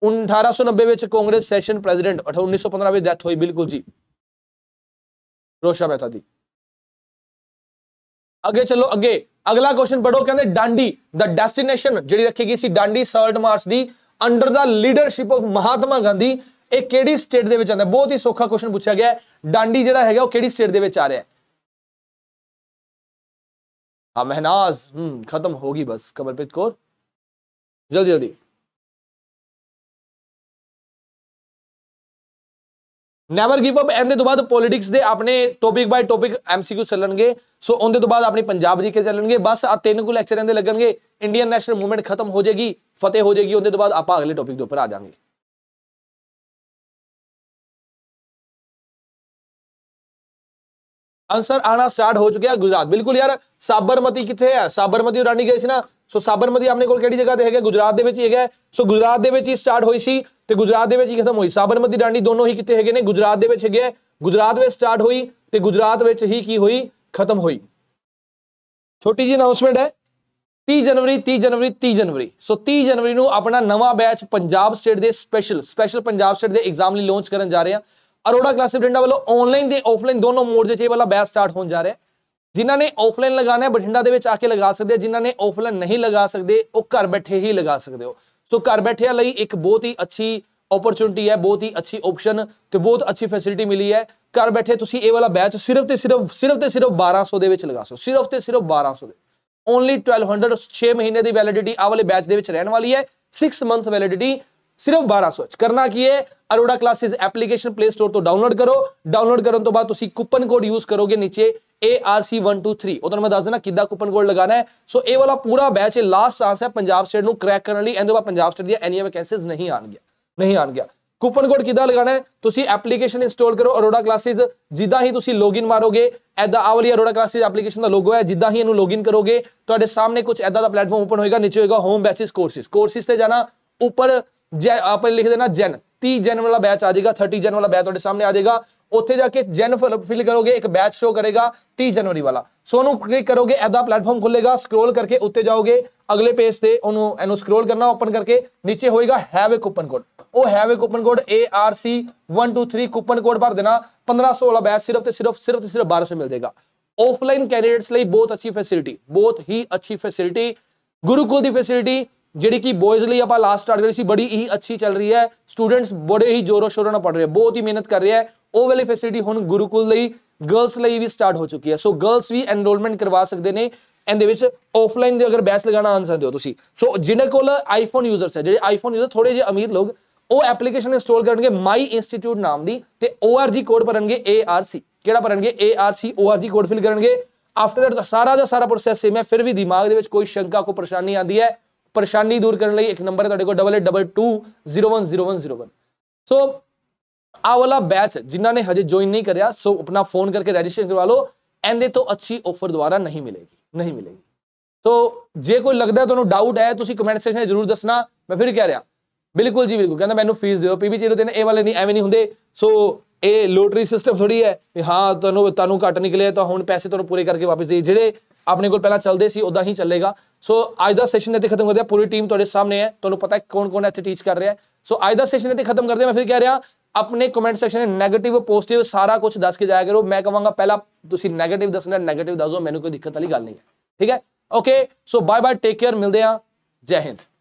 1890 ਵਿੱਚ ਕਾਂਗਰਸ ਸੈਸ਼ਨ ਪ੍ਰੈਜ਼ੀਡੈਂਟ 1915 ਵਿੱਚ ਡੈਥ ਹੋਈ ਬਿਲਕੁਲ ਜੀ ਰੋਸ਼ਾ ਮਹਿਤਾ ਦੀ ਅੱਗੇ ਚੱਲੋ ਅੱਗੇ ਅਗਲਾ ਕੁਐਸਚਨ ਪੜੋ ਕਹਿੰਦੇ ਡਾਂਡੀ ਦਾ ਡੈਸਟੀਨੇਸ਼ਨ ਜਿਹੜੀ ਰੱਖੀ ਗਈ ਸੀ ਡਾਂਡੀ ਸਰਟ ਮਾਰਚ ਦੀ under the leadership of Mahatma Gandhi ਇਹ ਕਿਹੜੀ ਸਟੇਟ ਦੇ ਵਿੱਚ ਆਂਦਾ ਬਹੁਤ ਹੀ ਸੌਖਾ ਕੁਐਸਚਨ ਪੁੱਛਿਆ ਗਿਆ ਡਾਂਡੀ ਜਿਹੜਾ ਹੈਗਾ ਉਹ ਕਿਹੜੀ ਸਟੇਟ ਦੇ ਵਿੱਚ ਆ ਰਿਹਾ ਹੈ ਆ ਮਹਿਨਾਜ਼ ਹਮ ਖਤਮ ਹੋ ਗਈ ਬਸ ਕਮਲਪ੍ਰੀਤ ਕੌਰ ਜਲਦੀ ਜਲਦੀ ਨੈਵਰ ਗਿਵ ਅਪ ਇਹਦੇ ਤੋਂ ਬਾਅਦ ਪੋਲਿਟਿਕਸ ਦੇ ਆਪਣੇ ਟੌਪਿਕ ਬਾਈ ਟੌਪਿਕ ਐਮਸੀਕਿਊ ਚੱਲਣਗੇ ਸੋ ਉਹਦੇ ਤੋਂ ਬਾਅਦ ਆਪਣੀ ਪੰਜਾਬ ਜੀ ਕੇ ਚੱਲਣਗੇ ਬਸ ਆ ਤਿੰਨ ਕੁ ਲੈਕਚਰ ਇਹਦੇ ਲੱਗਣਗੇ ਇੰਡੀਅਨ ਨੈਸ਼ਨਲ ਮੂਵਮੈਂਟ ਖਤਮ ਹੋ ਜਾਏਗੀ ਫਤਿਹ ਹੋ ਜਾਏਗੀ ਉਹਦੇ ਤੋਂ ਬਾਅਦ ਆਪਾਂ ਅਗਲੇ ਟੌਪਿਕ ਦੇ ਉੱਪਰ ਆ ਜਾਾਂਗੇ ਆਨਸਰ ਆਣਾ ਸਟਾਰਟ ਹੋ ਚੁੱਕਿਆ ਗੁਜਰਾਤ ਬਿਲਕੁਲ ਯਾਰ ਸਾਬਰਮਤੀ ਕਿੱਥੇ ਹੈ ਸਾਬਰਮਤੀ ਰਾਣੀ ਗਏ ਸੀ ਨਾ ਸੋ ਸਾਬਰਮਤੀ ਆਪਣੇ ਕੋਲ ਕਿਹੜੀ ਜਗ੍ਹਾ ਤੇ ਹੈਗਾ ਗੁਜਰਾਤ ਦੇ ਵਿੱਚ ਹੀ ਹੈਗਾ ਸੋ ਗੁਜਰਾਤ ਦੇ ਵਿੱਚ ਹੀ ਸਟਾਰਟ ਹੋਈ ਸੀ ਤੇ ਗੁਜਰਾਤ ਦੇ ਵਿੱਚ ਹੀ ਖਤਮ ਹੋਈ ਸਾਬਰਮਤੀ ਡਾਂਡੀ ਦੋਨੋਂ ਹੀ ਕਿੱਥੇ ਹੈਗੇ ਨੇ ਗੁਜਰਾਤ ਦੇ ਵਿੱਚ ਹੈਗੇ ਗੁਜਰਾਤ ਵਿੱਚ ਸਟਾਰਟ ਹੋਈ ਤੇ ਗੁਜਰਾਤ ਵਿੱਚ ਹੀ ਕੀ ਹੋਈ ਖਤਮ ਹੋਈ ਛੋਟੀ ਜੀ ਅਨਾਉਂਸਮੈਂਟ ਹੈ 30 ਜਨਵਰੀ 30 ਜਨਵਰੀ 30 ਜਨਵਰੀ ਸੋ 30 ਜਨਵਰੀ ਨੂੰ ਆਪਣਾ ਨਵਾਂ ਬੈਚ ਪੰਜਾਬ ਸਟੇਟ ਦੇ ਸਪੈਸ਼ਲ ਸਪੈਸ਼ਲ ਪੰਜਾਬ ਸਟੇਟ ਦੇ ਐਗਜ਼ਾਮ ਲਈ ਲਾਂਚ ਕਰਨ ਜਾ ਰਹੇ ਆ ਅਰੋੜਾ ਕਲਾਸਿਸ ਵੱਲੋਂ ਆਨਲਾਈਨ ਤੇ ਆਫਲਾਈਨ ਦੋਨੋਂ ਮੋਡ ਦੇ 'ਚ ਇਹ ਵਾਲਾ ਬੈਚ ਸਟਾਰਟ ਹੋਣ ਜਾ ਰਿਹਾ ਹੈ ਜਿਨ੍ਹਾਂ ਨੇ ਆਫਲਾਈਨ ਲਗਾਣਾ ਹੈ ਬਠਿੰਡਾ ਦੇ ਵਿੱਚ ਆ ਕੇ ਲਗਾ ਸਕਦੇ ਆ ਜਿਨ੍ਹਾਂ ਨੇ ਆਫਲਾਈਨ ਨਹੀਂ ਲਗਾ ਸਕਦੇ ਉਹ ਘਰ ਬੈਠੇ ਹੀ ਲਗਾ ਸਕਦੇ ਹੋ ਸੋ ਘਰ ਬੈਠਿਆਂ ਲਈ ਇੱਕ ਬਹੁਤ ਹੀ ਅੱਛੀ ਓਪਰਚੁਨਿਟੀ ਹੈ ਬਹੁਤ ਹੀ ਅੱਛੀ ਆਪਸ਼ਨ ਤੇ ਬਹੁਤ ਅੱਛੀ ਫੈਸਿਲਿਟੀ ਮਿਲੀ ਹੈ ਘਰ ਬੈਠੇ ਤੁਸੀਂ ਇਹ ਵਾਲਾ ਬੈਚ ਸਿਰਫ ਤੇ ਸਿਰਫ ਸਿਰਫ ਤੇ ਸਿਰਫ 1200 ਦੇ ਵਿੱਚ ਲਗਾ ਸਕੋ ਸਿਰਫ ਤੇ ਸਿਰਫ 1200 ਦੇ ਓਨਲੀ 1200 6 ਮਹੀਨੇ ਦੀ ਵੈਲਿਡਿਟੀ ਆ ਵਾਲੇ ਬੈਚ ਦੇ ਵਿੱਚ ਰਹਿਣ ਵਾਲੀ ਹੈ 6 ਮੰਥ ਵੈਲਿਡਿਟੀ ਸਿਰਫ 1200 ਚ ਕਰਨਾ ਕੀ ਹੈ Arora classes application Play Store ਤੋਂ ਡਾਊਨਲੋਡ ਕਰੋ ਡਾਊਨਲੋਡ ਕਰਨ ਤੋਂ ਬਾਅਦ ਤੁਸੀਂ ਕੂਪਨ ਕੋਡ ਯੂਜ਼ ਕਰੋਗੇ ਨੀਚੇ ARC123 ਉਹ ਤੁਹਾਨੂੰ ਮੈਂ ਦੱਸ ਦੇਣਾ ਕਿੱਦਾਂ ਕੂਪਨ ਕੋਡ ਲਗਾਣਾ ਹੈ ਸੋ ਇਹ ਵਾਲਾ ਪੂਰਾ ਬੈਚ ਇਹ ਲਾਸਟ ਚਾਂਸ ਹੈ ਪੰਜਾਬ ਸਟੇਟ ਨੂੰ ਕ੍ਰੈਕ ਕਰਨ ਲਈ ਇਹਦੇ ਬਾਅਦ ਪੰਜਾਬ ਸਟੇਟ ਦੀਆਂ ਐਨੀਆਂ ਵੈਕੈਂਸੀਜ਼ ਨਹੀਂ ਆਣਗੀਆਂ ਨਹੀਂ ਆਣਗੀਆਂ ਕੂਪਨ ਕੋਡ ਕਿੱਦਾਂ ਲਗਾਣਾ ਹੈ ਤੁਸੀਂ ਐਪਲੀਕੇਸ਼ਨ ਇੰਸਟਾਲ ਕਰੋ ਅਰੋੜਾ ਕਲਾਸਿਸ ਜਿੱਦਾਂ ਹੀ ਤੁਸੀਂ ਲੌਗਇਨ ਮਾਰੋਗੇ ਐਦਾ ਆ ਵਾਲੀ ਅਰੋੜਾ ਕਲਾਸਿਸ ਐਪਲੀਕੇਸ਼ਨ ਦਾ ਲੋਗੋ ਹੈ ਜਿੱਦਾਂ ਹੀ ਇਹਨੂੰ ਲੌਗਇਨ ਕਰੋਗੇ ਤੁਹਾਡੇ ਸਾਹਮਣੇ ਕੁਝ ਐਦਾ ਦਾ ਪਲੇਟਫਾਰਮ ਓਪਨ ਹੋਏਗਾ ਨੀਚੇ ਹੋਏਗਾ ਹੋਮ ਬੈਚਸ ਕੋਰਸਿਸ ਕੋਰਸਿਸ ਤੇ ਜਾਣਾ ਉੱਪਰ ਆਪਾਂ ਲਿਖ ਦੇਣਾ ਜਨ 30 ਜਨ ਵਾਲਾ ਬੈਚ ਆ ਜਾਏਗਾ 30 ਜਨ ਵਾਲਾ ਬੈਚ ਤੁਹਾਡੇ ਸਾਹਮਣੇ ਆ ਜਾਏਗਾ ਉੱਥੇ ਜਾ ਕੇ ਜੈਨ ਫਿਲ ਕਰੋਗੇ ਇੱਕ ਬੈਚ ਸ਼ੋ ਕਰੇਗਾ 30 ਜਨਵਰੀ ਵਾਲਾ ਸੋ ਉਹਨੂੰ ਕਲਿੱਕ ਕਰੋਗੇ ਐਦਾ ਪਲੇਟਫਾਰਮ ਖੁੱਲੇਗਾ ਸਕਰੋਲ ਕਰਕੇ ਉੱਤੇ ਜਾਓਗੇ ਅਗਲੇ ਪੇਜ ਤੇ ਉਹਨੂੰ ਇਹਨੂੰ ਸਕਰੋਲ ਕਰਨਾ ਓਪਨ ਕਰਕੇ ਨੀਚੇ ਹੋਏਗਾ ਹੈਵ ਅ ਕੂਪਨ ਕੋਡ ਉਹ have a coupon code A R C 123 coupon code ਭਰ ਦੇਣਾ 1500 ਵਾਲਾ ਬੈਚ ਸਿਰਫ ਤੇ ਸਿਰਫ ਸਿਰਫ ਤੇ ਸਿਰਫ 1200 ਮਿਲ ਜਾਏਗਾ ਆਫਲਾਈਨ ਕੈਂਡੀਡੇਟਸ ਲਈ ਬਹੁਤ ਅੱਛੀ ਫੈਸਿਲਿਟੀ ਬਹੁਤ ਹੀ ਅੱਛੀ ਫੈਸਿਲਿਟੀ ਗੁਰੂਕੁਲ ਦੀ ਫੈਸਿਲਿਟੀ ਜਿਹੜੀ ਕਿ ਬॉयਜ਼ ਲਈ ਆਪਾਂ ਲਾਸਟ ਸਟਾਰਟ ਕਰੀ ਸੀ ਬੜੀ ਹੀ ਅੱਛੀ ਚੱਲ ਰਹੀ ਹੈ ਸਟੂਡੈਂਟਸ ਬੜੇ ਹੀ ਜ਼ੋਰੋ ਸ਼ੋਰੋ ਨਾਲ ਪੜ੍ਹ ਰਹੇ ਬਹੁਤ ਹੀ ਮਿਹਨਤ ਕਰ ਰਹੇ ਹੈ ਉਹ ਵਾਲੀ ਫੈਸਿਲਿਟੀ ਹੁਣ ਗੁਰੂਕੁਲ ਲਈ ਗਰਲਸ ਲਈ ਵੀ ਸਟਾਰਟ ਹੋ ਚੁੱਕੀ ਹੈ ਸੋ ਗਰਲਸ ਵੀ ਐਨਰੋਲਮੈਂਟ ਕਰਵਾ ਸਕਦੇ ਨੇ ਇਹਦੇ ਵਿੱਚ ਆਫਲਾਈਨ ਦੇ ਅਗਰ ਬੈਸ ਲਗਾਣਾ ਆਨਸਰ ਦਿਓ ਹੋ ਤੁਸੀਂ ਸੋ ਜਿਹਨਾਂ ਕੋਲ ਆਈਫੋਨ ਯੂਜ਼ਰਸ ਹੈ ਜਿਹੜੇ ਆਈਫੋਨ ਯੂਜ਼ਰ ਥੋੜੇ ਜਿਹੇ ਅਮੀਰ ਲੋਕ ਉਹ ਐਪਲੀਕੇਸ਼ਨ ਇੰਸਟਾਲ ਕਰਨਗੇ ਮਾਈ ਇੰਸਟੀਚਿਊਟ ਨਾਮ ਦੀ ਤੇ ORG ਕੋਡ ਭਰਨਗੇ ARC ਕਿਹੜਾ ਭਰਨਗੇ ARC ORG ਕੋਡ ਫਿਲ ਕਰਨਗੇ ਆਫਟਰ ਦੈਟ ਸਾਰਾ ਦਾ ਸਾਰਾ ਪ੍ਰੋਸੈਸ ਸੇਮ ਹੈ ਫਿਰ ਵੀ ਦਿਮਾਗ ਦੇ ਵਿੱਚ ਕੋਈ ਸ਼ੰਕਾ ਕੋਈ ਪਰੇਸ਼ਾਨੀ ਆਂਦੀ ਹੈ ਪਰੇਸ਼ਾਨੀ ਦੂਰ ਕਰਨ ਲਈ ਇੱਕ ਨੰਬਰ ਹੈ ਤੁਹਾਡੇ ਕੋਲ 8220101 ਸੋ ਆ ਵਾਲਾ ਬੈਚ ਜਿਨ੍ਹਾਂ ਨੇ ਹਜੇ ਜੁਆਇਨ ਨਹੀਂ ਕਰਿਆ ਸੋ ਆਪਣਾ ਫੋਨ ਕਰਕੇ ਰਜਿਸਟਰ ਕਰਵਾ ਲਓ ਇਹਦੇ ਤੋਂ ਅੱਛੀ ਆਫਰ ਦੁਬਾਰਾ ਨਹੀਂ ਮਿਲੇਗੀ ਨਹੀਂ ਮਿਲੇਗੀ ਸੋ ਜੇ ਕੋਈ ਲੱਗਦਾ ਤੁਹਾਨੂੰ ਡਾਊਟ ਹੈ ਤੁਸੀਂ ਕਮੈਂਟ ਸੈਕਸ਼ਨ ਵਿੱਚ ਜ਼ਰੂਰ ਦੱਸਣਾ ਮੈਂ ਫਿਰ ਕਹਿ ਰਿਹਾ ਬਿਲਕੁਲ ਜੀ ਬਿਲਕੁਲ ਕਹਿੰਦਾ ਮੈਨੂੰ ਫੀਸ ਦਿਓ ਪੀਵੀ ਚੇਰੋ ਦਿਨ ਇਹ ਵਾਲੇ ਨਹੀਂ ਐਵੇਂ ਨਹੀਂ ਹੁੰਦੇ ਸੋ ਇਹ ਲੋਟਰੀ ਸਿਸਟਮ ਥੋੜੀ ਹੈ ਵੀ ਹਾਂ ਤੁਹਾਨੂੰ ਤੁਹਾਨੂੰ ਘੱਟ ਨਿਕਲੇ ਤਾਂ ਹੁਣ ਪੈਸੇ ਤੁਹਾਨੂੰ ਪੂਰੇ ਕਰਕੇ ਵਾਪਸ ਦੇ ਜਿਹੜੇ ਆਪਣੇ ਕੋਲ ਪਹਿਲਾਂ ਚੱਲਦੇ ਸੀ ਉਦਾਂ ਹੀ ਚੱਲੇਗਾ ਸੋ ਅੱਜ ਦਾ ਸੈਸ਼ਨ ਇੱਥੇ ਖਤਮ ਕਰਦੇ ਆ ਪੂਰੀ ਟੀਮ ਤੁਹਾਡੇ ਸਾਹਮਣੇ ਹੈ ਤੁਹਾਨੂੰ ਪਤਾ ਹੈ ਕੌਣ ਕੌਣ ਇੱਥੇ ਟੀਚ ਕਰ ਰਿਹਾ ਹੈ ਸੋ ਅੱਜ ਦਾ ਸੈਸ਼ਨ ਇੱਥੇ ਖਤਮ ਕਰਦੇ ਮੈਂ ਫਿਰ ਕਹਿ ਰਿਹਾ ਆਪਣੇ ਕਮੈਂਟ ਸੈਕਸ਼ਨ ਵਿੱਚ 네ਗੇਟਿਵ ਪੋਜ਼ਿਟਿਵ ਸਾਰਾ ਕੁਝ ਦੱਸ ਕੇ ਜਾਇਆ ਕਰੋ ਮੈਂ ਕਹਾਂਗਾ ਪਹਿਲਾਂ ਤੁਸੀਂ 네ਗੇਟਿਵ ਦੱਸਣਾ 네ਗੇਟਿਵ ਦੱਸੋ ਮੈਨੂੰ ਕੋਈ ਦਿੱਕਤ ਵਾਲੀ ਗੱਲ ਨਹੀਂ ਹੈ ਠੀਕ ਹੈ okay so bye bye take care ਮਿਲਦੇ ਆ ਜੈ ਹਿੰਦ